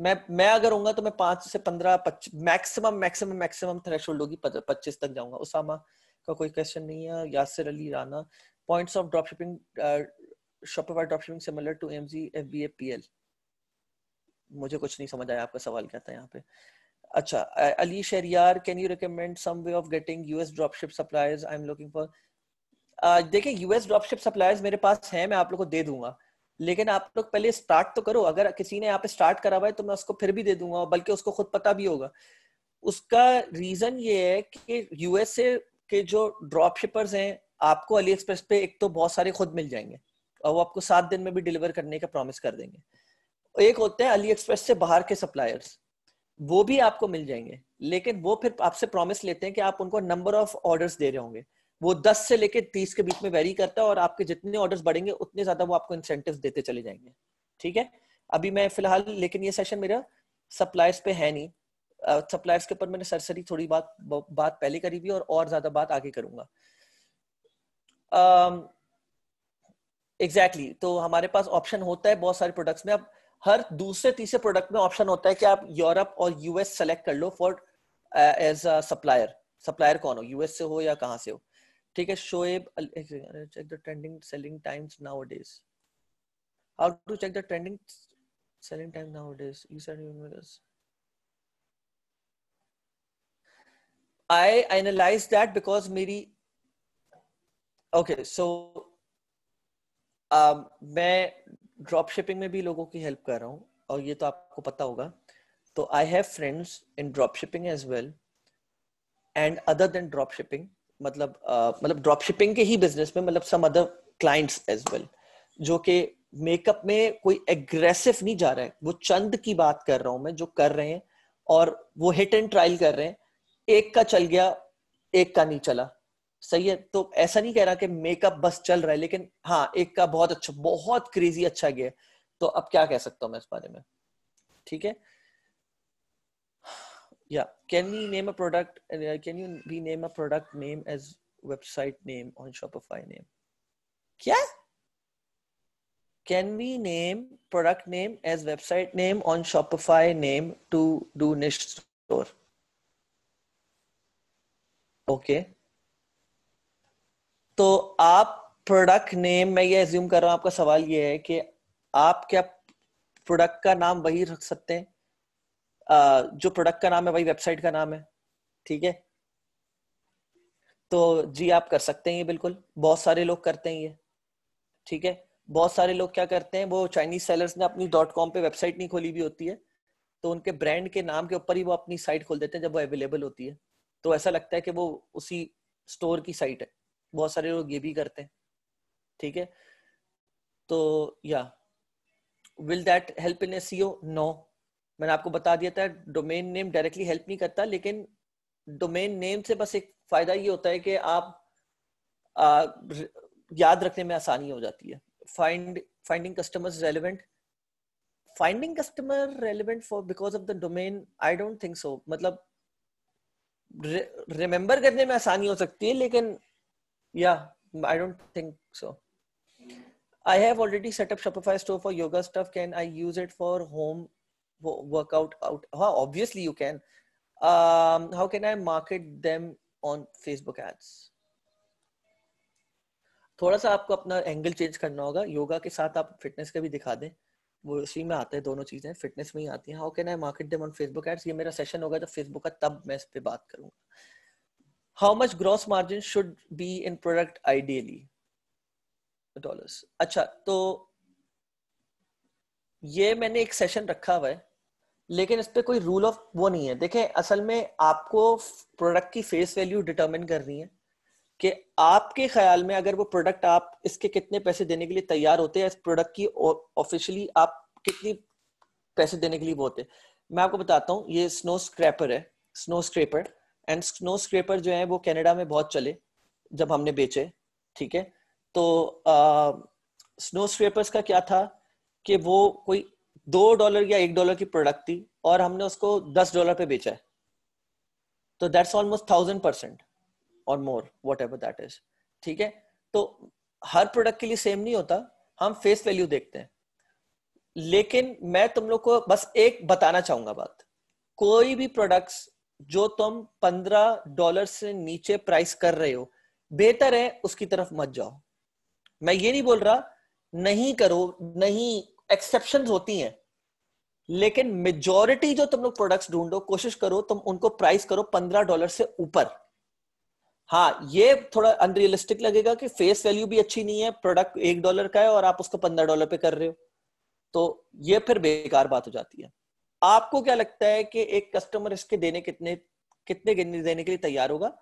मैं मैं अगर हूँ तो मैं पांच से पंद्रह मैक्सिमम मैक्सिमम मैक्सिमम थ्रेश होगी पच्चीस तक जाऊंगा उसामा का कोई क्वेश्चन नहीं है Yasir Ali Rana points of drop shipping Shopify drop shipping similar to M G F B A P L मुझे कुछ नहीं समझ आया आपका सवाल क्या था यहाँ पे अच्छा Ali Sheryar can you recommend some way of getting US dropship suppliers I am looking for देखिए यूएस ड्रॉपशिप सप्लायर्स मेरे पास है मैं आप लोग को दे दूंगा लेकिन आप लोग पहले स्टार्ट तो करो अगर किसी ने यहाँ पे स्टार्ट करा हुआ है तो मैं उसको फिर भी दे दूंगा बल्कि उसको खुद पता भी होगा उसका रीजन ये है कि यूएस से कि जो ड्रॉप शिपर्स हैं आपको अली एक्सप्रेस पे एक तो बहुत सारे खुद मिल जाएंगे और वो आपको सात दिन में भी डिलीवर करने का प्रॉमिस कर देंगे एक होते हैं अली एक्सप्रेस से बाहर के सप्लायर्स वो भी आपको मिल जाएंगे लेकिन वो फिर आपसे प्रॉमिस लेते हैं कि आप उनको नंबर ऑफ ऑर्डर्स दे रहे होंगे वो दस से लेके तीस के बीच में वेरी करता है और आपके जितने ऑर्डर्स बढ़ेंगे उतने ज्यादा वो आपको इंसेंटिव देते चले जाएंगे ठीक है अभी मैं फिलहाल लेकिन ये सेशन मेरा सप्लायर्स पे है नहीं सप्लायर्स के ऊपर मैंने सरसरी थोड़ी बात बात पहले करी भी और और ज्यादा बात आगे करूंगा एग्जैक्टली um, exactly. तो हमारे पास ऑप्शन होता है बहुत सारे प्रोडक्ट्स में अब हर दूसरे तीसरे प्रोडक्ट में ऑप्शन होता है कि आप यूरोप और यूएस सेलेक्ट कर लो for as a supplier supplier कौन हो यूएस से हो या कहाँ से हो ठीक है Shoaib check the trending selling times nowadays how to check the trending selling time nowadays you said you know this I analyze that because मेरी okay so um, मैं drop shipping में भी लोगों की हेल्प कर रहा हूँ और ये तो आपको पता होगा तो I have friends in drop shipping as well and other than drop shipping मतलब uh, मतलब drop shipping के ही बिजनेस में मतलब some other clients as well जो कि मेकअप में कोई एग्रेसिव नहीं जा रहा है वो चंद की बात कर रहा हूं मैं जो कर रहे हैं और वो हिट एंड ट्रायल कर रहे हैं एक का चल गया एक का नहीं चला सही है तो ऐसा नहीं कह रहा कि मेकअप बस चल रहा है लेकिन हाँ एक का बहुत अच्छा बहुत क्रेजी अच्छा गया तो अब क्या कह सकता हूं मैं इस बारे में ठीक है या can you name a product can you be name a product name as website name on shop of I name क्या can we name product name as website name on Shopify name to do niche store okay तो आप product name मैं ये assume कर रहा हूं आपका सवाल ये है कि आप क्या प्रोडक्ट का नाम वही रख सकते हैं जो प्रोडक्ट का नाम है वही वेबसाइट का नाम है ठीक है तो जी आप कर सकते हैं ये बिल्कुल बहुत सारे लोग करते हैं ये ठीक है बहुत सारे लोग क्या करते हैं वो चाइनीज सेलर्स ने अपनी डॉट कॉम पे वेबसाइट नहीं खोली भी होती है तो उनके ब्रांड के नाम के ऊपर ही वो अपनी साइट खोल देते हैं जब वो अवेलेबल होती है तो ऐसा लगता है कि वो उसी स्टोर की साइट है बहुत सारे लोग ये भी करते हैं ठीक है तो या will that help in S no मैंने आपको बता दिया था डोमेन नेम डायरेक्टली हेल्प नहीं करता लेकिन डोमेन नेम से बस एक फायदा ये होता है कि आप आ, याद रखने में आसानी हो जाती है find finding customers relevant finding customer relevant for because of the domain I don't think so मतलब रिमेम्बर करने में आसानी हो सकती है लेकिन या I don't think so I have already set up Shopify store for yoga stuff. Can I use it for home workout out? Well, obviously you can. Um, how can I market them on Facebook ads? थोड़ा सा आपको अपना angle change करना होगा योगा के साथ आप fitness का भी दिखा दें वो उसी में आते हैं दोनों चीजें फिटनेस में ही आती हैं how can I market them on Facebook ads ये मेरा सेशन होगा जब फेसबुक का तब मैं इस पे बात करूंगा how much gross margin should be in product ideally dollars अच्छा तो ये मैंने एक सेशन रखा हुआ है लेकिन इस पे कोई रूल ऑफ वो नहीं है देखें असल में आपको प्रोडक्ट की फेस वैल्यू डिटरमिन करनी है कि आपके ख्याल में अगर वो प्रोडक्ट आप इसके कितने पैसे देने के लिए तैयार होते हैं इस प्रोडक्ट की ऑफिशियली आप कितनी पैसे देने के लिए वो होते मैं आपको बताता हूँ ये स्नो स्क्रैपर है snow scraper and snow scraper जो है वो कनाडा में बहुत चले जब हमने बेचे ठीक है तो स्नो स्क्रेपर्स का क्या था कि वो कोई दो डॉलर या एक डॉलर की प्रोडक्ट थी और हमने उसको दस डॉलर पे बेचा है तो दैट्स ऑलमोस्ट थाउजेंड परसेंट और more whatever that is ठीक है तो हर प्रोडक्ट के लिए सेम नहीं होता हम फेस वैल्यू देखते हैं लेकिन मैं तुम लोग को बस एक बताना चाहूंगा बात कोई भी प्रोडक्ट्स जो तुम पंद्रह डॉलर से नीचे प्राइस कर रहे हो बेहतर है उसकी तरफ मत जाओ मैं ये नहीं बोल रहा नहीं करो नहीं एक्सेप्शन होती हैं लेकिन मेजॉरिटी जो तुम लोग प्रोडक्ट्स ढूंढो कोशिश करो तुम उनको प्राइस करो पंद्रह डॉलर से ऊपर हाँ ये थोड़ा अनरियलिस्टिक लगेगा कि फेस वैल्यू भी अच्छी नहीं है प्रोडक्ट एक डॉलर का है और आप उसको पंद्रह डॉलर पे कर रहे हो तो ये फिर बेकार बात हो जाती है आपको क्या लगता है कि एक कस्टमर इसके देने कितने कितने देने के लिए तैयार होगा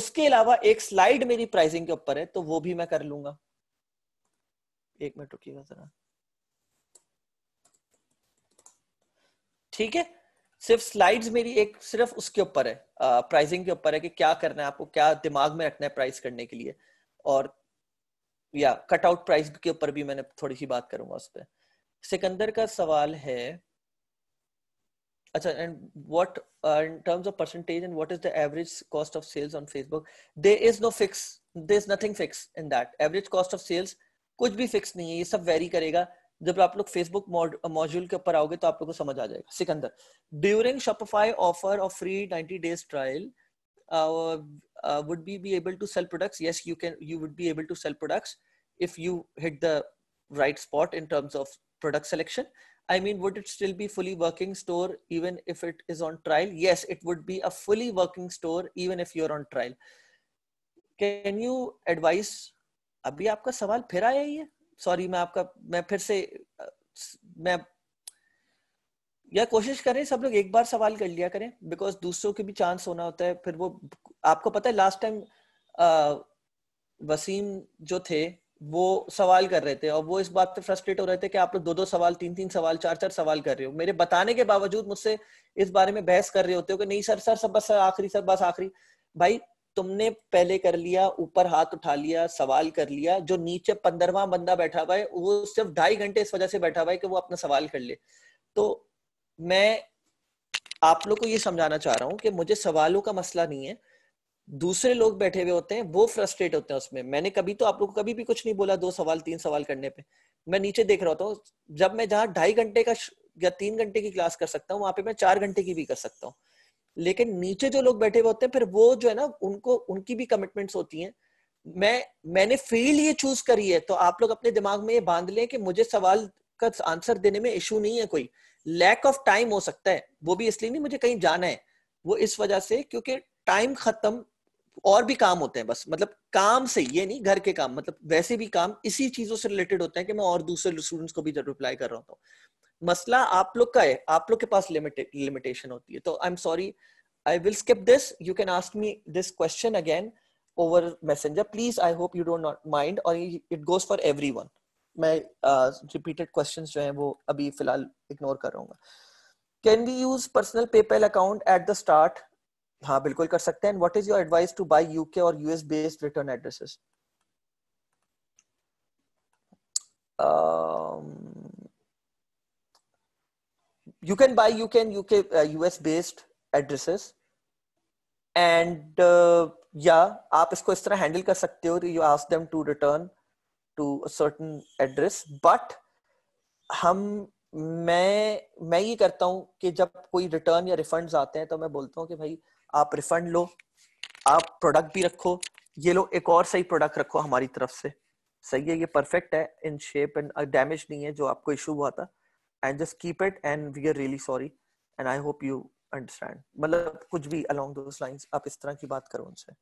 उसके अलावा एक स्लाइड मेरी प्राइसिंग के ऊपर है तो वो भी मैं कर लूंगा एक मिनट रुकिएगा जरा ठीक है सिर्फ स्लाइड्स मेरी एक सिर्फ उसके ऊपर है प्राइसिंग के ऊपर है कि क्या करना है आपको क्या दिमाग में रखना है प्राइस करने के लिए और या कटआउट प्राइस के ऊपर भी मैंने थोड़ी सी बात करूंगा उस पर सिकंदर का सवाल है अच्छा and what in terms of percentage and what is the average cost of sales on Facebook there is no fix there is nothing fix in that average cost of sales कुछ भी फिक्स नहीं है ये सब very करेगा जब आप लोग फेसबुक मॉड्यूल के ऊपर आओगे तो आप लोग को समझ आ जाएगा Sikandar during Shopify offer of free 90 days trial would be be able to sell products yes you can you would be able to sell products if you hit the right spot in terms of product selection I mean would it still be fully working store even if it is on trial yes it would be a fully working store even if you are on trial can you advice अभी आपका सवाल फिर आया ही है sorry मैं आपका मैं फिर से मैं या कोशिश करें सब लोग एक बार सवाल कर लिया करें बिकॉज दूसरों के भी चांस होना होता है फिर वो आपको पता है लास्ट टाइम वसीम जो थे वो सवाल कर रहे थे और वो इस बात पे फ्रस्ट्रेट हो रहे थे कि आप लोग दो दो सवाल तीन तीन सवाल चार चार सवाल कर रहे हो मेरे बताने के बावजूद मुझसे इस बारे में बहस कर रहे होते हो कि नहीं सर सर सब बस आखिरी सर बस आखिरी भाई तुमने पहले कर लिया ऊपर हाथ उठा लिया सवाल कर लिया जो नीचे पंद्रवा बंदा बैठा हुआ है वो सिर्फ ढाई घंटे इस वजह से बैठा हुआ है कि वो अपना सवाल कर ले तो मैं आप लोग को ये समझाना चाह रहा हूं कि मुझे सवालों का मसला नहीं है दूसरे लोग बैठे हुए होते हैं वो फ्रस्ट्रेट होते हैं उसमें मैंने कभी तो आप लोग को कभी भी कुछ नहीं बोला दो सवाल तीन सवाल करने पे मैं नीचे देख रहा होता हूँ जब मैं जहाँ ढाई घंटे का या तीन घंटे की क्लास कर सकता हूँ वहां पे मैं चार घंटे की भी कर सकता हूँ लेकिन नीचे जो लोग बैठे हुए होते हैं फिर वो जो है ना उनको उनकी भी कमिटमेंट्स होती हैं मैं मैंने फील्ड ये चूज करी है तो आप लोग अपने दिमाग में ये बांध लें कि मुझे सवाल का आंसर देने में इशू नहीं है कोई लैक ऑफ टाइम हो सकता है वो भी इसलिए नहीं मुझे कहीं जाना है वो इस वजह से क्योंकि टाइम खत्म और भी काम होते हैं बस मतलब काम से ये नहीं घर के काम मतलब वैसे भी काम इसी चीजों से रिलेटेड होते हैं कि मैं और दूसरे स्टूडेंट्स को भी रिप्लाई कर रहा हूँ मसला आप लोग का है आप लोग के पास लिमिटेशन होती है तो I am sorry I will skip this you can ask me this question again over messenger please I hope you don't not mind और it goes for every one मैं रिपीटेड uh, क्वेश्चन जो है वो अभी फिलहाल ignore कर रहा can we use personal PayPal account at the start हाँ बिल्कुल कर सकते हैं what is your advice to buy UK और US based return addresses um you can buy you can UK uh, US based addresses and uh, yeah आप इसको इस तरह हैंडल कर सकते हो you ask them to return to a certain address but हम मैं मैं ये करता हूँ कि जब कोई रिटर्न या रिफंड आते हैं तो मैं बोलता हूँ कि भाई आप रिफंड लो आप प्रोडक्ट भी रखो ये लो एक और सही प्रोडक्ट रखो हमारी तरफ से सही है ये परफेक्ट है इन शेप एंड डैमेज नहीं है जो आपको इशू हुआ था and just keep it and we are really sorry and i hope you understand matlab kuch bhi along those lines aap is tarah ki baat karo unse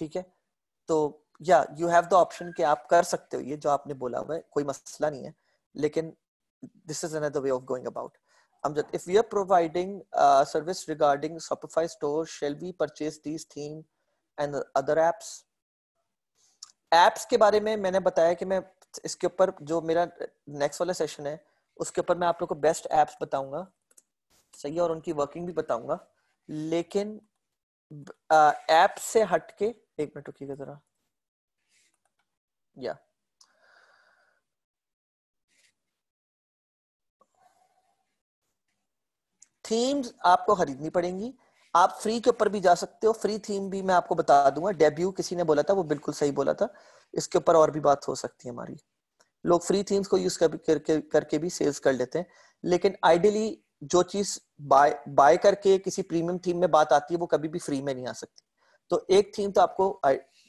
theek hai to yeah you have the option कि aap kar sakte ho ye jo aapne bola hua hai koi masla nahi hai lekin this is another way of going about Amjad, if we are providing a service regarding Shopify store, shall we purchase these theme and other apps? Apps के बारे में मैंने बताया कि मैं इसके ऊपर जो मेरा नेक्स्ट वाला सेशन है उसके ऊपर मैं आप लोग को बेस्ट एप्स बताऊंगा सही है और उनकी वर्किंग भी बताऊंगा लेकिन ऐप से हटके एक मिनट
रुकिएगा जरा या थीम्स
आपको खरीदनी पड़ेंगी आप फ्री के ऊपर भी जा सकते हो फ्री थीम भी मैं आपको बता दूंगा डेब्यू किसी ने बोला था वो बिल्कुल सही बोला था इसके ऊपर और भी बात हो सकती है हमारी लोग फ्री थीम्स को यूज कर, कर, करके भी सेल्स कर लेते हैं लेकिन आइडियली जो चीज बाय बाय करके किसी प्रीमियम थीम में बात आती है वो कभी भी फ्री में नहीं आ सकती तो एक थीम तो आपको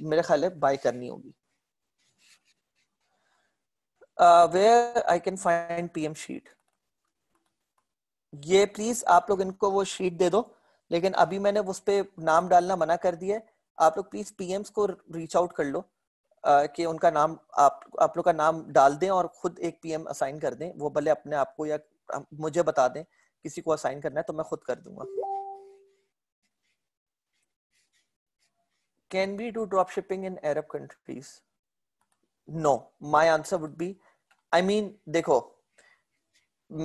मेरे ख्याल है बाय करनी होगी where I can find PM sheet ये प्लीज आप लोग इनको वो शीट दे दो लेकिन अभी मैंने उस पर नाम डालना मना कर दिया है आप लोग प्लीज पीएम्स को रीच आउट कर लो कि उनका नाम आप आप लोग का नाम डाल दें और खुद एक पीएम असाइन कर दें वो भले अपने आप को या मुझे बता दें किसी को असाइन करना है तो मैं खुद कर दूंगा can be do drop shipping in Arab countries no my answer would be I mean देखो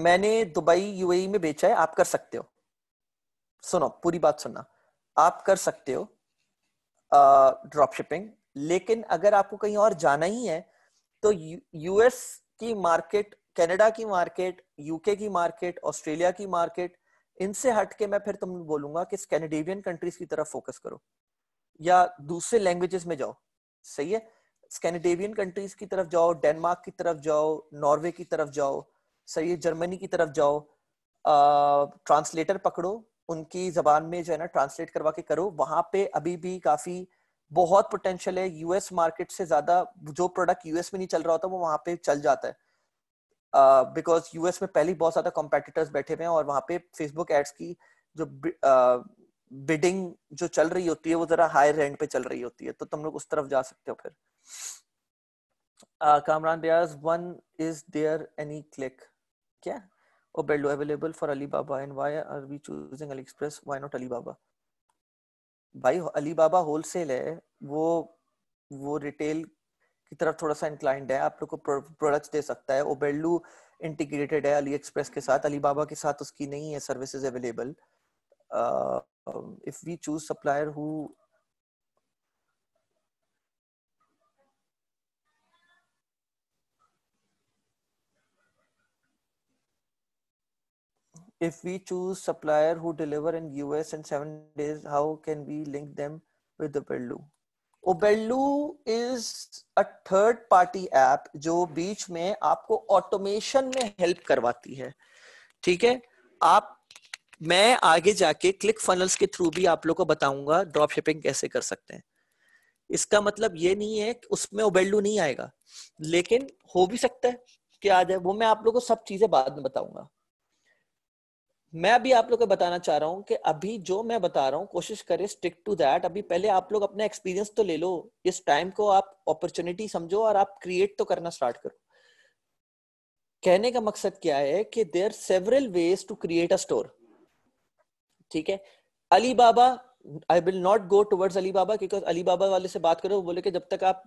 मैंने दुबई यूएई e में बेचा है आप कर सकते हो सुनो पूरी बात सुनना आप कर सकते हो ड्रॉप शिपिंग लेकिन अगर आपको कहीं और जाना ही है तो यूएस की मार्केट कनाडा की मार्केट यूके की मार्केट ऑस्ट्रेलिया की मार्केट इनसे हट के मैं फिर तुम बोलूंगा कि स्कैंडिनेवियन कंट्रीज की तरफ फोकस करो या दूसरे लैंग्वेजेस में जाओ सही है स्कैंडिनेवियन कंट्रीज की तरफ जाओ डेनमार्क की तरफ जाओ नॉर्वे की तरफ जाओ सही है जर्मनी की तरफ जाओ ट्रांसलेटर पकड़ो उनकी जबान में जो है ना ट्रांसलेट करवा के करो वहां पे अभी भी काफी बहुत पोटेंशियल है यूएस मार्केट से ज्यादा जो प्रोडक्ट यूएस में नहीं चल रहा होता वो वहां पे चल जाता है बिकॉज uh, यूएस में पहले बहुत ज्यादा कॉम्पिटिटर्स बैठे हुए हैं और वहां पे फेसबुक एड्स की जो बिडिंग uh, जो चल रही होती है वो जरा हायर रेंट पे चल रही होती है तो तुम लोग उस तरफ जा सकते हो फिर Kamran Riaz one is there any click क्या ओ बेल्डो available for Alibaba and why are we choosing AliExpress why not Alibaba भाई अली बाबा होलसेल है वो वो रिटेल की तरफ थोड़ा सा इंक्लाइंड है आप लोग को प्रोडक्ट्स दे सकता है ओबेल्लू इंटीग्रेटेड है अली एक्सप्रेस के साथ अली बाबा के साथ उसकी नहीं है services available if we choose supplier who if we choose supplier who deliver in US in seven days, how can we link them with the Bellu? Obellu is a third party app जो बीच में आपको automation में help करवाती है ठीक है आप मैं आगे जाके क्लिक फनल्स के थ्रू भी आप लोग को बताऊंगा ड्रॉप शिपिंग कैसे कर सकते हैं इसका मतलब ये नहीं है कि उसमें ओबेल्डू नहीं आएगा लेकिन हो भी सकता है कि आ जाए वो मैं आप लोग को सब चीजें बाद में बताऊंगा मैं भी आप लोग को बताना चाह रहा हूँ कि अभी जो मैं बता रहा हूँ कोशिश करें स्टिक टू दैट अभी पहले आप लोग अपना एक्सपीरियंस तो ले लो इस टाइम को आप अपॉर्चुनिटी समझो और आप क्रिएट तो करना स्टार्ट करो कहने का मकसद क्या है कि there several ways to create a store ठीक है Alibaba I will not go towards Ali Alibaba because बाबा वाले से बात करो बोले कि जब तक आप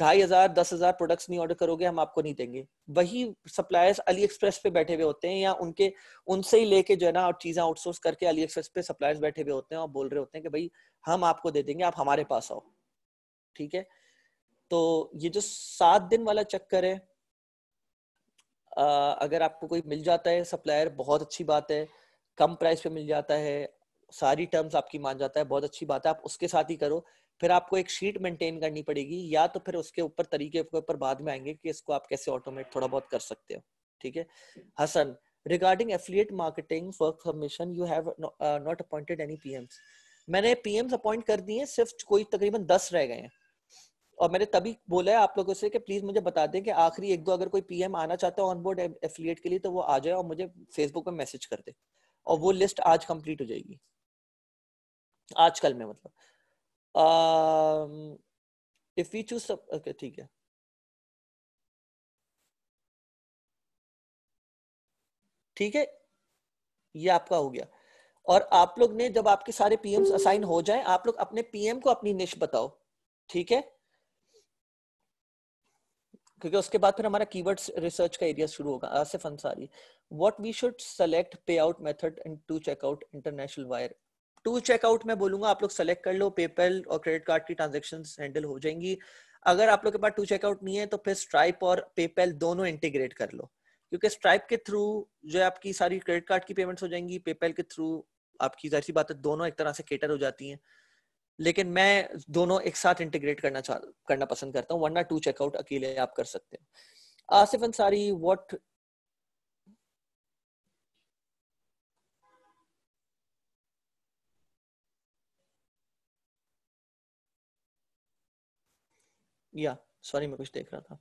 ढाई हजार दस हजार प्रोडक्ट्स नहीं ऑर्डर करोगे हम आपको नहीं देंगे वही सप्लायर्स अली एक्सप्रेस पे बैठे हुए होते हैं या उनके उनसे ही लेके जो है ना चीजें आउटसोर्स करके अली एक्सप्रेस पे सप्लायर्स बैठे हुए होते हैं और बोल रहे होते हैं कि भाई हम आपको दे देंगे आप हमारे पास आओ ठीक है तो ये जो सात दिन वाला चक्कर है अगर आपको कोई मिल जाता है सप्लायर बहुत अच्छी बात है कम प्राइस पे मिल जाता है सारी टर्म्स आपकी मान जाता है बहुत अच्छी बात है आप उसके साथ ही करो फिर आपको एक शीट मेंटेन करनी पड़ेगी या तो फिर उसके ऊपर तरीके के ऊपर बाद में आएंगे कि इसको आप कैसे ऑटोमेट थोड़ा बहुत कर सकते हो ठीक है Hasan regarding affiliate marketing for commission you have not appointed any PMs मैंने पीएम्स अपॉइंट कर दिए सिर्फ कोई तकरीबन दस रह गए हैं और मैंने तभी बोला है आप लोगों से कि प्लीज मुझे बता दें कि आखिरी एक दो अगर कोई पीएम आना चाहता है ऑनबोर्ड एफिलियट के लिए तो वो आ जाए और मुझे फेसबुक पर मैसेज कर दे और वो लिस्ट आज कंप्लीट
हो जाएगी आजकल में मतलब इफ वी चूज ओके ठीक है ठीक है ये आपका हो गया
और आप लोग ने जब आपके सारे पीएम असाइन हो जाए आप लोग अपने पीएम को अपनी निश बताओ ठीक है क्योंकि उसके बाद फिर हमारा कीवर्ड्स रिसर्च का एरिया शुरू होगा Asif Ansari what we should select payout method and to checkout international wire to checkout में बोलूंगा आप लोग सेलेक्ट कर लो पेपल और क्रेडिट कार्ड की ट्रांजेक्शन हैंडल हो जाएंगी अगर आप लोग के पास टू चेकआउट नहीं है तो फिर स्ट्राइप और पेपल दोनों इंटीग्रेट कर लो क्योंकि स्ट्राइप के थ्रू जो है आपकी सारी क्रेडिट कार्ड की पेमेंट्स हो जाएंगी पेपल के थ्रू आपकी जैसी बात है दोनों एक तरह से केटर हो जाती हैं लेकिन मैं दोनों एक साथ इंटीग्रेट करना करना पसंद करता हूँ वरना टू चेकआउट अकेले आप कर सकते हो Asif Ansari what yeah sorry मैं कुछ देख रहा था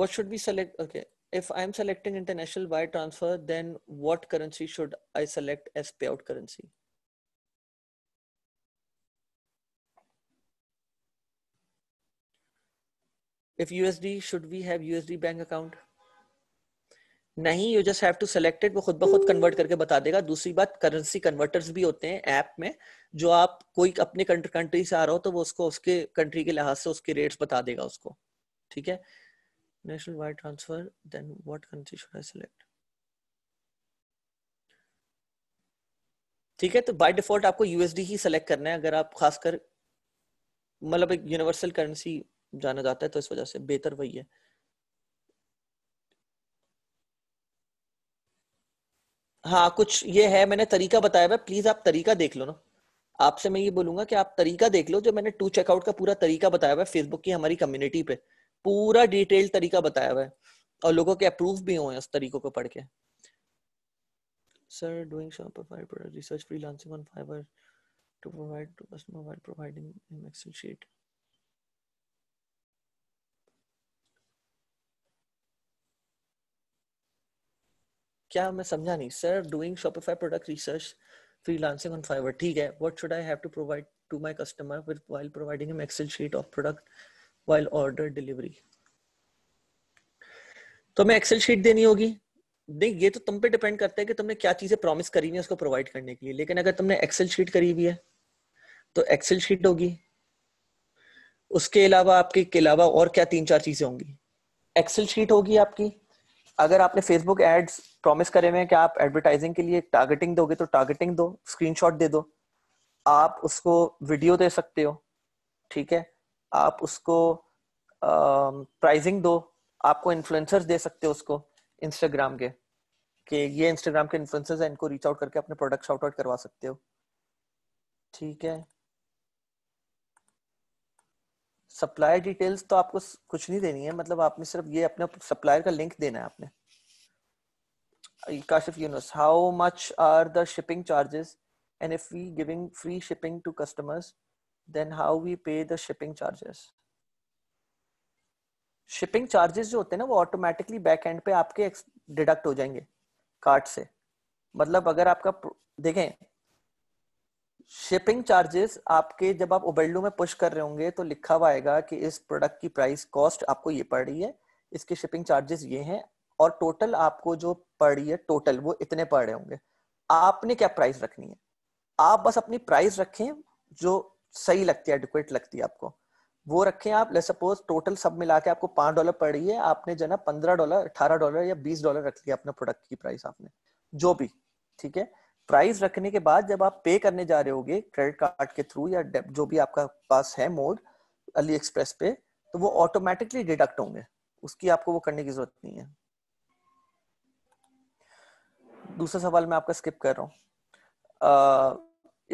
what should we select okay if i'm selecting international wire transfer then what currency should i select as payout currency if usd should we have usd bank account नहीं you just have to select it वो खुद ब खुद convert करके बता देगा दूसरी बात करेंसी कन्वर्टर्स भी होते हैं ऐप में जो आप कोई अपने कंट्री से आ रहा हो तो वो उसको उसके कंट्री के लिहाज से उसके रेट्स बता देगा उसको ठीक है national wide transfer then what country should I select ठीक है तो बाय डिफॉल्ट आपको यूएसडी ही सेलेक्ट करना है अगर आप खासकर मतलब एक यूनिवर्सल करेंसी जाना जाता है तो इस वजह से बेहतर वही है हाँ कुछ ये है मैंने तरीका बताया भाई प्लीज आप तरीका देख लो ना आपसे मैं ये बोलूंगा कि आप तरीका देख लो जो मैंने टू चेकआउट का पूरा तरीका बताया हुआ है फेसबुक की हमारी कम्युनिटी पे पूरा डिटेल तरीका बताया हुआ है और लोगों के अप्रूव भी हुए हैं उस तरीकों को पढ़ के sir doing shopify product research freelancing on fiverr to provide to customer while providing क्या मैं समझा नहीं sir doing Shopify product research freelancing on Fiverr ठीक है what should I have to provide to my customer with while providing him excel sheet of product while order delivery तो हमें Excel sheet देनी होगी नहीं ये तो तुम पे डिपेंड करता है कि तुमने क्या चीजें प्रॉमिस करी हुई है उसको प्रोवाइड करने के लिए लेकिन अगर तुमने एक्सेल शीट करी हुई है तो एक्सेल शीट होगी उसके अलावा आपके अलावा और क्या तीन चार चीजें होंगी एक्सेल शीट होगी आपकी अगर आपने फेसबुक एड्स प्रॉमिस करे हुए हैं कि आप एडवर्टाइजिंग के लिए टारगेटिंग दोगे तो टारगेटिंग दो स्क्रीनशॉट दे दो आप उसको वीडियो दे सकते हो ठीक है आप उसको प्राइजिंग दो आपको इन्फ्लुएंसर्स दे सकते हो उसको इंस्टाग्राम के कि ये इंस्टाग्राम के इन्फ्लुएंसर्स हैं इनको रीच आउट करके अपने प्रोडक्ट आउट आउट करवा सकते हो ठीक है सप्लायर डिटेल्स तो आपको कुछ नहीं देनी है मतलब आपने सिर्फ ये अपने सप्लायर का लिंक देना है आपने Kashif Younus how much are the shipping charges and if we giving free shipping to customers then how we pay the shipping charges shipping charges जो होते हैं ना वो ऑटोमेटिकली बैक एंड पे आपके डिडक्ट हो जाएंगे कार्ट से मतलब अगर आपका देखें शिपिंग चार्जेस आपके जब आप ओबेल्डो में पुश कर रहे होंगे तो लिखा हुआ आएगा कि इस प्रोडक्ट की प्राइस कॉस्ट आपको ये पड़ रही है इसके शिपिंग चार्जेस ये हैं और टोटल आपको जो पड़ रही है टोटल वो इतने पड़ रहे होंगे आपने क्या प्राइस रखनी है आप बस अपनी प्राइस रखें जो सही लगती है एडिक्वेट लगती है आपको वो रखें आप ले सपोज टोटल सब मिला के आपको पांच डॉलर पड़ रही है आपने जो ना पंद्रह डॉलर अठारह डॉलर या बीस डॉलर रख लिया अपने प्रोडक्ट की प्राइस आपने जो भी ठीक है प्राइस रखने के बाद जब आप पे करने जा रहे होगे क्रेडिट कार्ड के थ्रू या जो भी आपका पास है मोड अली एक्सप्रेस पे तो वो ऑटोमेटिकली डिडक्ट होंगे उसकी आपको वो करने की जरूरत नहीं है दूसरा सवाल मैं आपका स्किप कर रहा हूँ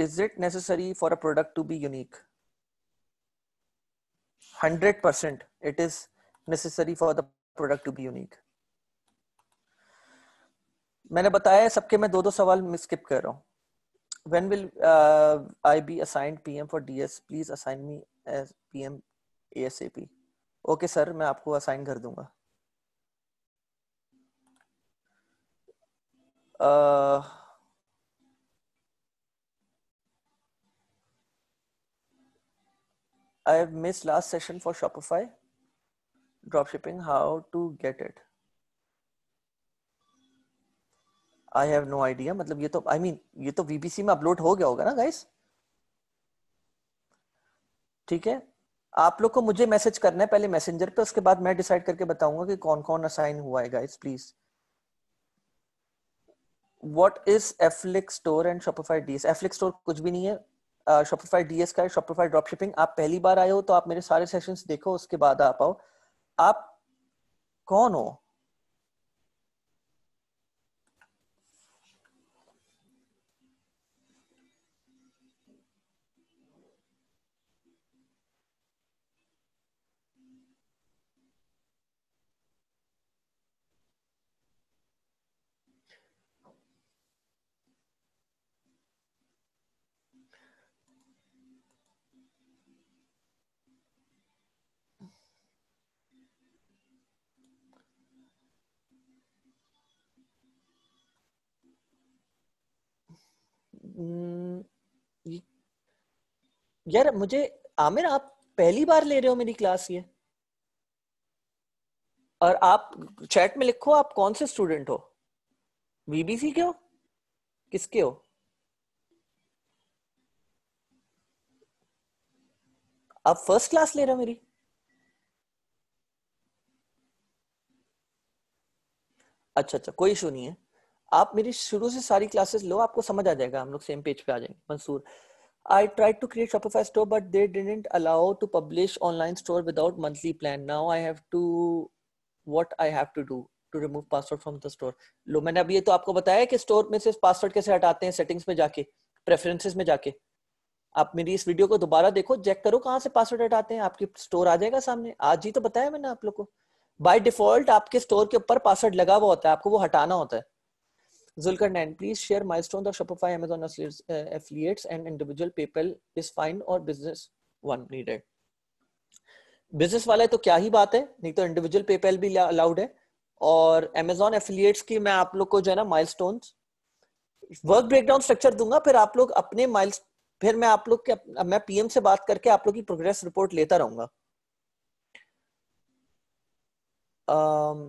is it necessary for a product to be unique hundred percent it is necessary for the product to be unique मैंने बताया सबके मैं दो दो सवाल स्किप कर रहा हूँ when will I be assigned P M for D S please assign me S P M A S A P okay sir मैं आपको असाइन कर दूंगा I miss last session for Shopify drop shipping how to get it I have no idea मतलब ये तो आई I mean mean, ये तो वीबीसी में अपलोड हो गया होगा ना गाइस ठीक है आप लोग को मुझे मैसेज करना है पहले मैसेंजर पे उसके बाद मैं डिसाइड करके बताऊंगा कि कौन कौन असाइन हुआ है गाइस प्लीज वॉट इज एफ्लिक स्टोर एंड शॉपिफाई डीएस एफ्लिक स्टोर कुछ भी नहीं है शॉपिफाई uh, डीएस का शॉपिफाई ड्रॉप शिपिंग आप पहली बार आए हो तो आप मेरे सारे सेशन देखो उसके बाद आप आओ आप कौन हो हम्म, यार मुझे आमिर आप पहली बार ले रहे हो मेरी क्लास ये और आप चैट में लिखो आप कौन से स्टूडेंट हो बीबीसी के हो किसके हो आप फर्स्ट क्लास ले रहे हो मेरी अच्छा अच्छा कोई इशू नहीं है आप मेरी शुरू से सारी क्लासेस लो आपको समझ आ जाएगा हम लोग सेम पेज पे आ जाएंगे Mansoor I try to create shop store but they didn't allow to publish online store without monthly plan now I have to what I have to do to remove password from the store लो मैंने अभी ये तो आपको बताया कि store में से पासवर्ड कैसे हटाते हैं सेटिंग्स में जाके प्रेफरेंसेज में जाके आप मेरी इस वीडियो को दोबारा देखो चेक करो कहाँ से पासवर्ड हटाते हैं आपकी स्टोर आ जाएगा सामने आज ही तो बताया मैंने आप लोग को बाय डिफॉल्ट आपके स्टोर के ऊपर पासवर्ड लगा हुआ होता है आपको वो हटाना होता है Zulkarnain, please share milestone of Shopify, Amazon uh, affiliates and individual PayPal is fine or business one needed. Business वाले तो क्या ही बात है नहीं तो इंडिविजुअल पेपैल भी अलाउड है और अमेजोन एफिलिएट्स की मैं आप लोग को जो है ना माइलस्टोन वर्क ब्रेकडाउन स्ट्रक्चर दूंगा फिर आप लोग अपने माइल फिर मैं आप लोग के मैं पीएम से बात करके आप लोग की प्रोग्रेस रिपोर्ट लेता रहूंगा um,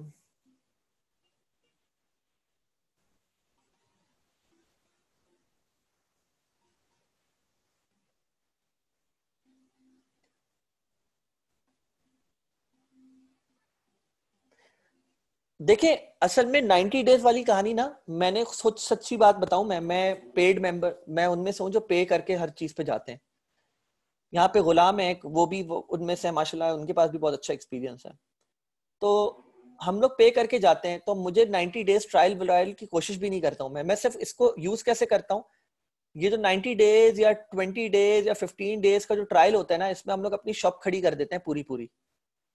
देखें असल में 90 डेज वाली कहानी ना मैंने सोच सच्ची बात बताऊं मैं मैं पेड मेंबर मैं उनमें से हूं जो पे करके हर चीज पे जाते हैं यहाँ पे गुलाम है वो भी उनमें से माशाल्लाह उनके पास भी बहुत अच्छा एक्सपीरियंस है तो हम लोग पे करके जाते हैं तो मुझे 90 डेज ट्रायल वरायल की कोशिश भी नहीं करता हूँ मैं मैं सिर्फ इसको यूज कैसे करता हूँ ये जो 90 डेज या 20 डेज या 15 डेज का जो ट्रायल होता है ना इसमें हम लोग अपनी शॉप खड़ी कर देते हैं पूरी पूरी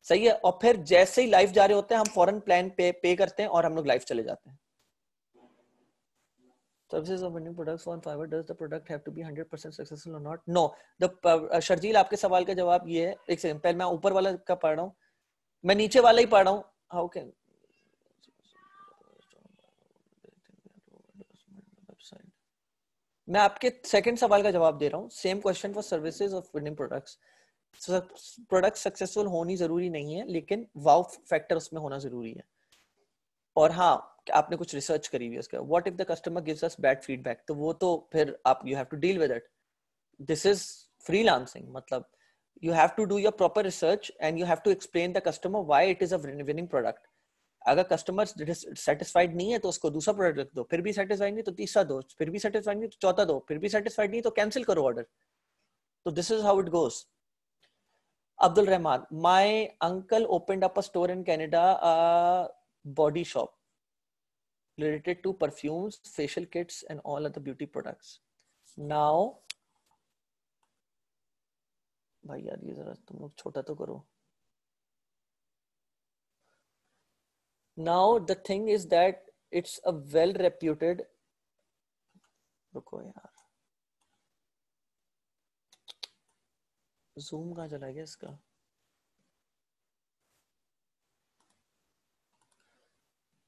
सही है और फिर जैसे ही लाइफ जा रहे होते हैं हम फॉरन प्लान पे पे करते हैं और हम लोग लाइफ चले जाते हैं services of vending products on fiverr does the product have to be 100% successful or not no the uh, Sharjeel आपके सवाल का जवाब ये है एक सेकंड पहले मैं ऊपर वाला का पढ़ रहा हूँ मैं नीचे वाला ही पढ़ रहा हूँ How can? मैं आपके सेकंड सवाल का जवाब दे रहा हूँ Same question for services of winning products. Product successful होनी जरूरी नहीं है लेकिन वाव फैक्टर उसमें होना जरूरी है और हाँ आपने कुछ रिसर्च करी हुई उसका what if the customer gives us bad feedback तो वो तो फिर आप you have to deal with it this is freelancing मतलब you have to do your proper research and you have to explain the customer why it is a winning product अगर customer satisfied नहीं है तो उसको दूसरा product रख दो फिर भी सेटिस्फाइड नहीं तो तीसरा दो फिर भी सेटिस्फाइड नहीं तो चौथा दो फिर भी सेटिस्फाइड नहीं तो कैंसिल करो ऑर्डर तो this is how it goes Abdul Rahman, my uncle opened up a store in Canada, a body shop related to perfumes, facial kits, and all other beauty products. Now, भाई यार ये जरा तुम लोग छोटा तो करो now the thing is that it's a well reputed रुको यार जूम कहाँ चला गया इसका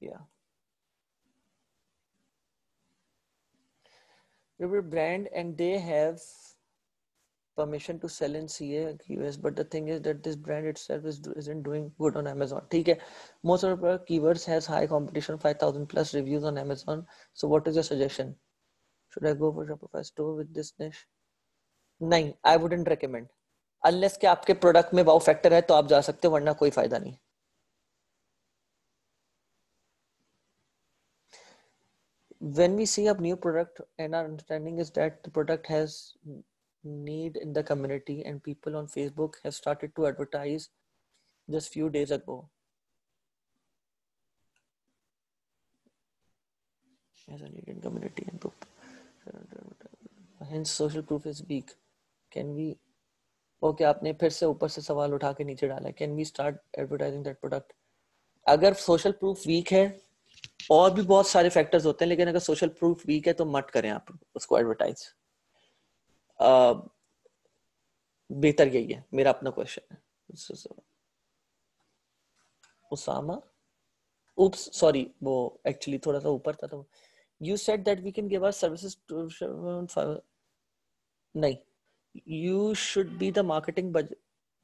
या River brand
and they have permission to sell in CA and US but the thing is that this brand itself is, isn't doing good on Amazon ठीक है most of our keywords has high competition 5000 plus reviews on Amazon so what is your suggestion should I go for Shopify store with this niche नहीं I wouldn't recommend unless के आपके product में wow factor है तो आप जा सकते हो वरना कोई फायदा नहीं when we see a new product and our understanding is that the product has need in the community and people on facebook have started to advertise just few days ago
as a need in community
and hence social proof is weak can we okay आपने फिर से ऊपर से सवाल उठा के नीचे डाला can we start advertising that product अगर सोशल प्रूफ वीक है और भी बहुत सारे फैक्टर्स होते हैं लेकिन अगर सोशल प्रूफ वीक है तो मत करें आप उसको एडवर्टाइज uh, बेहतर यही है मेरा अपना क्वेश्चन है उसामा oops सॉरी वो एक्चुअली थोड़ा सा ऊपर था तो you said that we can give our services to नहीं you should be the marketing budget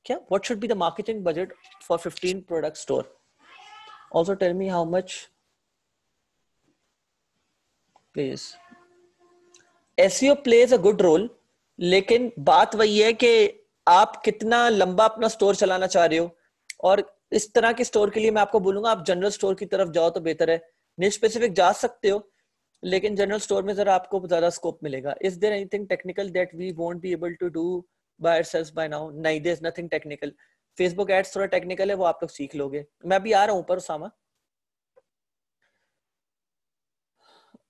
yeah, what should be the marketing budget for 15 product store also tell me how much please seo plays a good role lekin baat wahi hai है aap kitna lamba apna store chalana cha rahe ho aur is tarah ke store ke liye main aapko bolunga aap general store ki taraf jao to तो hai niche specific ja sakte ho लेकिन general store में जरा आपको ज्यादा scope मिलेगा is there anything technical that we won't be able to do by sales by now नहीं there is nothing technical Facebook ads थोड़ा technical है वो आप लोग सीख लोगे मैं भी आ रहा हूँ ऊपर उसामा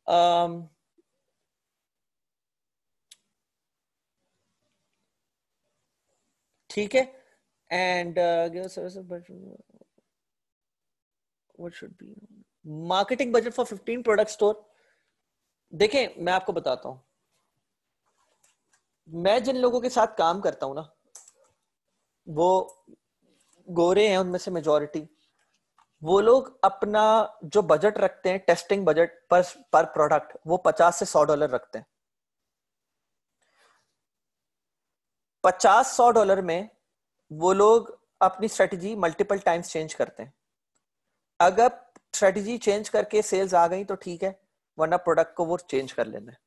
um, ठीक है and uh, uh, what should be marketing budget for 15 product store देखें मैं आपको बताता हूं मैं जिन लोगों के साथ काम करता हूं ना वो गोरे हैं उनमें से मेजोरिटी वो लोग अपना जो बजट रखते हैं टेस्टिंग बजट पर पर प्रोडक्ट वो पचास से सौ डॉलर रखते हैं पचास सौ डॉलर में वो लोग अपनी स्ट्रेटजी मल्टीपल टाइम्स चेंज करते हैं अगर स्ट्रेटजी चेंज करके सेल्स आ गई तो ठीक है वरना प्रोडक्ट को वो चेंज कर लेना है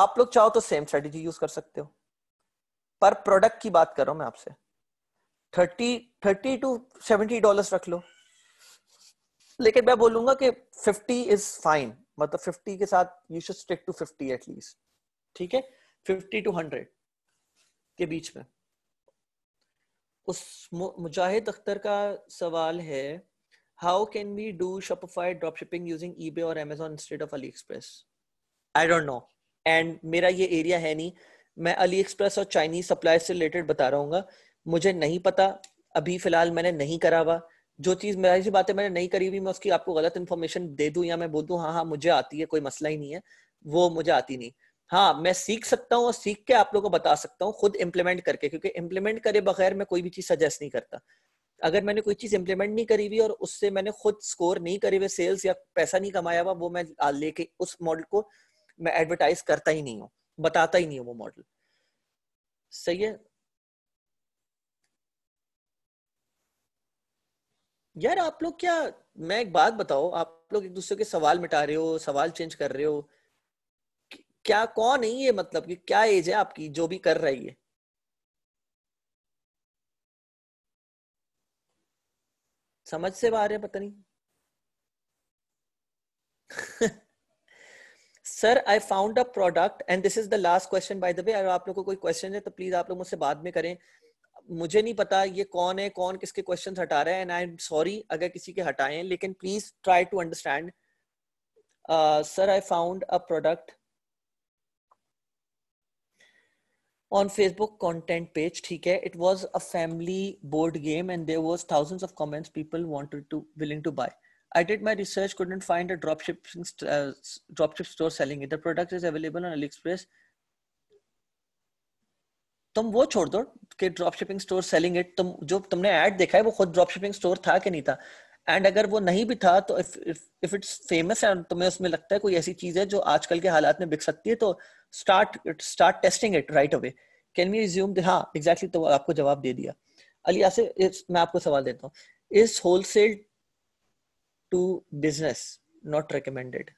आप लोग चाहो तो सेम स्ट्रेटेजी यूज कर सकते हो पर प्रोडक्ट की बात कर रहा हूं मैं आपसे thirty thirty to seventy dollar रख लो लेकिन मैं बोलूंगा कि फिफ्टी इज फाइन मतलब फिफ्टी के साथ you should stick to fifty at least ठीक है फिफ्टी टू हंड्रेड के बीच में उस मुजाहिद अख्तर का सवाल है how can we do Shopify dropshipping using eBay or Amazon instead of AliExpress? I don't know. And मेरा ये एरिया है नहीं मैं AliExpress और चाइनीज सप्लाई से रिलेटेड बता रहा हूँ मुझे नहीं पता अभी फिलहाल मैंने नहीं करा हुआ जो चीज़ मेरा ऐसी बातें मैंने नहीं करी हुई मैं उसकी आपको गलत इन्फॉर्मेशन दे दूँ या मैं बोल दूँ हाँ हाँ मुझे आती है कोई मसला ही नहीं है वो मुझे आती नहीं हाँ मैं सीख सकता हूँ और सीख के आप लोगों को बता सकता हूँ खुद इम्प्लीमेंट करके क्योंकि इम्प्लीमेंट करे बगैर मैं कोई भी चीज़ सजेस्ट नहीं करता अगर मैंने कोई चीज इम्प्लीमेंट नहीं करी हुई और उससे मैंने खुद स्कोर नहीं करे हुए सेल्स या पैसा नहीं कमाया हुआ वो मैं लेके उस मॉडल को मैं एडवर्टाइज करता ही नहीं हूँ बताता ही नहीं हूँ वो मॉडल सही है यार आप लोग क्या मैं एक बात बताओ आप लोग एक दूसरे के सवाल मिटा रहे हो सवाल चेंज कर रहे हो क्या कौन है ये मतलब कि क्या एज है आपकी जो भी कर रही है समझ से बाहर है पता नहीं sir I found a product and this is the last question by the way अगर आप लोग को कोई क्वेश्चन है तो प्लीज आप लोग मुझसे बाद में करें मुझे नहीं पता ये कौन है कौन किसके क्वेश्चन हटा रहा है एंड आई एम सॉरी अगर किसी के हटाएं लेकिन please try to understand sir I found a product on Facebook content page. theek hai it was a family board game, and there was thousands of comments. People wanted to willing to buy. I did my research, couldn't find a dropship uh, dropship store selling it. The product is available on AliExpress. तुम वो छोड़ दो कि drop shipping store selling it तुम जो तुमने add देखा है वो खुद ड्रॉप शिपिंग स्टोर था कि नहीं था एंड अगर वो नहीं भी था तो इफ इफ इट्स फेमस है तुम्हें उसमें लगता है कोई ऐसी चीज है जो आजकल के हालात में बिक सकती है तो start start testing it right away can we assume that हाँ exactly तो आपको जवाब दे दिया अली आसिफ इस मैं आपको सवाल देता हूँ is wholesale to business not recommended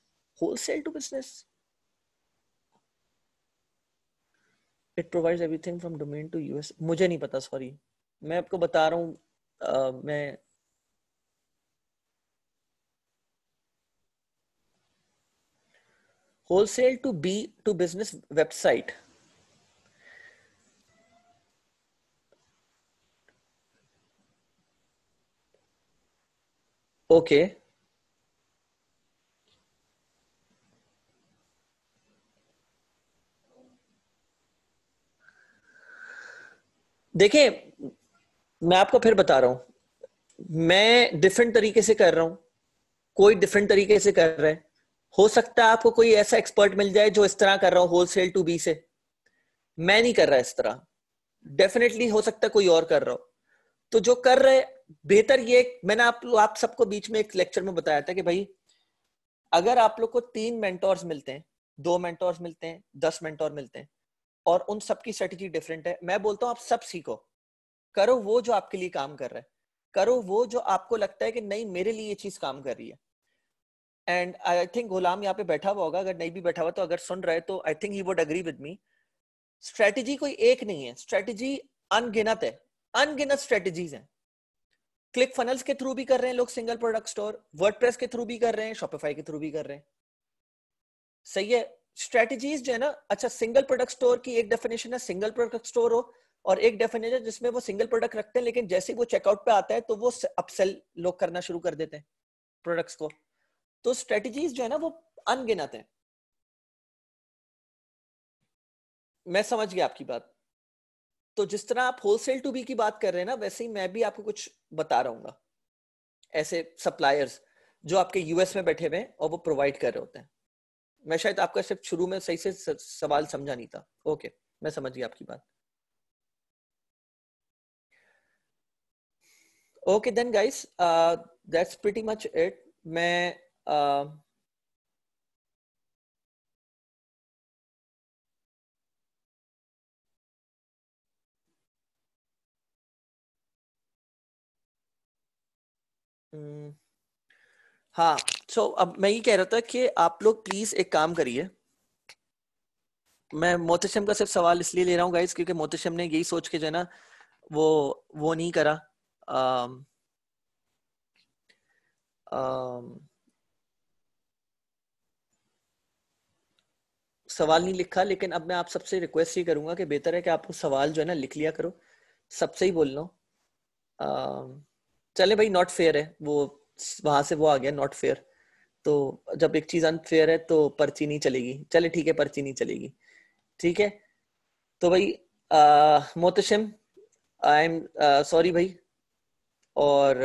wholesale to business it provides everything from domain to us मुझे नहीं पता sorry मैं आपको बता रहा हूँ uh, मैं wholesale to B to business website. Okay. देखिए मैं आपको फिर बता रहा हूं मैं डिफरेंट तरीके से कर रहा हूं कोई डिफरेंट तरीके से कर रहा है हो सकता है आपको कोई ऐसा एक्सपर्ट मिल जाए जो इस तरह कर रहा हो होलसेल टू बी से मैं नहीं कर रहा इस तरह डेफिनेटली हो सकता है कोई और कर रहा हो तो जो कर रहे बेहतर ये मैंने आप लोग आप सबको बीच में एक लेक्चर में बताया था कि भाई अगर आप लोग को तीन मेंटोर्स मिलते हैं दो मेंटोर्स मिलते हैं दस मेंटोर मिलते हैं और उन सबकी स्ट्रेटेजी डिफरेंट है मैं बोलता हूँ आप सब सीखो करो वो जो आपके लिए काम कर रहा है करो वो जो आपको लगता है कि नहीं मेरे लिए ये चीज काम कर रही है एंड आई थिंक गुलाम यहाँ पे बैठा हुआ होगा अगर नहीं भी बैठा हुआ तो अगर सुन रहे तो I think he would agree with me strategy कोई एक नहीं है स्ट्रेटेजी अनगिनत है अनगिनत स्ट्रेटेजीज हैं क्लिक फनल्स के थ्रू भी कर रहे हैं लोग सिंगल प्रोडक्ट स्टोर वर्डप्रेस के थ्रू भी कर रहे हैं शॉपिफाई के थ्रू भी कर रहे हैं सही है स्ट्रेटेजीज जो है ना अच्छा सिंगल प्रोडक्ट स्टोर की एक डेफिनेशन है सिंगल प्रोडक्ट स्टोर हो और एक डेफिनेशन जिसमें वो सिंगल प्रोडक्ट रखते हैं लेकिन जैसे वो चेकआउट पे आता है तो वो अपसेल लोग करना शुरू कर देते हैं
प्रोडक्ट्स को तो स्ट्रेटजीज जो है ना वो अनगिनत है मैं समझ गया आपकी बात तो जिस तरह आप होलसेल
टू बी की बात कर रहे हैं ना वैसे ही मैं भी आपको कुछ बता रहा ऐसे सप्लायर्स जो आपके यूएस में बैठे हुए हैं और वो प्रोवाइड कर रहे होते हैं मैं शायद आपका सिर्फ शुरू में सही से सवाल समझा नहीं था ओके मैं समझ गया आपकी बात okay then guys that's pretty much it
मैं Um, hmm.
हाँ सो so, अब मैं ये कह रहा था कि आप लोग प्लीज एक काम करिए मैं मोतिशम का सिर्फ सवाल इसलिए ले रहा हूँ गाइस क्योंकि मोतिशम ने यही सोच के जो है ना वो वो नहीं करा आ, um, आ, um, सवाल नहीं लिखा लेकिन अब मैं आप सबसे रिक्वेस्ट ये करूंगा कि बेहतर है कि आपको सवाल जो है ना लिख लिया करो सबसे ही बोल लो चले भाई नॉट फेयर है वो वहां से वो आ गया नॉट फेयर तो जब एक चीज अनफेयर है तो पर्ची नहीं चलेगी चले ठीक है पर्ची नहीं चलेगी ठीक है तो भाई मोतशिम आई एम सॉरी भाई और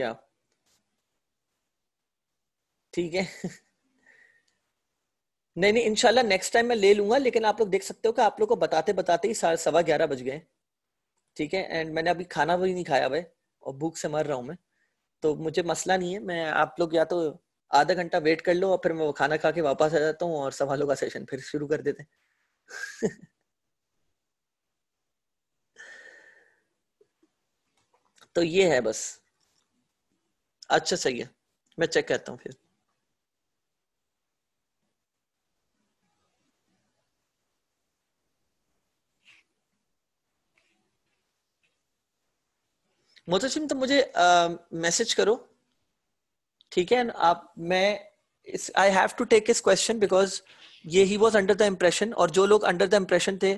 या ठीक है [laughs] नहीं नहीं इनशाला नेक्स्ट टाइम मैं ले लूंगा लेकिन आप लोग देख सकते हो कि आप लोग को बताते बताते ही सवा ग्यारह बज गए ठीक है एंड मैंने अभी खाना भी नहीं खाया भाई और भूख से मर रहा हूँ मैं तो मुझे मसला नहीं है मैं आप लोग या तो आधा घंटा वेट कर लो और फिर मैं वो खाना खा के वापस आ जाता हूँ और सवालों का सेशन फिर शुरू कर देते [laughs] तो ये है बस अच्छा सही है मैं चेक करता हूँ फिर मोहतरशिम तो मुझे मैसेज करो ठीक है आप मैं आई हैव टू टेक इस क्वेश्चन बिकॉज ये he was under the impression और जो लोग अंडर द इम्प्रेशन थे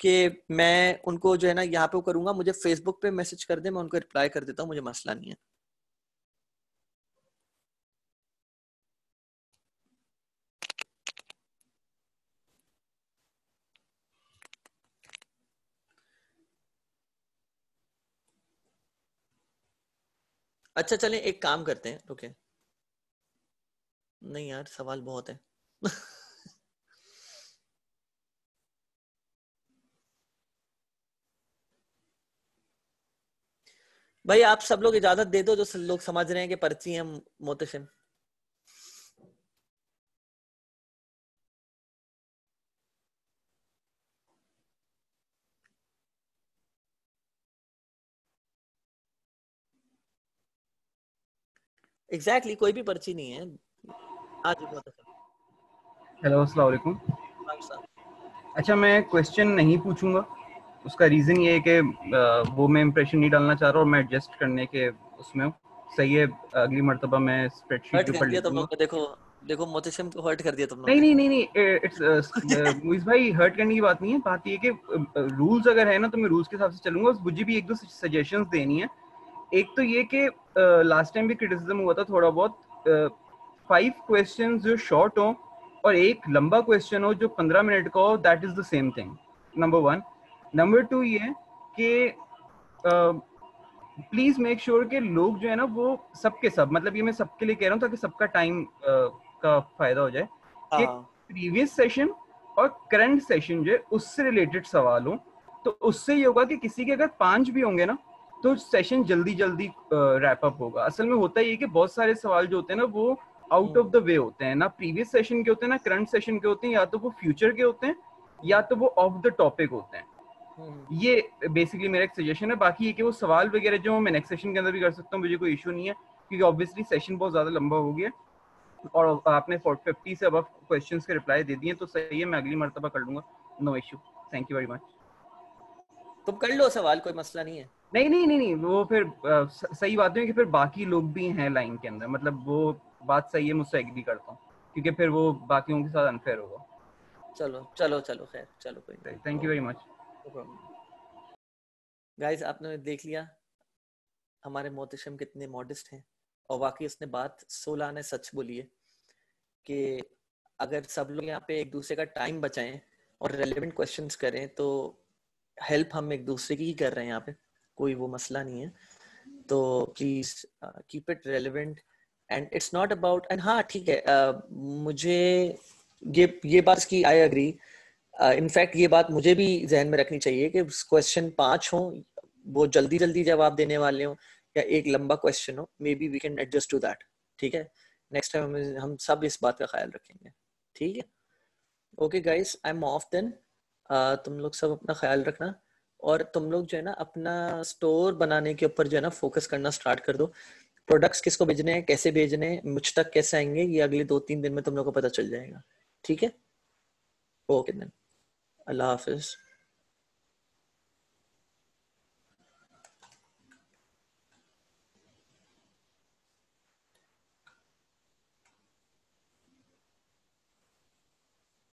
कि मैं उनको जो है ना यहाँ पे करूंगा मुझे फेसबुक पे मैसेज कर दे मैं उनको रिप्लाई कर देता हूँ मुझे मसला नहीं है अच्छा चलें एक काम करते हैं रुके नहीं यार सवाल बहुत है [laughs] भाई आप सब लोग इजाजत दे दो जो लोग समझ रहे हैं कि पर्ची हैं मोतिशन
एग्जैक्टली exactly, कोई भी पर्ची नहीं है आज हेलो
अच्छा। अस्सलाम वालेकुम
हाँ
अच्छा मैं क्वेश्चन नहीं पूछूंगा उसका रीजन ये है कि वो मैं इंप्रेशन नहीं डालना चाह रहा और मैं एडजस्ट करने के उसमें सही है अगली मर्तबा मैं स्प्रेडशीट के ऊपर लिख दूंगा
तो देखो देखो मोतीशम को हर्ट कर दिया
तुमने नहीं नहीं नहीं नहीं इट्स मुइज भाई हर्ट करने की बात नहीं है बात ये है कि रूल्स अगर है ना तो मैं रूल्स के हिसाब से चलूंगा बुज्जी भी एक दो सजेशंस देनी है एक तो ये कि लास्ट टाइम भी क्रिटिसिज्म हुआ था थोड़ा बहुत फाइव क्वेश्चन जो शॉर्ट हो और एक लंबा क्वेश्चन हो जो पंद्रह मिनट का हो that is the same thing number one number two ये कि प्लीज मेक श्योर के लोग जो है ना वो सबके सब मतलब ये मैं सबके लिए कह रहा हूँ ताकि सबका टाइम uh, का फायदा हो जाए कि प्रीवियस सेशन और करंट सेशन जो है उससे रिलेटेड सवाल हो तो उससे ये होगा कि किसी के अगर पांच भी होंगे ना तो सेशन जल्दी जल्दी रैप अप होगा असल में होता ये कि बहुत सारे सवाल जो होते हैं ना वो आउट ऑफ द वे होते हैं ना प्रीवियस सेशन के होते हैं ना करंट सेशन के होते हैं या तो वो फ्यूचर के होते हैं या तो वो ऑफ द टॉपिक होते हैं हम्म। ये बेसिकली मेरा एक सजेशन है बाकी ये कि वो सवाल वगैरह जो मैं नेक्स्ट सेशन के अंदर भी कर सकता हूँ मुझे कोई इशू नहीं है क्योंकि ऑब्वियसली सेशन बहुत ज़्यादा लंबा हो गया और आपने फिफ्टी से अब क्वेश्चन के रिप्लाई दे दिए तो सही है मैं अगली मरतबा कर लूंगा no issue thank you very much
तुम कर लो सवाल कोई मसला नहीं है
नहीं नहीं नहीं नहीं वो फिर आ, सही बात है कि फिर बाकी लोग भी हैं लाइन के अंदर मतलब वो बात सही है मुझसे एग्री करता हूँ क्योंकि फिर वो बाकियों के साथ अनफेयर होगा
चलो चलो चलो खैर चलो कोई thank you very much guys आपने देख लिया हमारे मोहतशम कितने मॉडस्ट हैं और वाकई उसने बात सोलह ने सच बोली है कि अगर सब लोग यहाँ पे एक दूसरे का टाइम बचाएं और रेलिवेंट क्वेश्चंस करें तो हेल्प हम एक दूसरे की ही कर रहे हैं यहाँ पे कोई वो मसला नहीं है तो please keep it relevant and it's not about and हाँ ठीक है uh, मुझे ये ये बात की आई अग्री इनफैक्ट ये बात मुझे भी जहन में रखनी चाहिए कि क्वेश्चन पांच हो वो जल्दी जल्दी जवाब देने वाले हो या एक लंबा क्वेश्चन हो maybe we can adjust to that ठीक है नेक्स्ट टाइम हम हम सब इस बात का ख्याल रखेंगे ठीक है okay guys I am off then तुम लोग सब अपना ख्याल रखना और तुम लोग जो है ना अपना स्टोर बनाने के ऊपर जो है ना फोकस करना स्टार्ट कर दो प्रोडक्ट्स किसको भेजने हैं कैसे भेजने हैं मुझ तक कैसे आएंगे ये अगले दो तीन दिन में तुम लोग को पता चल जाएगा ठीक है ओके देन अल्लाह हाफिज़